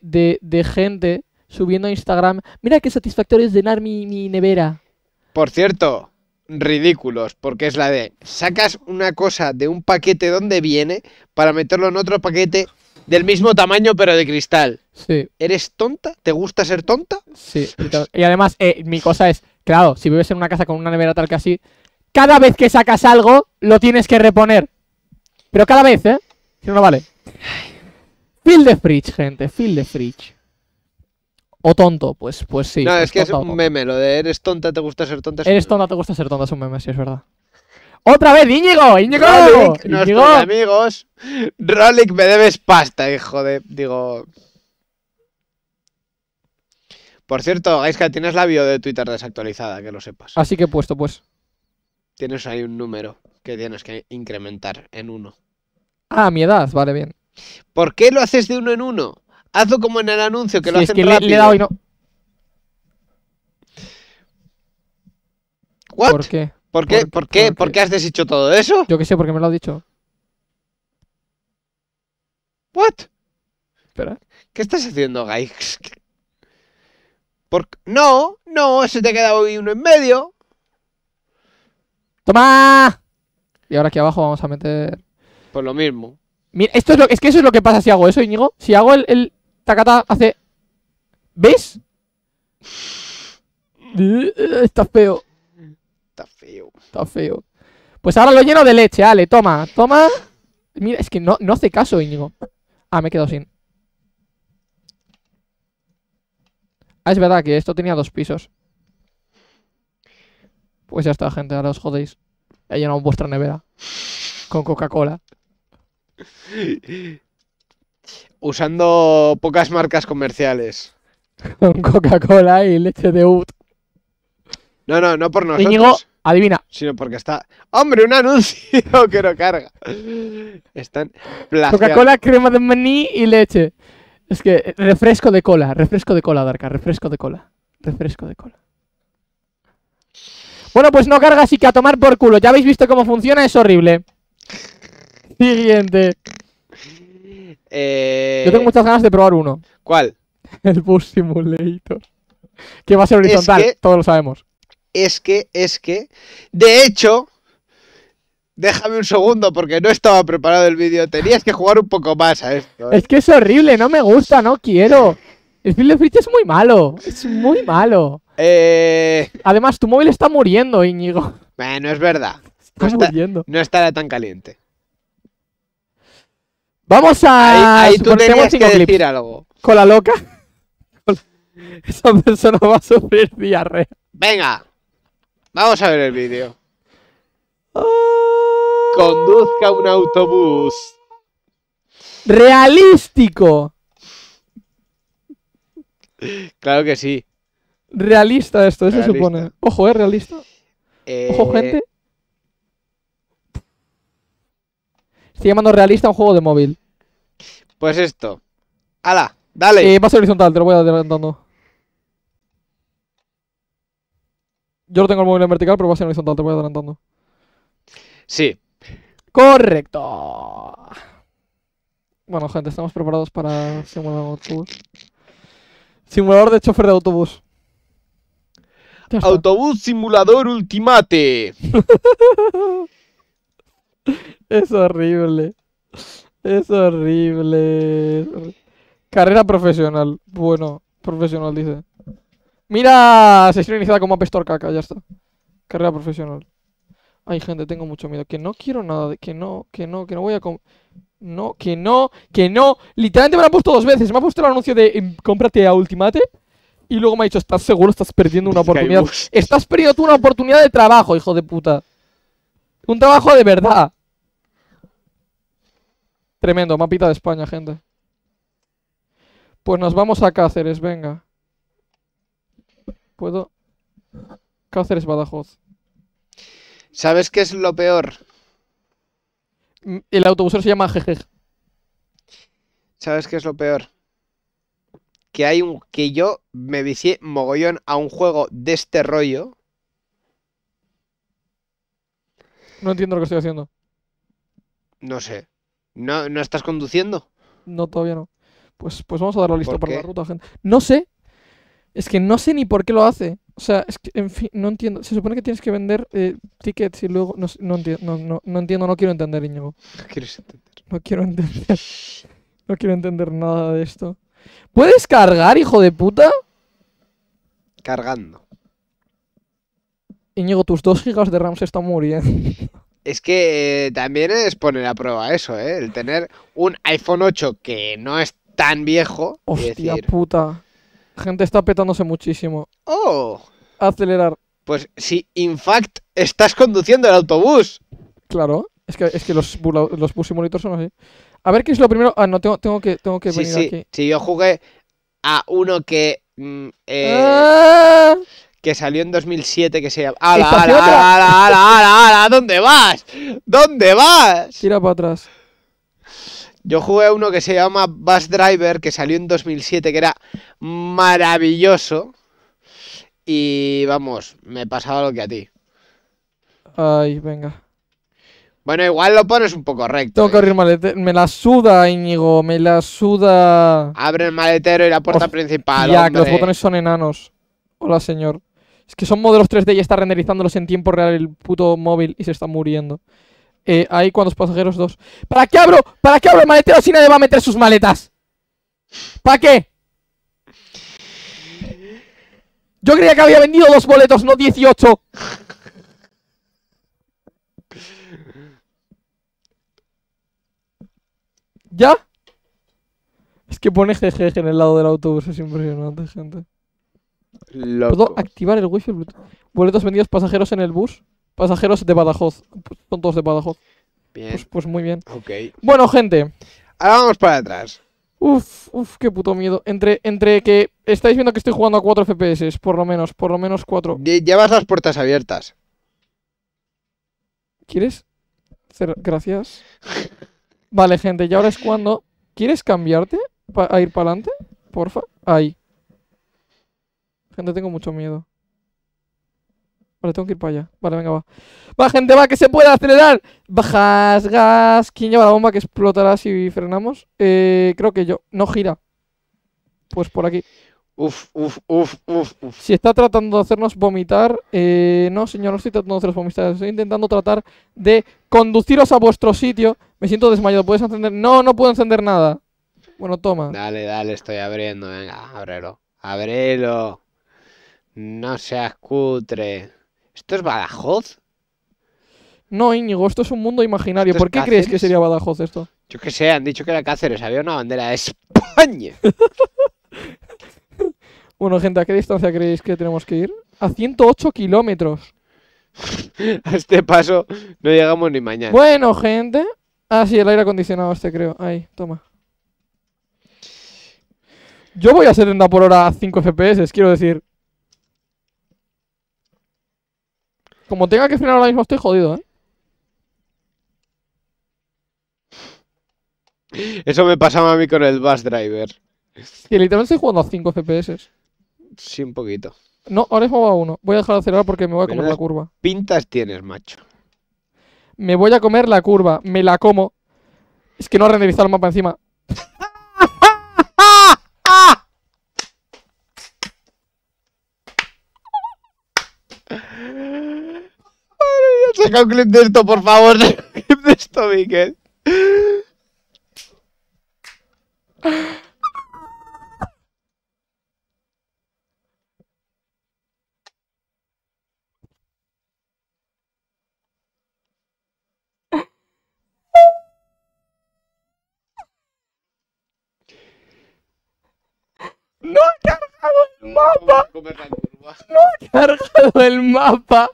gente subiendo a Instagram. Mira qué satisfactorio es llenar mi, nevera. Por cierto, ridículos, porque es la de sacas una cosa de un paquete donde viene para meterlo en otro paquete del mismo tamaño pero de cristal. Sí. ¿Eres tonta? ¿Te gusta ser tonta? Sí. Y además, eh, mi cosa es, Claro, si vives en una casa con una nevera tal que así, cada vez que sacas algo, lo tienes que reponer. Pero cada vez, ¿eh? Si no, vale. field the fridge, gente. field the fridge. O tonto, pues, pues sí. No, pues es, que es un meme. Lo de eres tonta, te gusta ser tonta. Eres tonta, te gusta ser tonta. Es un meme, sí, es verdad. ¡Otra vez, Íñigo! ¡Íñigo! Rolic, amigos. Rolik, me debes pasta, hijo de... Digo... Por cierto, que tienes la bio de Twitter desactualizada, que lo sepas. Así ah, que he puesto, pues. Tienes ahí un número que tienes que incrementar en uno. Ah, mi edad, vale, bien. ¿Por qué lo haces de uno en uno? Hazlo como en el anuncio, que lo hacen es que Le, he dado y no... What? ¿Por qué? ¿Por qué? ¿Por, qué? has deshecho todo eso? Yo qué sé, porque me lo has dicho. ¿What? Espera. ¿Qué estás haciendo, Gaix? Porque, no, no, se te ha quedado uno en medio. ¡Toma! Y ahora aquí abajo vamos a meter. Pues lo mismo. Mira, esto es, lo, es que eso es lo que pasa si hago eso, Íñigo. Si hago el, el tacata, hace. ¿Ves? Está feo. Está feo. Está feo. Pues ahora lo lleno de leche, Ale. Toma, toma. Mira, es que no, no hace caso, Íñigo. Ah, me he quedado sin. Ah, es verdad que esto tenía dos pisos. Pues ya está, gente, ahora os jodéis. He llenado vuestra nevera con Coca-Cola. Usando pocas marcas comerciales. Con Coca-Cola y leche de Ud. No, no, no por nosotros. adivina. Sino porque está. ¡Hombre, un anuncio que no carga! Están. Coca-Cola, crema de maní y leche. Es que eh, refresco de cola, refresco de cola, Darka, refresco de cola, refresco de cola. Bueno, pues no cargas y que a tomar por culo. Ya habéis visto cómo funciona, es horrible. Siguiente. Eh, Yo tengo muchas ganas de probar uno. ¿Cuál? El Bus Simulator. Que va a ser horizontal, todos lo sabemos. Es que, es que... De hecho, déjame un segundo porque no estaba preparado el vídeo. Tenías que jugar un poco más a esto. Eh. Es que es horrible, no me gusta, no quiero. El Field of Reach es muy malo, es muy malo. Eh. Además, tu móvil está muriendo, Íñigo. Bueno, es verdad. no, muriendo. no estará tan caliente. Vamos a. Ahí, tú tenías que algo. Con la loca. Esa persona va a sufrir diarrea. Venga. Vamos a ver el vídeo. Oh conduzca un autobús. Realístico. Claro que sí. Realista esto, eso se supone. Ojo, ¿es ¿eh? realista? Eh, Ojo, gente. Estoy llamando realista un juego de móvil. Pues esto. ¡Hala! ¡Dale! Eh, más horizontal, te lo voy adelantando. Yo lo tengo el móvil en vertical, pero va a ser horizontal, te voy adelantando. Sí, Correcto. Bueno, gente, estamos preparados para simulador de autobús. Simulador de chofer de autobús. Autobús simulador ultimate. es horrible. Es horrible. Carrera profesional. Bueno, profesional dice. Mira, sesión iniciada como Store caca, ya está. Carrera profesional. Ay, gente, tengo mucho miedo. Que no quiero nada. De, que no, que no, que no voy a... No, que no, que no. Literalmente me lo han puesto dos veces. Me ha puesto el anuncio de em, cómprate a Ultimate. Y luego me ha dicho, ¿estás seguro? Estás perdiendo una oportunidad. Estás perdiendo tú una oportunidad de trabajo, hijo de puta. Un trabajo de verdad. Tremendo, mapita de España, gente. Pues nos vamos a Cáceres, venga. ¿Puedo? Cáceres, Badajoz. ¿Sabes qué es lo peor? Mm, el autobús se llama Jeje. ¿Sabes qué es lo peor? Que hay un que yo me vicié mogollón a un juego de este rollo. No entiendo lo que estoy haciendo. No sé. ¿No, no estás conduciendo? No, todavía no. Pues, pues vamos a darlo listo para la ruta, gente. No sé. Es que no sé ni por qué lo hace. O sea, es que, en fin, no entiendo. Se supone que tienes que vender eh, tickets y luego. No, no, entiendo, no, no, entiendo, no quiero entender, Íñigo. No quieres entender. No quiero entender. No quiero entender nada de esto. ¿Puedes cargar, hijo de puta? Cargando. Íñigo, tus 2 gigas de RAM se están muriendo. Es que eh, también es poner a prueba eso, ¿eh? El tener un iPhone 8 que no es tan viejo. Hostia puta. Gente está petándose muchísimo. ¡Oh! Acelerar. Pues si, in fact, estás conduciendo el autobús. Claro, es que, es que los, los bus son así. A ver qué es lo primero. Ah, no, tengo, tengo que, tengo que sí, venir sí. aquí. yo jugué a uno que. Mm, eh, ¡Ah! Que salió en 2007, que se llama. ¡Ala, ala, ala, ala, ala, ala, ala! dónde vas? ¿Dónde vas? Tira para atrás. Yo jugué uno que se llama Bus Driver, que salió en 2007, que era maravilloso. Y vamos, me pasaba lo que a ti. Ay, venga. Bueno, igual lo pones un poco recto. Tengo que ¿eh? abrir abrir maletero, Me la suda, Íñigo. Me la suda. Abre el maletero y la puerta principal. Ya, que los botones son enanos. Hola, señor. Es que son modelos 3D y está renderizándolos en tiempo real el puto móvil y se está muriendo. Eh, cuántos pasajeros? Dos. ¿Para qué abro? ¿Para qué abro el maletero si nadie va a meter sus maletas? ¿Para qué? Yo creía que había vendido dos boletos, no 18. ¿Ya? Es que pone GG en el lado del autobús, es impresionante, gente. ¿Puedo activar el wifi Boletos vendidos pasajeros en el bus. Pasajeros de Badajoz. Pues, son todos de Badajoz. Bien. Pues, pues muy bien. Ok. Bueno, gente. Ahora vamos para atrás. Uf, uf, qué puto miedo. Entre, entre que estáis viendo que estoy jugando a 4 FPS, por lo menos, por lo menos 4. Llevas las puertas abiertas. ¿Quieres? Gracias. vale, gente, y ahora es cuando. ¿Quieres cambiarte? a ir para adelante? Porfa. Ahí. Gente, tengo mucho miedo. Vale, tengo que ir para allá. Vale, venga, va. Va, gente, va, que se pueda acelerar. Bajas, gas. ¿Quién lleva la bomba que explotará si frenamos? Eh, creo que yo. No gira. Pues por aquí. Uf, uf, uf, uf, uf. Si está tratando de hacernos vomitar. Eh, no, señor, no estoy tratando de hacernos vomitar. Estoy intentando tratar de conduciros a vuestro sitio. Me siento desmayado. ¿Puedes encender? No, no puedo encender nada. Bueno, toma. Dale, dale, estoy abriendo. Venga, ábrelo. Ábrelo. No seas cutre. ¿Esto es Badajoz? No, Íñigo, esto es un mundo imaginario. ¿Por qué creéis crees que sería Badajoz esto? Yo que sé, han dicho que era Cáceres, había una bandera de España. bueno, gente, ¿a qué distancia creéis que tenemos que ir? A 108 kilómetros. a este paso no llegamos ni mañana. Bueno, gente. Ah, sí, el aire acondicionado este, creo. Ahí, toma. Yo voy a 70 por hora a 5 FPS, quiero decir. Como tenga que frenar ahora mismo, estoy jodido, ¿eh? Eso me pasaba a mí con el bus Driver. Y literalmente estoy jugando a 5 FPS. Sí, un poquito. No, ahora es va a 1. Voy a dejar de acelerar porque me voy a comer la curva. Pintas tienes, macho. Me voy a comer la curva. Me la como. Es que no ha renderizado el mapa encima. Saca un clip de esto, por favor. Saca un clip de esto, Miquel. No, ya el mapa. No cargado el mapa.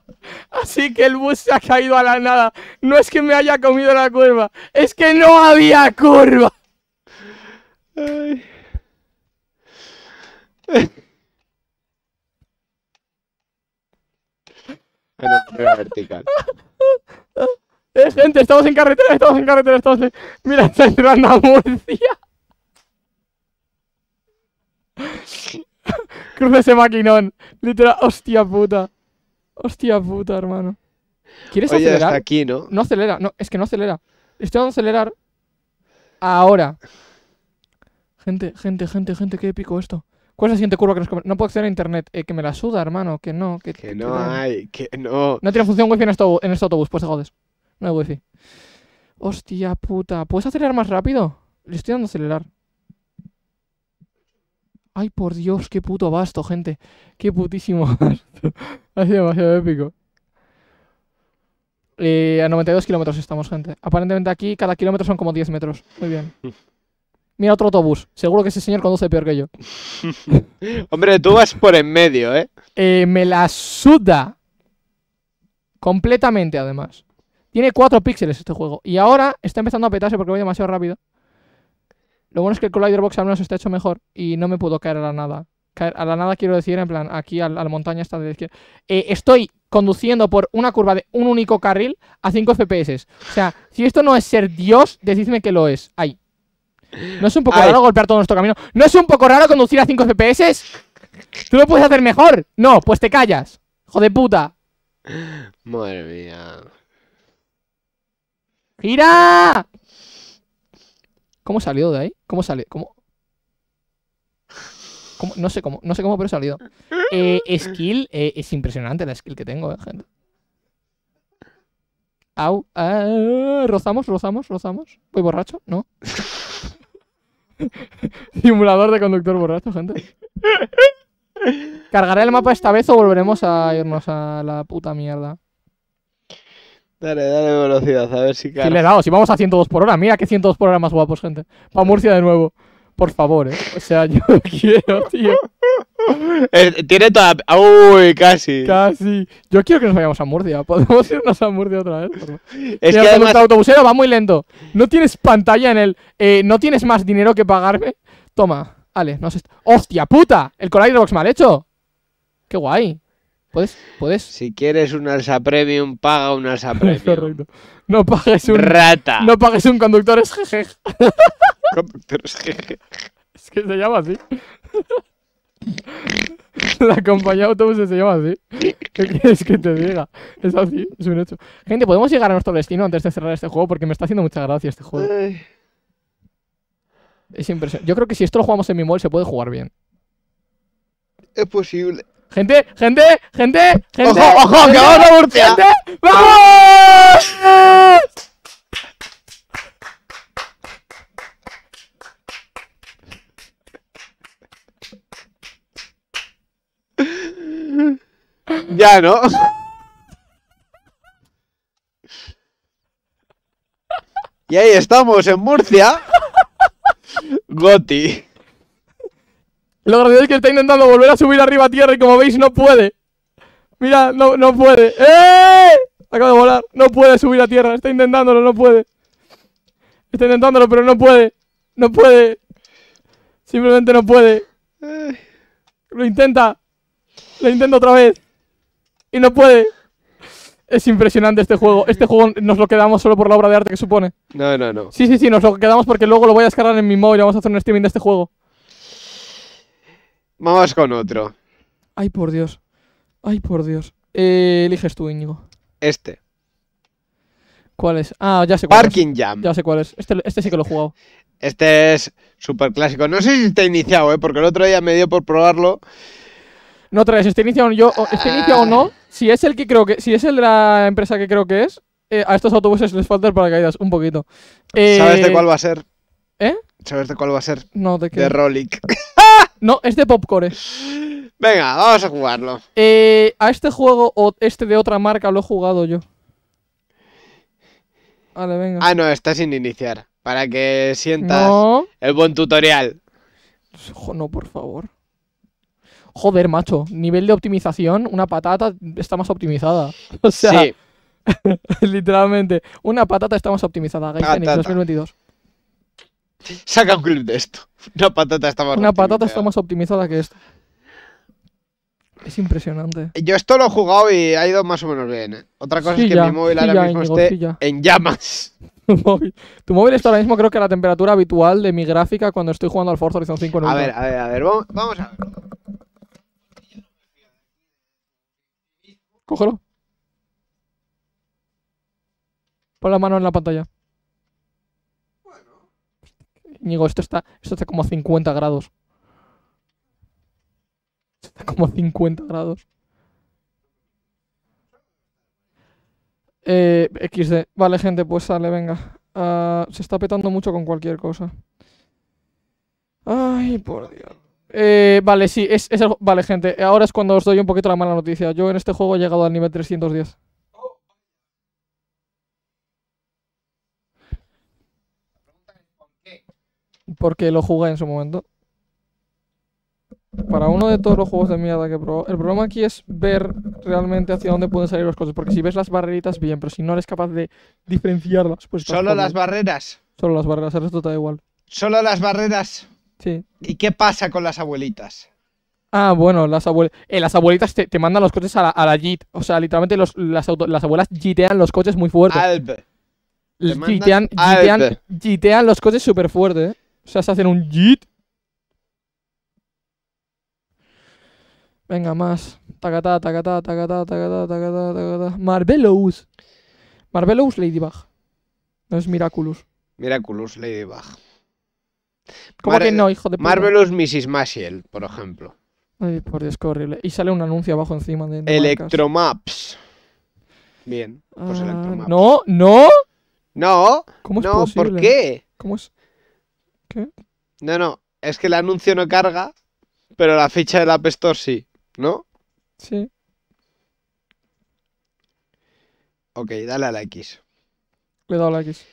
Así que el bus se ha caído a la nada. No es que me haya comido la curva, es que no había curva. Ay. vertical. Eh, gente, estamos en carretera, estamos en carretera, estamos en... Mira, está entrando a Murcia. Cruza ese maquinón. Literal, hostia puta. Hostia puta, hermano. ¿Quieres Oye, acelerar? aquí, ¿no? No acelera, no, es que no acelera. Estoy dando acelerar ahora. Gente, gente, gente, gente, qué épico esto. ¿Cuál es la siguiente curva que nos No puedo acceder a internet. Eh, que me la suda, hermano. Que no. Que, no hay. Que no. No tiene función wifi en este, este autobús. Pues jodes. No hay wifi. Hostia puta. ¿Puedes acelerar más rápido? Le estoy dando acelerar. Ay, por Dios, qué puto basto, gente. Qué putísimo basto. ha sido demasiado épico. Eh, a 92 kilómetros estamos, gente. Aparentemente aquí cada kilómetro son como 10 metros. Muy bien. Mira otro autobús. Seguro que ese señor conduce peor que yo. Hombre, tú vas por en medio, ¿eh? ¿eh? Me la suda. Completamente, además. Tiene 4 píxeles este juego. Y ahora está empezando a petarse porque voy demasiado rápido. Lo bueno es que el Collider Box al menos está hecho mejor y no me puedo caer a la nada. Caer a la nada quiero decir, en plan, aquí a la montaña está de la izquierda. Eh, estoy conduciendo por una curva de un único carril a 5 FPS. O sea, si esto no es ser Dios, decidme que lo es. Ahí. ¿No es un poco raro golpear todo nuestro camino? ¿No es un poco raro conducir a 5 FPS? ¿Tú lo puedes hacer mejor? No, pues te callas. Joder puta. Madre mía. ¡Gira! ¿Cómo salió de ahí? ¿Cómo salió? ¿Cómo? ¿Cómo? No sé cómo, no sé cómo, pero salió. Eh, skill, eh, es impresionante la skill que tengo, eh, gente. Au, ah, rozamos, rozamos, rozamos. ¿Voy borracho? No. Simulador de conductor borracho, gente. ¿Cargaré el mapa esta vez o volveremos a irnos a la puta mierda? Dale, dale velocidad, a ver si cae. Si le he dado, si vamos a 102 por hora, mira que 102 por hora más guapos, gente. Pa' Murcia de nuevo. Por favor, eh. O sea, yo quiero, tío. Tiene toda. Uy, casi. Casi. Yo quiero que nos vayamos a Murcia. Podemos irnos a Murcia otra vez. Es el autobusero va muy lento. No tienes pantalla en el. Eh, no tienes más dinero que pagarme. Toma, vale. no sé. ¡Hostia puta! El Collider mal hecho. ¡Qué guay! ¿Puedes? ¿Puedes? Si quieres un alza premium, paga un alza premium. No pagues un. Rata. No pagues un conductor es jeje. Conductor es Es que se llama así. La compañía de autobuses se llama así. ¿Qué quieres que te diga? Es así, es un hecho. Gente, ¿podemos llegar a nuestro destino antes de cerrar este juego? Porque me está haciendo mucha gracia este juego. Es impresionante. Yo creo que si esto lo jugamos en mi móvil se puede jugar bien. Es posible. Gente, gente, gente, gente. ¡Ojo, ojo! ¡Que vamos a Murcia! ¡Vamos! Ya, ¿no? y ahí estamos en Murcia. Goti. Lo gracioso es que está intentando volver a subir arriba a tierra y como veis no puede. Mira, no, no puede. ¡Eh! Acaba de volar. No puede subir a tierra. Está intentándolo, no puede. Está intentándolo, pero no puede. No puede. Simplemente no puede. Lo intenta. Lo intenta otra vez. Y no puede. Es impresionante este juego. Este juego nos lo quedamos solo por la obra de arte que supone. No, no, no. Sí, sí, sí, nos lo quedamos porque luego lo voy a descargar en mi móvil vamos a hacer un streaming de este juego. Vamos con otro. Ay, por Dios. Ay, por Dios. Eh, eliges tú, Íñigo. Este. ¿Cuál es? Ah, ya sé cuál Parking Jam. Ya sé cuál es. Este, este sí que lo he jugado. Este es súper clásico. No sé si está iniciado, ¿eh? porque el otro día me dio por probarlo. No traes, este iniciado yo, este iniciado o no. Ah. Si es el que creo que, si es el de la empresa que creo que es, eh, a estos autobuses les falta el paracaídas, un poquito. ¿Sabes de eh, cuál va a ser? ¿Eh? ¿Sabes de cuál va a ser? No, de qué. De Rolik. No, es de Popcore. Venga, vamos a jugarlo. Eh, a este juego o este de otra marca lo he jugado yo. Vale, venga. Ah, no, está sin iniciar. Para que sientas el buen tutorial. No, por favor. Joder, macho. Nivel de optimización, una patata está más optimizada. O sea, literalmente, una patata está más optimizada. 2022. Saca un clip de esto. Una patata está más Una patata está más optimizada que esto. Es impresionante. Yo esto lo he jugado y ha ido más o menos bien. ¿eh? Otra cosa es que mi móvil ahora mismo esté en llamas. Tu móvil, está ahora mismo creo que a la temperatura habitual de mi gráfica cuando estoy jugando al Forza Horizon 5 en A ver, a ver, a ver, vamos, vamos a ver. Cógelo. Pon la mano en la pantalla esto está, esto como a 50 grados. Está como a 50 grados. Eh, XD. Vale, gente, pues sale, venga. Ah, se está petando mucho con cualquier cosa. Ay, por Dios. Eh, vale, sí, es, vale, gente. Ahora es cuando os doy un poquito la mala noticia. Yo en este juego he llegado al nivel 310. porque lo jugué en su momento. Para uno de todos los juegos de mierda que probó. El problema aquí es ver realmente hacia dónde pueden salir los coches Porque si ves las barreritas, bien, pero si no eres capaz de diferenciarlas, pues. Solo las barreras. Solo las barreras, el resto igual. Solo las barreras. Sí. ¿Y qué pasa con las abuelitas? Ah, bueno, las, eh, las abuelitas te, mandan los coches a la, a JIT. O sea, literalmente las, abuelas jitean los coches muy fuerte. Alb. jitean los coches súper fuerte, eh. O sea, se hacen un JIT. Venga, más. Tacatá, tacatá, tacatá, tacatá, tacatá, tacatá. Marvelous. Marvelous Ladybug. No es Miraculous. Miraculous Ladybug. ¿Cómo que no, hijo de puta? Marvelous Mrs. Mashiel, por ejemplo. Ay, por Dios, horrible. Y sale un anuncio abajo encima de. Electromaps. Bien, pues ah, Electromaps. No, no. No, ¿Cómo es no, posible? ¿por qué? ¿Cómo es? ¿Qué? No, no, es que el anuncio no carga, pero la ficha del App Store sí, ¿no? Sí. Ok, dale a la X. Le he dado a la X.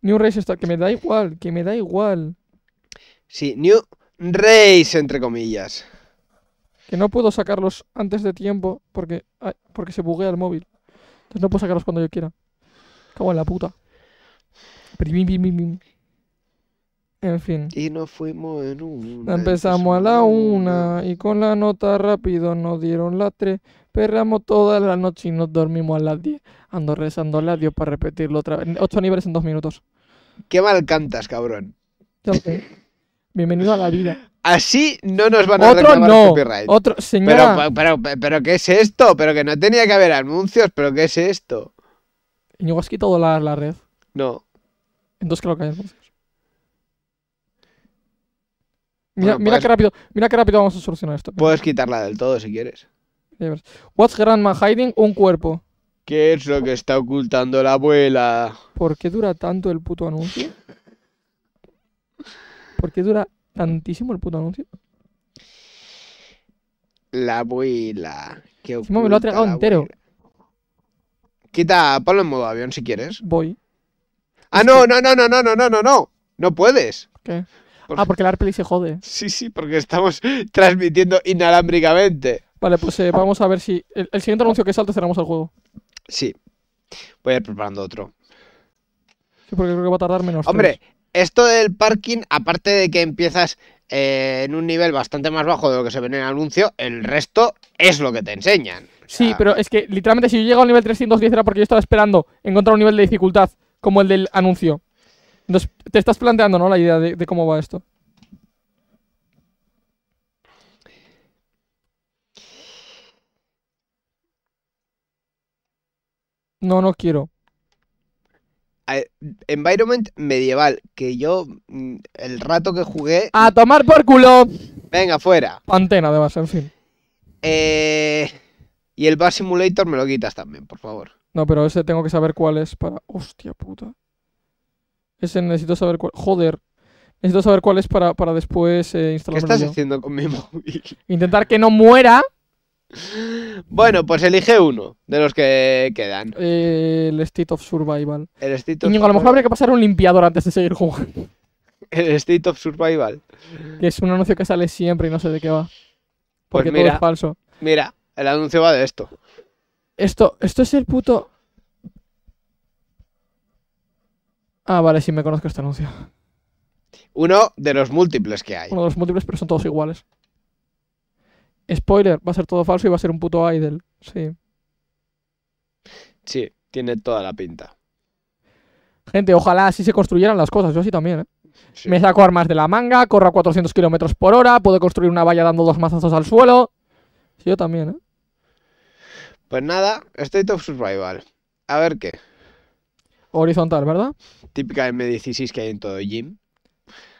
New Race está, que me da igual, que me da igual. Sí, New Race, entre comillas. Que no puedo sacarlos antes de tiempo porque, porque se buguea el móvil. Entonces no puedo sacarlos cuando yo quiera. Cago en la puta. En fin. Y nos fuimos en una. Empezamos a la una y con la nota rápido nos dieron la tres. Perramos toda la noche y nos dormimos a las diez. Ando rezando a Dios para repetirlo otra vez. Ocho niveles en dos minutos. Qué mal cantas, cabrón. Bienvenido a la vida. Así no nos van a Otro no. copyright. Otro, señora. Pero, pero, pero, ¿qué es esto? Pero que no tenía que haber anuncios, pero ¿qué es esto? ¿Y has quitado la, red? No. Entonces creo que hay anuncios Mira, qué rápido, mira rápido vamos a solucionar esto. Puedes quitarla del todo si quieres. What's grandma hiding? Un cuerpo. ¿Qué es lo que está ocultando la abuela? ¿Por qué dura tanto el puto anuncio? ¿Por qué dura tantísimo el puto anuncio? La abuela. ¿Qué me lo ha tragado entero. Quita, ponlo en modo avión si quieres. Voy. Ah, no, no, no, no, no, no, no, no, no. No puedes. ¿Qué? Ah, porque el AirPlay se jode. Sí, sí, porque estamos transmitiendo inalámbricamente. Vale, pues eh, vamos a ver si. El, siguiente anuncio que salte cerramos el juego. Sí. Voy a ir preparando otro. Sí, porque creo que va a tardar menos. Hombre, esto del parking, aparte de que empiezas eh, en un nivel bastante más bajo de lo que se ve en el anuncio, el resto es lo que te enseñan. Sí, ah. pero es que literalmente si yo llego al nivel 310 era porque yo estaba esperando encontrar un nivel de dificultad como el del anuncio te estás planteando, ¿no? La idea de, cómo va esto. No, no quiero. Environment medieval, que yo mm, el rato que jugué... ¡A tomar por culo! Venga, fuera. Antena, además, en fin. Eh, y el Bar Simulator me lo quitas también, por favor. No, pero ese tengo que saber cuál es para... Hostia puta. Ese necesito saber cuál. Joder. Necesito saber cuál es para, para después instalarlo. Eh, ¿Qué estás haciendo con mi móvil? Intentar que no muera. Bueno, pues elige uno de los que quedan. el State of Survival. El State a lo mejor habría que pasar un limpiador antes de seguir jugando. El State of Survival. Que es un anuncio que sale siempre y no sé de qué va. Pues Porque todo es falso. Mira, el anuncio va de esto. Esto, esto es el puto. Ah, vale, sí me conozco este anuncio. Uno de los múltiples que hay. Uno de los múltiples, pero son todos iguales. Spoiler, va a ser todo falso y va a ser un puto idol. Sí. Sí, tiene toda la pinta. Gente, ojalá así se construyeran las cosas. Yo sí también, ¿eh? Me saco armas de la manga, corro a 400 kilómetros por hora, puedo construir una valla dando dos mazazos al suelo. Sí, yo también, ¿eh? Pues nada, State of Survival. A ver qué. Horizontal, ¿verdad? Típica M16 que hay en todo gym.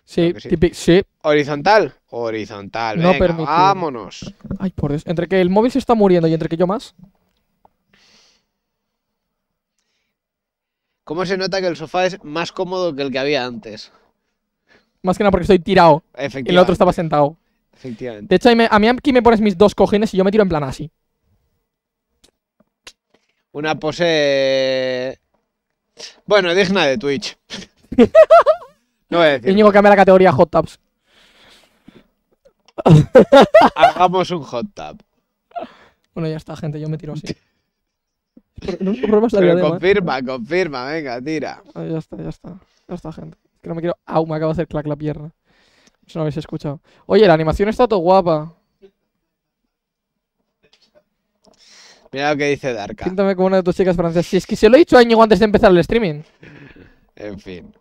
Sí, sí. sí. Horizontal, horizontal. No venga, Vámonos. Ay, por Dios. Entre que el móvil se está muriendo y entre que yo más. ¿Cómo se nota que el sofá es más cómodo que el que había antes? Más que nada porque estoy tirado. Efectivamente. Y el otro estaba sentado. Efectivamente. De hecho, a mí aquí me pones mis dos cojines y yo me tiro en plan así. Una pose bueno, digna de Twitch. no voy a decir. Íñigo cambia la categoría Hot Tubs. Hagamos un Hot Tub. Bueno, ya está, gente, yo me tiro así. Pero confirma, confirma, venga, tira. Ah, ya está, ya está. Ya está, gente. que no me quiero. ¡Au! Me acabo de hacer clac la pierna. Eso no habéis escuchado. Oye, la animación está todo guapa. Mira lo que dice Darka. Siéntame como una de tus chicas francesas. Si es que se lo he dicho a antes de empezar el streaming. En fin.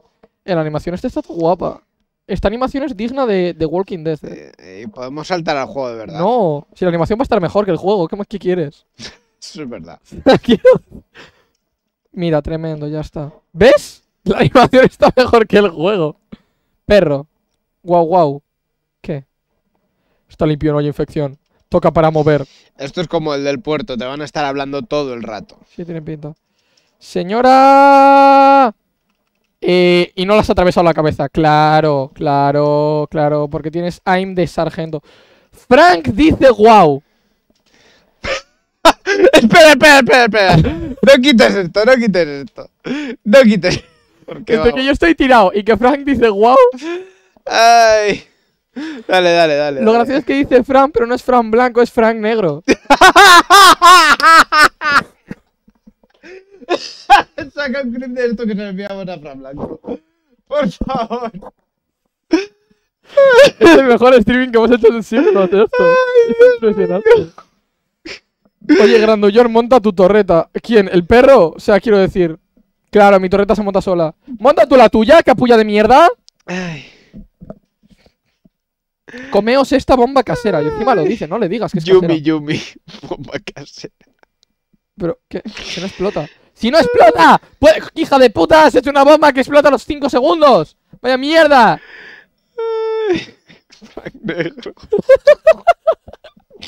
Eh, la animación esta está guapa. Esta animación es digna de, de Walking Dead. y eh. eh, podemos saltar al juego, de verdad. No, si la animación va a estar mejor que el juego, ¿qué más quieres? Eso es verdad. Mira, tremendo, ya está. ¿Ves? La animación está mejor que el juego. Perro. Guau, guau. ¿Qué? Está limpio, no hay infección toca para mover. Esto es como el del puerto, te van a estar hablando todo el rato. Sí, tiene pinta. Señora... Eh, y no las has atravesado la cabeza. Claro, claro, claro. Porque tienes aim de sargento. Frank dice wow. espera, espera, espera, espera. No quites esto, no quites esto. No quites. Porque que yo estoy tirado y que Frank dice wow. Ay. Dale, dale, dale. Lo gracioso es que dice Fran, pero no es Fran blanco, es Fran negro. Saca un clip de esto que nos enviamos a Fran blanco. Por favor. es el mejor streaming que hemos hecho en siglos, esto. Ay, es impresionante. Oye, Grandullón, monta tu torreta. ¿Quién? ¿El perro? O sea, quiero decir. Claro, mi torreta se monta sola. Monta tú la tuya, capulla de mierda. Ay. Comeos esta bomba casera. Y encima lo dice, no le digas que es Yumi, casera. Yumi, bomba casera. Pero, ¿qué? Que no explota. ¡Si no explota! Pues, ¡Hija de puta! ¡Has hecho una bomba que explota a los 5 segundos! ¡Vaya mierda! Frank negro. o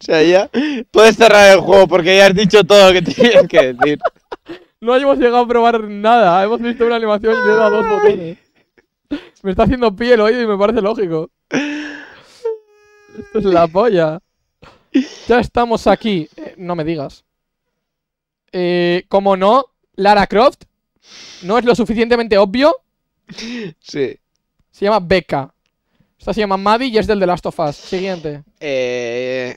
sea, ya puedes cerrar el juego porque ya has dicho todo lo que tenías que decir. No hemos llegado a probar nada. Hemos visto una animación y le da dos botones. Me está haciendo piel hoy y me parece lógico. es la polla. Ya estamos aquí. Eh, no me digas. Eh, como no, Lara Croft no es lo suficientemente obvio. Sí. Se llama Becca. Esta se llama Maddie y es del The Last of Us. Siguiente. Eh,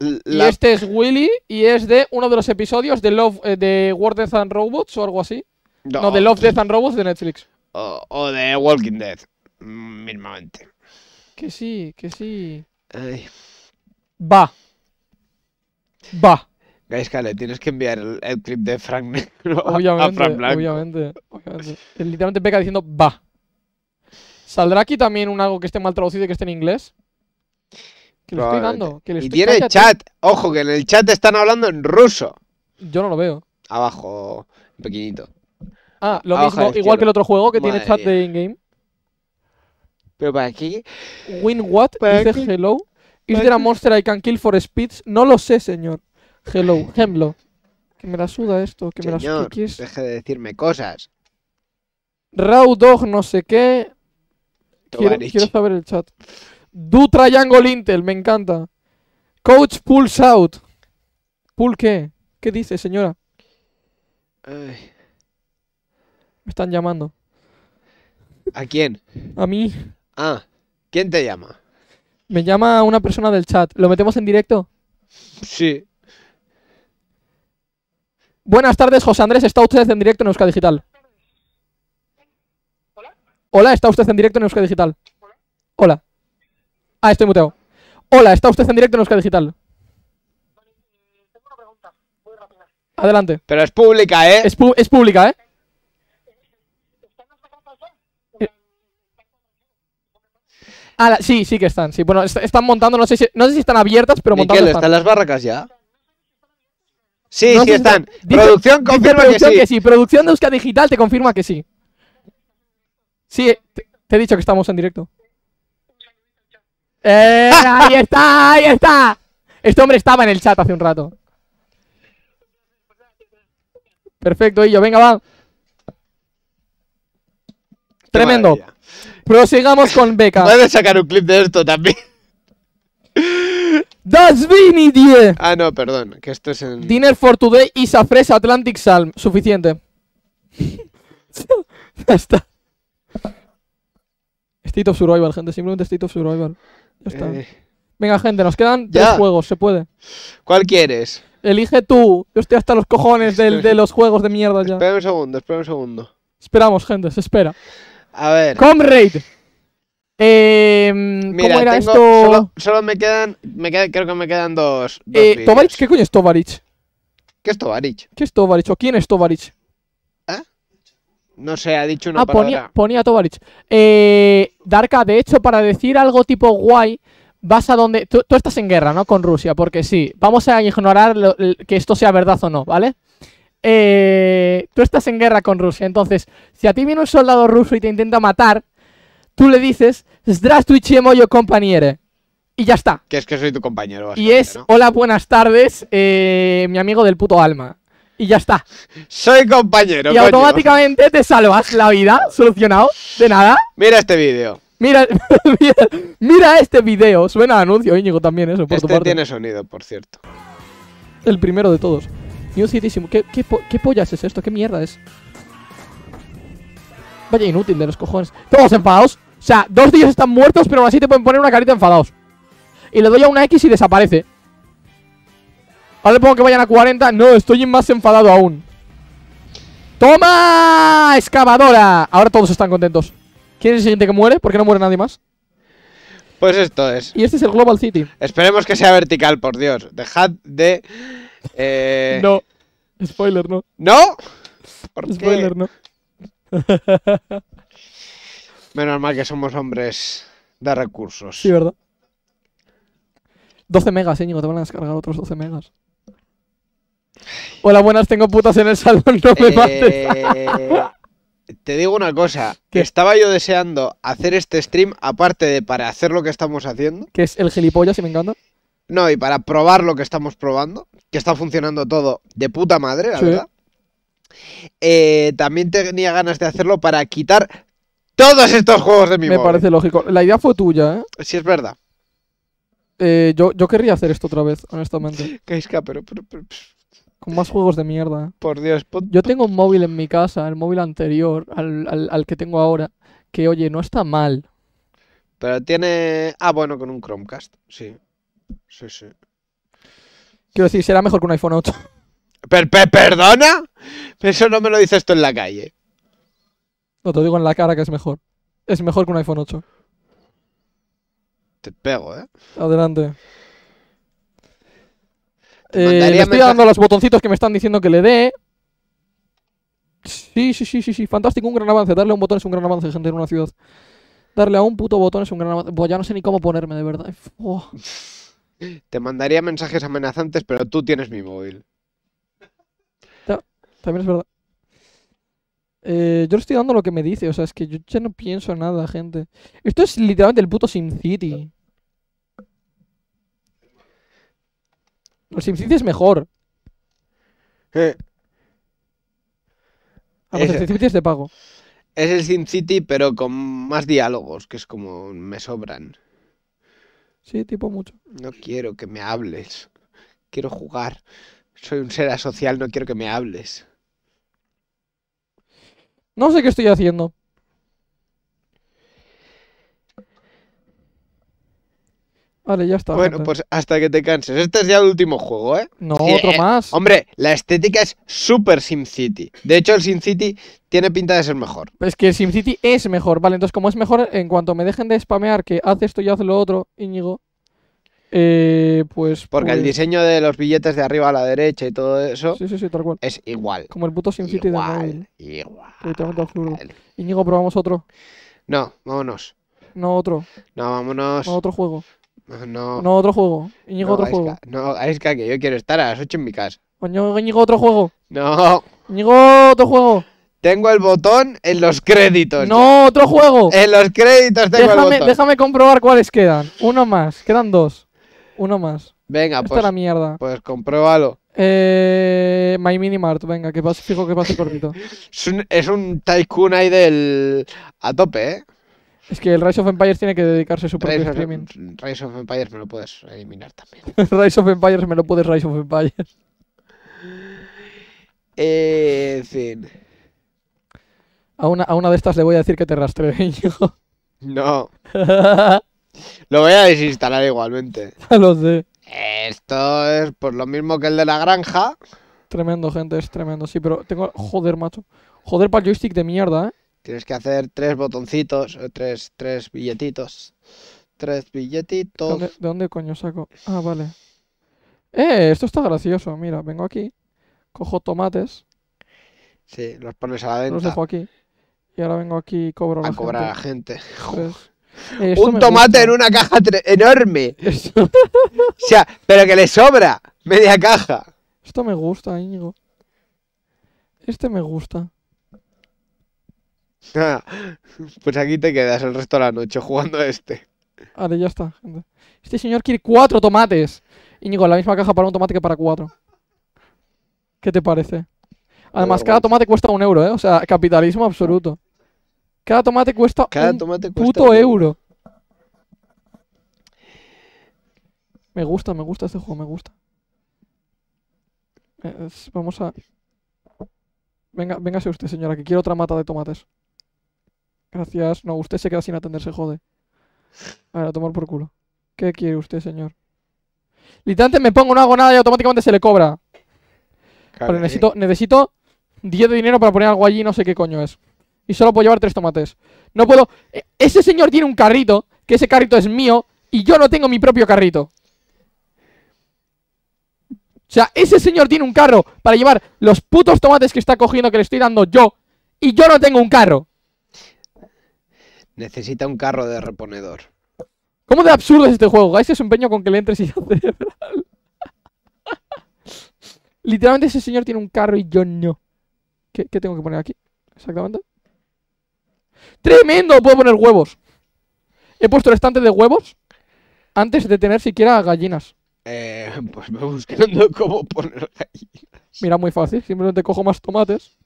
y este es Willy y es de uno de los episodios de Love de War Death and Robots o algo así. No, no de Love Death and Robots de Netflix o, de Walking Dead, mm, mismamente. Que sí, que sí. Va. Va. Gaiscale, tienes que enviar el, clip de Frank Negro obviamente, a Frank Obviamente, Literalmente peca diciendo va. ¿Saldrá aquí también un algo que esté mal traducido y que esté en inglés? Que lo estoy dando. y tiene chat. Ojo, que en el chat están hablando en ruso. Yo no lo veo. Abajo, pequeñito. Ah, lo ah, mismo, igual que el otro juego que tiene chat de in-game. Pero para aquí. Win what? dice hello. Is there a monster I can kill for speeds? No lo sé, señor. Hello, Hemlo. Que me la suda esto, que me la suda. Deje de decirme cosas. Raudog, Dog no sé qué. Quiero, saber el chat. Do Triangle Intel, me encanta. Coach pulls out. ¿Pull qué? ¿Qué dice, señora? Ay. Me están llamando. ¿A quién? A mí. Ah, ¿quién te llama? Me llama una persona del chat. ¿Lo metemos en directo? Sí. Buenas tardes, José Andrés. ¿Está usted en directo en Euskadi Digital? Hola. Hola, ¿está usted en directo en Euskadi Digital? Hola. Ah, estoy muteado. Hola, ¿está usted en directo en Euskadi Digital? Eh, tengo una pregunta, rápida. Adelante. Pero es pública, ¿eh? Es, es pública, ¿eh? sí, sí que están. Sí, bueno, están montando, no sé si, no sé si están abiertas, pero montando. están. las barracas ya? Sí, sí están. producción confirma producción que, sí. Producción de Uska Digital te confirma que sí. Sí, eh, te, he dicho que estamos en directo. ¡Eh! ¡Ahí está! ¡Ahí está! Este hombre estaba en el chat hace un rato. Perfecto, Illo, venga, va. Tremendo. Prosigamos con Beca. Puedes sacar un clip de esto también. Das Vini 10. Ah, no, perdón, que esto es en... Dinner for Today a Fresh Atlantic Salm. Suficiente. ya está. State of Survival, gente. Simplemente State of Survival. Ya está. Eh. Venga, gente, nos quedan dos juegos, se puede. ¿Cuál quieres? Elige tú. Yo estoy hasta los cojones del, de los juegos de mierda ya. Espera un segundo, espera un segundo. Esperamos, gente, se espera. A ver. Comrade. Eh, ¿Cómo era esto? Solo, me, quedan, me quedan. Creo que me quedan dos. eh, ¿Tovarich? ¿Qué coño es Tovarich? ¿Qué es Tovarich? ¿Qué es Tovarich? ¿O quién es Tovarich? ¿Eh? No sé, ha dicho una ah, palabra. Ponía, ponía Tovarich. Eh, Darka, de hecho, para decir algo tipo guay, vas a donde. Tú, estás en guerra, ¿no? Con Rusia, porque sí. Vamos a ignorar que esto sea verdad o no, ¿vale? Eh, tú estás en guerra con Rusia. Entonces, si a ti viene un soldado ruso y te intenta matar, tú le dices, Zdrastwich yo compañere. Y ya está. Que es que soy tu compañero. Y es, hola, buenas tardes, eh, mi amigo del puto alma. Y ya está. Soy compañero. Y automáticamente te salvas la vida, solucionado, de nada. Mira este vídeo. Mira, este video. Suena anuncio, Íñigo, también eso, por este tiene sonido, por cierto. El primero de todos. Y ¿Qué, qué, ¿Qué pollas es esto? ¿Qué mierda es? Vaya inútil de los cojones. Todos enfadados. O sea, dos de ellos están muertos, pero aún así te pueden poner una carita enfadados. Y le doy a una X y desaparece. Ahora le pongo que vayan a 40. No, estoy más enfadado aún. ¡Toma! ¡Excavadora! Ahora todos están contentos. ¿Quién es el siguiente que muere? ¿Por qué no muere nadie más? Pues esto es. Y este es el Global City. Esperemos que sea vertical, por Dios. Dejad de eh, no. Spoiler, no. ¿No? ¿Por Spoiler, no. Menos mal que somos hombres de recursos. Sí, ¿verdad? 12 megas, Íñigo, te van a descargar otros 12 megas. Hola, buenas, tengo putas en el salón, no me eh, Te digo una cosa, que estaba yo deseando hacer este stream aparte de para hacer lo que estamos haciendo. Que es el gilipollas si me encanta. No, y para probar lo que estamos probando está funcionando todo de puta madre, la verdad. Eh, también tenía ganas de hacerlo para quitar todos estos juegos de mi Me parece lógico. La idea fue tuya, ¿eh? Sí, es verdad. Eh, yo, yo querría hacer esto otra vez, honestamente. pero, Con más juegos de mierda. Por Dios. Yo tengo un móvil en mi casa, el móvil anterior al, al, al que tengo ahora, que oye, no está mal. Pero tiene... Ah, bueno, con un Chromecast, sí. Sí, sí. Quiero decir, será mejor que un iPhone 8. Per per ¿Perdona? Eso no me lo dices esto en la calle. No, te digo en la cara que es mejor. Es mejor que un iPhone 8. Te pego, ¿eh? Adelante. Eh, estoy dando los botoncitos que me están diciendo que le dé. Sí, sí, sí, sí, sí. Fantástico, un gran avance. Darle a un botón es un gran avance, gente, en una ciudad. Darle a un puto botón es un gran avance. ya no sé ni cómo ponerme, de verdad. Te mandaría mensajes amenazantes, pero tú tienes mi móvil. también es verdad. Eh, yo le estoy dando lo que me dice, o sea, es que yo ya no pienso nada, gente. Esto es literalmente el puto SimCity. El SimCity es mejor. Eh. Ah, pues es, el SimCity es de pago. Es el SimCity, pero con más diálogos, que es como me sobran. Sí, tipo mucho. No quiero que me hables. Quiero jugar. Soy un ser asocial, no quiero que me hables. No sé qué estoy haciendo. Vale, ya está. Bueno, pues hasta que te canses. Este es ya el último juego, ¿eh? No, otro eh, más. Hombre, la estética es súper SimCity. De hecho, el SimCity tiene pinta de ser mejor. Es que el SimCity es mejor, ¿vale? Entonces, como es mejor, en cuanto me dejen de spamear que hace esto y haz lo otro, Íñigo, eh, pues. Porque el pues diseño de los billetes de arriba a la derecha y todo eso. Sí, sí, sí, tal cual. Es igual. Como el puto SimCity de de Igual. Igual. Íñigo, probamos otro. No, vámonos. No otro. No, vámonos. No otro juego. No. otro juego. no, otro juego. No, que yo quiero estar a las 8 en mi casa. Coño, Íñigo, otro juego. No. Íñigo, otro juego. Tengo el botón en los créditos. No, otro juego. En los créditos tengo déjame, el botón. Déjame comprobar cuáles quedan. Uno más, quedan dos. Uno más. Venga, Esta pues. la mierda. Pues compruébalo. Eh, My Mini venga, que pase, fijo que pase cortito. es, es un tycoon ahí del. a tope, eh. Es que el Rise of Empires tiene que dedicarse a su propio streaming. Rise of Empires me lo puedes eliminar también. Rise of Empires me lo puedes Rise of Empires. Eh, en fin. A una, a una de estas le voy a decir que te rastreé, yo. No. lo voy a desinstalar igualmente. Ya lo sé. Esto es por lo mismo que el de la granja. Tremendo, gente, es tremendo. Sí, pero tengo. Joder, macho. Joder, para el joystick de mierda, eh. Tienes que hacer tres botoncitos, eh, tres, tres billetitos. Tres billetitos. ¿De dónde coño saco? Ah, vale. ¡Eh! Esto está gracioso. Mira, vengo aquí, cojo tomates. Sí, los pones a la venta. Los dejo aquí. Y ahora vengo aquí y cobro a, la cobrar gente. a la gente. Eh, un tomate en una caja enorme. o sea, pero que le sobra media caja. Esto me gusta, Íñigo. Este me gusta. pues aquí te quedas el resto de la noche jugando a este. Vale, ya está. Este señor quiere cuatro tomates. Y con la misma caja para un tomate que para cuatro. ¿Qué te parece? Además, cada tomate cuesta un euro, ¿eh? O sea, capitalismo absoluto. Cada tomate cuesta un puto euro. Me gusta, me gusta este juego, me gusta. Eh, vamos a... Venga, véngase usted, señora, que quiero otra mata de tomates. Gracias. No, usted se queda sin atenderse, jode. A ver, a tomar por culo. ¿Qué quiere usted, señor? Literalmente me pongo, no hago nada y automáticamente se le cobra. Pero necesito, necesito 10 de dinero para poner algo allí, no sé qué coño es. Y solo puedo llevar tres tomates. No puedo... Eh, ese señor tiene un carrito, que ese carrito es mío, y yo no tengo mi propio carrito. O sea, ese señor tiene un carro para llevar los putos tomates que está cogiendo que le estoy dando yo, y yo no tengo un carro. Necesita un carro de reponedor. ¿Cómo de absurdo es este juego? Guys, es un peño con que le entres y cerebral. Literalmente ese señor tiene un carro y yo no. ¿Qué, tengo que poner aquí? Exactamente. ¡Tremendo! Puedo poner huevos. He puesto el estante de huevos antes de tener siquiera gallinas. Eh, pues me buscando cómo poner gallinas. Mira, muy fácil. Simplemente cojo más tomates.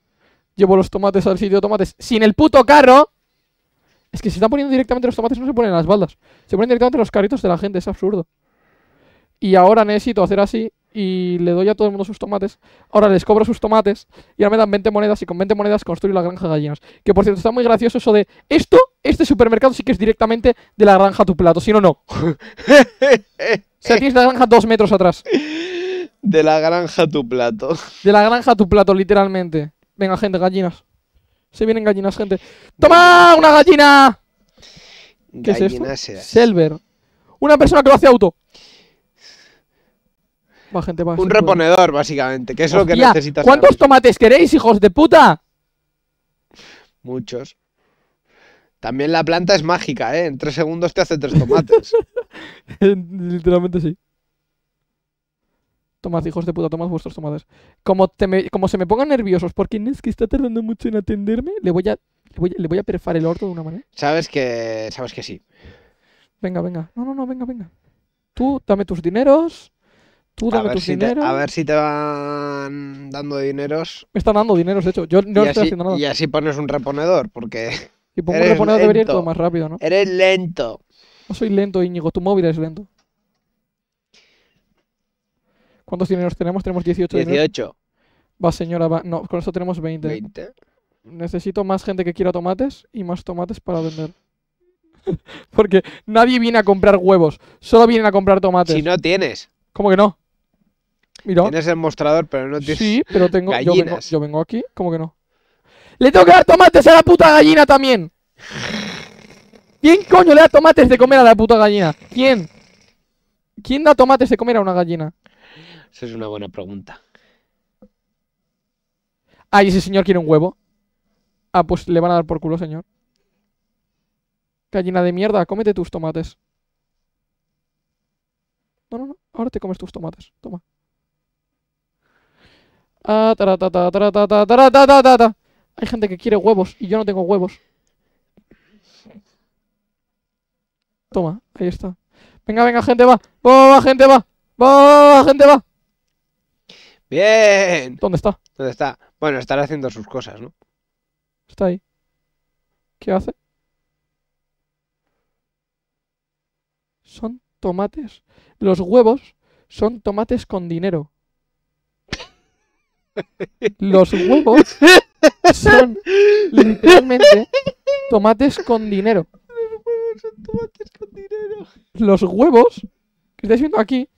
Llevo los tomates al sitio de tomates sin el puto carro. Es que se están poniendo directamente los tomates, no se ponen en las baldas. Se ponen directamente los carritos de la gente, es absurdo. Y ahora necesito hacer así y le doy a todo el mundo sus tomates. Ahora les cobro sus tomates y ahora me dan 20 monedas y con 20 monedas construyo la granja de gallinas. Que por cierto está muy gracioso eso de esto, este supermercado sí que es directamente de la granja a tu plato, si no, no. o sea, tienes la granja dos metros atrás. De la granja a tu plato. De la granja a tu plato, literalmente. Venga, gente, gallinas. Se vienen gallinas, gente. ¡Toma! ¡Una gallina! ¿Qué es esto? Selver. Una persona que lo hace auto. Va, gente, va, Un reponedor, básicamente, que es lo que necesitas. ¿Cuántos tomates queréis, hijos de puta? Muchos. También la planta es mágica, ¿eh? En tres segundos te hace tres tomates. Literalmente sí. Tomad, hijos de puta, tomad vuestros tomadas. Como, como se me pongan nerviosos porque es está tardando mucho en atenderme, le voy a, le voy, a perfar el orto de una manera. Sabes que, sabes que sí. Venga, venga. No, no, no, venga, venga. Tú dame tus dineros. Tú dame tus dineros. a ver si te van dando dineros. Me están dando dineros, de hecho. Yo no estoy haciendo nada. Y así pones un reponedor, porque. Si pongo un reponedor debería ir todo más rápido, ¿no? Eres lento. No soy lento, Íñigo. Tu móvil es lento. ¿Cuántos dineros tenemos? Tenemos 18. 18. Va, señora, va. No, con eso tenemos 20. 20. Necesito más gente que quiera tomates y más tomates para vender. Porque nadie viene a comprar huevos, solo vienen a comprar tomates. Si no tienes. ¿Cómo que no? Mira. Tienes el mostrador, pero no tienes. Sí, pero tengo. Yo, yo vengo aquí, ¿cómo que no? ¡Le tengo que dar tomates a la puta gallina también! ¿Quién coño le da tomates de comer a la puta gallina? ¿Quién? ¿Quién da tomates de comer a una gallina? Esa es una buena pregunta. Ah, y ese señor quiere un huevo. Ah, pues le van a dar por culo, señor. Gallina de mierda, cómete tus tomates. No, no, no. Ahora te comes tus tomates. Toma. Ah, taratata, Hay gente que quiere huevos y yo no tengo huevos. Toma, ahí está. Venga, venga, gente, va. Va, va, gente, va. Va, va, gente, va. Bien. ¿Dónde está? ¿Dónde está? Bueno, estará haciendo sus cosas, ¿no? Está ahí. ¿Qué hace? Son tomates. Los huevos son tomates con dinero. Los huevos son literalmente tomates con dinero. Los huevos que estáis viendo aquí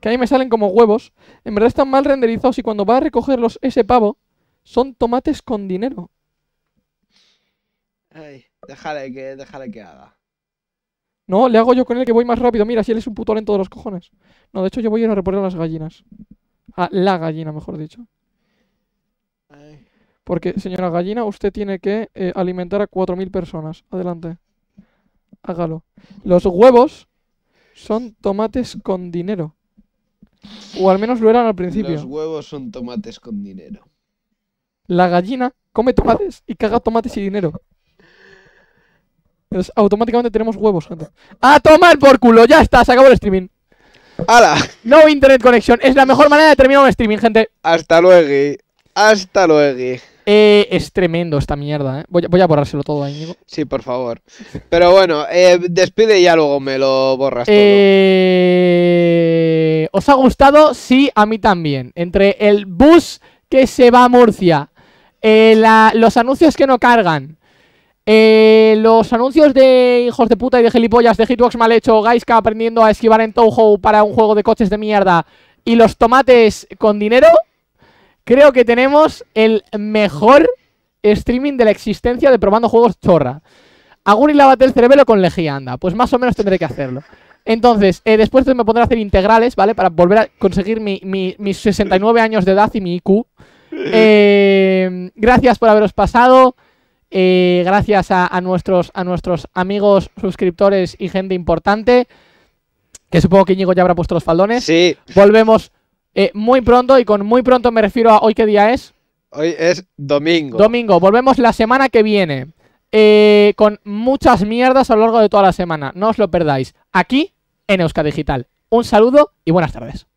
que ahí me salen como huevos, en verdad están mal renderizados y cuando va a recogerlos ese pavo, son tomates con dinero. Ay, déjale que, que haga. No, le hago yo con él que voy más rápido. Mira, si él es un puto lento de los cojones. No, de hecho yo voy a ir a reponer a las gallinas. A ah, la gallina, mejor dicho. Porque, señora gallina, usted tiene que eh, alimentar a 4.000 personas. Adelante. Hágalo. Los huevos son tomates con dinero. O al menos lo eran al principio. Los huevos son tomates con dinero. La gallina come tomates y caga tomates y dinero. Entonces, automáticamente tenemos huevos, gente. ¡A tomar por culo! ¡Ya está! Se acabó el streaming. ¡Hala! No internet connection Es la mejor manera de terminar un streaming, gente. Hasta luego. Hasta luego. Eh, es tremendo esta mierda, ¿eh? Voy, a, borrárselo todo ahí, Sí, por favor. Pero bueno, eh, despide y ya luego me lo borras eh, ¿Os ha gustado? Sí, a mí también. Entre el bus que se va a Murcia, los anuncios que no cargan, los anuncios de hijos de puta y de gilipollas de Hitbox mal hecho, Gaiska aprendiendo a esquivar en Touhou para un juego de coches de mierda, y los tomates con dinero... Creo que tenemos el mejor streaming de la existencia de probando juegos chorra. Aguri lávate el cerebelo con lejía, anda. Pues más o menos tendré que hacerlo. Entonces, eh, después me pondré a hacer integrales, ¿vale? Para volver a conseguir mis 69 años de edad y mi IQ. Eh, gracias por haberos pasado. Eh, gracias a, nuestros, a nuestros amigos, suscriptores y gente importante. Que supongo que Íñigo ya habrá puesto los faldones. Sí. Volvemos eh, muy pronto, y con muy pronto me refiero a hoy qué día es. Hoy es domingo. Domingo, volvemos la semana que viene. Eh, con muchas mierdas a lo largo de toda la semana. No os lo perdáis. Aquí en Euska Digital. Un saludo y buenas tardes.